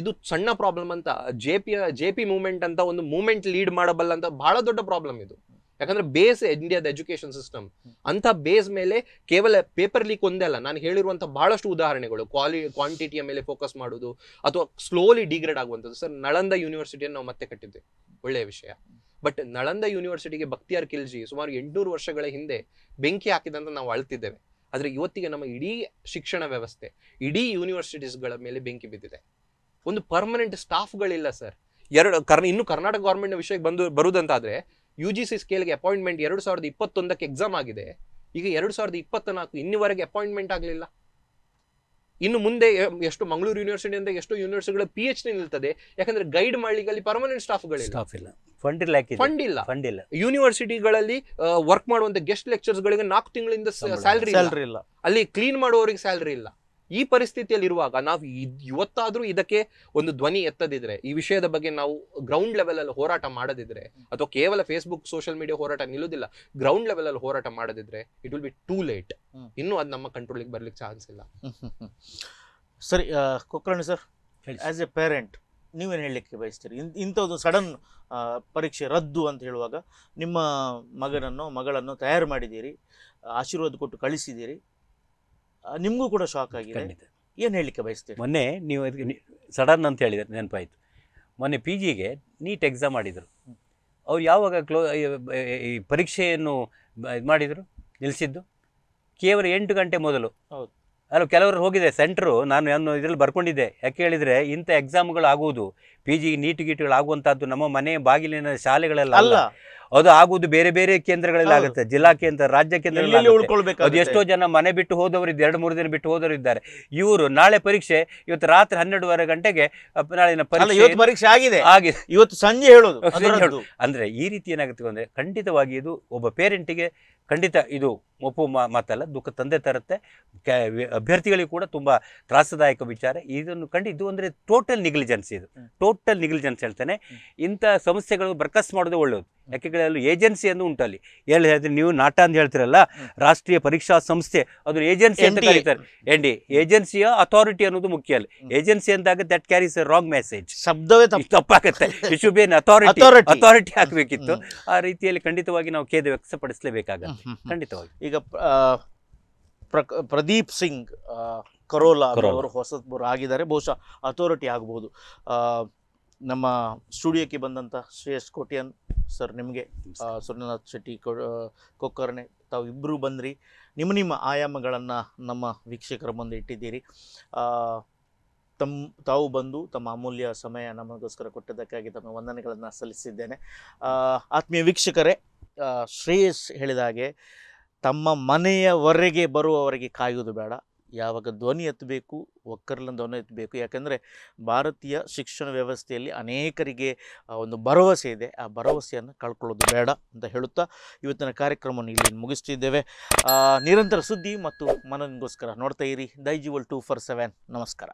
ಇದು ಸಣ್ಣ ಪ್ರಾಬ್ಲಮ್ ಅಂತ J P J P movement ಅಂತ ಒಂದು ಮೂವ್ಮೆಂಟ್ ಲೀಡ್ ಮಾಡಬಲ್ಲ ಅಂತ ಬಹಳ ದೊಡ್ಡ ಪ್ರಾಬ್ಲಮ್ ಇದು ಯಾಕಂದ್ರೆ ಬೇಸ್ ಇಂಡಿಯಾದ ಎಜುಕೇಶನ್ ಸಿಸ್ಟಮ್ ಅಂತ ಬೇಸ್ ಮೇಲೆ ಕೇವಲ ಪೇಪರ್ ಲೀಕ್ ಒಂದೇ ಅಲ್ಲ ನಾನು ಹೇಳಿರುವಂತಹ ಬಹಳಷ್ಟು ಉದಾಹರಣೆಗಳು ಕ್ವಾಲಿ ಕ್ವಾಂಟಿಟಿಯ ಮೇಲೆ ಫೋಕಸ್ ಮಾಡುವುದು ಅಥವಾ ಸ್ಲೋಲಿ ಡಿಗ್ರೇಡ್ ಆಗುವಂಥದ್ದು ಸರ್ ನಳಂದ ಯೂನಿವರ್ಸಿಟಿಯನ್ನು ನಾವು ಮತ್ತೆ ಕಟ್ಟಿದ್ದೆ ಒಳ್ಳೆಯ ವಿಷಯ ಬಟ್ ನಳಂದ ಯೂನಿವರ್ಸಿಟಿಗೆ ಭಕ್ತಿಯಾರ್ ಕಿಲ್ಜಿ ಸುಮಾರು ಎಂಟುನೂರು ವರ್ಷಗಳ ಹಿಂದೆ ಬೆಂಕಿ ಹಾಕಿದಂತ ನಾವು ಅಳ್ತಿದ್ದೇವೆ ಆದರೆ ಇವತ್ತಿಗೆ ನಮ್ಮ ಇಡೀ ಶಿಕ್ಷಣ ವ್ಯವಸ್ಥೆ ಇಡೀ ಯೂನಿವರ್ಸಿಟೀಸ್ಗಳ ಮೇಲೆ ಬೆಂಕಿ ಬಿದ್ದಿದೆ ಒಂದು ಪರ್ಮನೆಂಟ್ ಸ್ಟಾಫ್ಗಳಿಲ್ಲ ಸರ್ ಎರಡು ಕರ್ನ ಇನ್ನು ಕರ್ನಾಟಕ ಗೌರ್ಮೆಂಟ್ನ ವಿಷಯಕ್ಕೆ ಬಂದು ಬರುವುದಂತಾದರೆ ಯು ಜಿ ಸಿ ಸ್ಕೇಲ್ಗೆ ಅಪಾಯಿಂಟ್ಮೆಂಟ್ ಎರಡು ಸಾವಿರದ ಇಪ್ಪತ್ತೊಂದಕ್ಕೆ ಎಕ್ಸಾಮ್ ಆಗಿದೆ ಈಗ ಎರಡು ಸಾವಿರದ ಇಪ್ಪತ್ತ ನಾಲ್ಕು ಇನ್ನಿವರೆಗೆ ಅಪಾಯಿಂಟ್ಮೆಂಟ್ ಆಗಲಿಲ್ಲ ಇನ್ನು ಮುಂದೆ ಎಷ್ಟು ಮಂಗಳೂರು ಯೂನಿವರ್ಸಿಟಿ ಅಂತ ಎಷ್ಟು ಯೂನಿವರ್ಸಿಟಿಗಳ ಪಿ ಎಚ್ ಡಿ ನಿಲ್ತದೆ ಯಾಕಂದ್ರೆ ಗೈಡ್ ಮಾಡ್ಲಿಕ್ಕೆ ಅಲ್ಲಿ ಪರ್ಮನೆಂಟ್ ಸ್ಟಾಫ್ಗಳಿಲ್ಲ ಸ್ಟಾಫ್ ಇಲ್ಲ ಫಂಡ್ ಇಲ್ಲ ಫಂಡ್ ಇಲ್ಲ ಫಂಡ್ ಇಲ್ಲ ಯೂನಿವರ್ಸಿಟಿಗಳಲ್ಲಿ ವರ್ಕ್ ಮಾಡುವಂತ ಗೆಸ್ಟ್ ಲೆಕ್ಚರ್ಸ್ ಗಳಿಗೆ ನಾಲ್ಕು ತಿಂಗಳಿಂದ ಸ್ಯಾಲರಿ ಇಲ್ಲ ಅಲ್ಲಿ ಕ್ಲೀನ್ ಮಾಡುವವರಿಗೆ ಸ್ಯಾಲರಿ ಇಲ್ಲ ಈ ಪರಿಸ್ಥಿತಿಯಲ್ಲಿ ಇರುವಾಗ ನಾವು ಇವತ್ತಾದರೂ ಇದಕ್ಕೆ ಒಂದು ಧ್ವನಿ ಎತ್ತದಿದ್ರೆ ಈ ವಿಷಯದ ಬಗ್ಗೆ ನಾವು ಗ್ರೌಂಡ್ ಲೆವೆಲಲ್ಲಿ ಹೋರಾಟ ಮಾಡದಿದ್ರೆ ಅಥವಾ ಕೇವಲ ಫೇಸ್ಬುಕ್ ಸೋಷಿಯಲ್ ಮೀಡಿಯಾ ಹೋರಾಟ ನಿಲ್ಲುದಿಲ್ಲ ಗ್ರೌಂಡ್ ಲೆವೆಲಲ್ಲಿ ಹೋರಾಟ ಮಾಡದಿದ್ರೆ it will be too late ಇನ್ನೂ ಅದು ನಮ್ಮ ಕಂಟ್ರೋಲಿಗೆ ಬರ್ಲಿಕ್ಕೆ ಚಾನ್ಸ್ ಇಲ್ಲ ಸರಿ ಕೊಕರ್ಣ ಸರ್ ಆಸ್ ಎ ಪೇರೆಂಟ್ ನೀವೇನು ಹೇಳಲಿಕ್ಕೆ ಬಯಸ್ತೀರಿ ಇಂಥದ್ದು ಸಡನ್ ಪರೀಕ್ಷೆ ರದ್ದು ಅಂತ ಹೇಳುವಾಗ ನಿಮ್ಮ ಮಗನನ್ನು ಮಗಳನ್ನು ತಯಾರು ಮಾಡಿದ್ದೀರಿ ಆಶೀರ್ವಾದ ಕೊಟ್ಟು ಕಳಿಸಿದ್ದೀರಿ ನಿಮಗೂ ಕೂಡ ಶಾಕ್ ಆಗಿದೆ ಏನು ಹೇಳಲಿಕ್ಕೆ ಬಯಸ್ತೀವಿ ಮೊನ್ನೆ ನೀವು ಅದಕ್ಕೆ ಸಡನ್ ಅಂತ ಹೇಳಿದ್ರೆ ನೆನಪಾಯಿತು ಮೊನ್ನೆ ಪಿ ಜಿಗೆ ನೀಟ್ ಎಕ್ಸಾಮ್ ಮಾಡಿದರು ಅವ್ರು ಯಾವಾಗ ಕ್ಲೋ ಈ ಪರೀಕ್ಷೆಯನ್ನು ಇದು ಮಾಡಿದರು ನಿಲ್ಲಿಸಿದ್ದು ಕೇವಲ ಎಂಟು ಗಂಟೆ ಮೊದಲು ಹೌದು ಅಲ್ಲ ಕೆಲವರು ಹೋಗಿದೆ ಸೆಂಟ್ರು ನಾನು ನಾನು ಇದರಲ್ಲಿ ಬರ್ಕೊಂಡಿದ್ದೆ ಯಾಕೆ ಹೇಳಿದರೆ ಇಂಥ ಎಕ್ಸಾಮ್ಗಳು ಆಗುವುದು ಪಿ ಜಿ ನೀಟ್ ಗೀಟ್ಗಳು ಆಗುವಂಥದ್ದು ನಮ್ಮ ಮನೆ ಬಾಗಿಲಿನ ಶಾಲೆಗಳೆಲ್ಲ ಅಲ್ಲ ಅದು ಆಗುವುದು ಬೇರೆ ಬೇರೆ ಕೇಂದ್ರಗಳಲ್ಲಿ ಆಗುತ್ತೆ ಜಿಲ್ಲಾ ಕೇಂದ್ರ ರಾಜ್ಯ ಕೇಂದ್ರಗಳಲ್ಲಿ ಅದು ಎಷ್ಟೋ ಜನ ಮನೆ ಬಿಟ್ಟು ಹೋದವರು ಇದ್ದು ಎರಡು ಮೂರು ದಿನ ಬಿಟ್ಟು ಹೋದವರು ಇದ್ದಾರೆ ಇವರು ನಾಳೆ ಪರೀಕ್ಷೆ ಇವತ್ತು ರಾತ್ರಿ ಹನ್ನೆರಡುವರೆ ಗಂಟೆಗೆ ನಾಳಿನ ಪರೀಕ್ಷೆ ಪರೀಕ್ಷೆ ಆಗಿದೆ ಇವತ್ತು ಸಂಜೆ ಹೇಳೋದು ಅಂದ್ರೆ ಈ ರೀತಿ ಏನಾಗುತ್ತೆ ಅಂದ್ರೆ ಖಂಡಿತವಾಗಿ ಇದು ಒಬ್ಬ ಪೇರೆಂಟಿಗೆ ಖಂಡಿತ ಇದು ಒಪ್ಪು ಮಾತಲ್ಲ ದುಃಖ ತಂದೆ ತರುತ್ತೆ ಅಭ್ಯರ್ಥಿಗಳಿಗೆ ಕೂಡ ತುಂಬ ತ್ರಾಸದಾಯಕ ವಿಚಾರ ಇದನ್ನು ಕಂಡು ಇದು ಅಂದರೆ ಟೋಟಲ್ ನಿಗ್ಲಿಜೆನ್ಸ್ ಇದು ಟೋಟಲ್ ನಿಗ್ಲಿಜೆನ್ಸ್ ಹೇಳ್ತಾನೆ ಇಂಥ ಸಮಸ್ಯೆಗಳು ಬರ್ಕಸ್ ಮಾಡೋದು ಒಳ್ಳೆಯದು ಯಾಕೆಂದರೆ ಅಲ್ಲಿ ಏಜೆನ್ಸಿ ಅಂದು ಉಂಟು ಎಲ್ಲಿ ಹೇಳಿದ್ರೆ ನೀವು ನಾಟ ಅಂತ ಹೇಳ್ತಿರಲ್ಲ ರಾಷ್ಟ್ರೀಯ ಪರೀಕ್ಷಾ ಸಂಸ್ಥೆ ಅದು ಏಜೆನ್ಸಿ ಅಂತ ಕರೀತಾರೆ ಎಂಡಿ ಏಜೆನ್ಸಿಯ ಅಥಾರಿಟಿ ಅನ್ನೋದು ಮುಖ್ಯ ಅಲ್ಲಿ ಏಜೆನ್ಸಿ ಅಂದಾಗ ದಟ್ ಕ್ಯಾರೀಸ್ ರಾಂಗ್ ಮೆಸೇಜ್ ಶಬ್ದವೇ ತಪ್ಪಾಗುತ್ತೆ ಅಥಾರಿಟಿ ಅಥಾರಿಟಿ ಆಗಬೇಕಿತ್ತು ಆ ರೀತಿಯಲ್ಲಿ ಖಂಡಿತವಾಗಿ ನಾವು ಖೇದ ವ್ಯಕ್ತಪಡಿಸಲೇಬೇಕಾಗ ಖಂಡಿತವಾಗಿ ಈಗ ಪ್ರದೀಪ್ ಸಿಂಗ್ ಕರೋಲಾ ಅವರು ಹೊಸಬರು ಆಗಿದ್ದಾರೆ ಬಹುಶಃ ಅಥಾರಿಟಿ ಆಗಬಹುದು ನಮ್ಮ ಸ್ಟುಡಿಯೋಕ್ಕೆ ಬಂದಂಥ ಶ್ರೇಯಸ್ ಕೋಟಿಯನ್ ಸರ್ ನಿಮಗೆ ಸುರನಾಥ್ ಶೆಟ್ಟಿ ಕೊಕ್ಕರ್ಣೆ ತಾವು ಇಬ್ಬರು ಬಂದ್ರಿ ನಿಮ್ಮ ನಿಮ್ಮ ಆಯಾಮಗಳನ್ನು ನಮ್ಮ ವೀಕ್ಷಕರ ಮುಂದೆ ಇಟ್ಟಿದ್ದೀರಿ ತಮ್ಮ ತಾವು ಬಂದು ತಮ್ಮ ಅಮೂಲ್ಯ ಸಮಯ ನಮಗೋಸ್ಕರ ಕೊಟ್ಟಿದ್ದಕ್ಕಾಗಿ ತಮ್ಮ ವಂದನೆಗಳನ್ನು ಸಲ್ಲಿಸಿದ್ದೇನೆ ಆತ್ಮೀಯ ವೀಕ್ಷಕರೇ ಶ್ರೇಯಸ್ ಹೇಳಿದ ಹಾಗೆ ತಮ್ಮ ಮನೆಯವರೆಗೆ ಬರುವವರೆಗೆ ಕಾಯುವುದು ಬೇಡ ಯಾವಾಗ ಧ್ವನಿ ಎತ್ತಬೇಕು ಒಕ್ಕರ್ಲನ್ನು ಧ್ವನಿ ಎತ್ತಬೇಕು ಯಾಕಂದರೆ ಭಾರತೀಯ ಶಿಕ್ಷಣ ವ್ಯವಸ್ಥೆಯಲ್ಲಿ ಅನೇಕರಿಗೆ ಒಂದು ಭರವಸೆ ಇದೆ ಆ ಭರವಸೆಯನ್ನು ಕಳ್ಕೊಳ್ಳೋದು ಬೇಡ ಅಂತ ಹೇಳುತ್ತಾ ಇವತ್ತಿನ ಕಾರ್ಯಕ್ರಮವನ್ನು ಇಲ್ಲಿ ಮುಗಿಸ್ತಿದ್ದೇವೆ ನಿರಂತರ ಸುದ್ದಿ ಮತ್ತು ಮನನಿಗೋಸ್ಕರ ನೋಡ್ತಾ ಇರಿ ದೈಜಿವಲ್ ಟು ಫೋರ್ ಸೆವೆನ್ ನಮಸ್ಕಾರ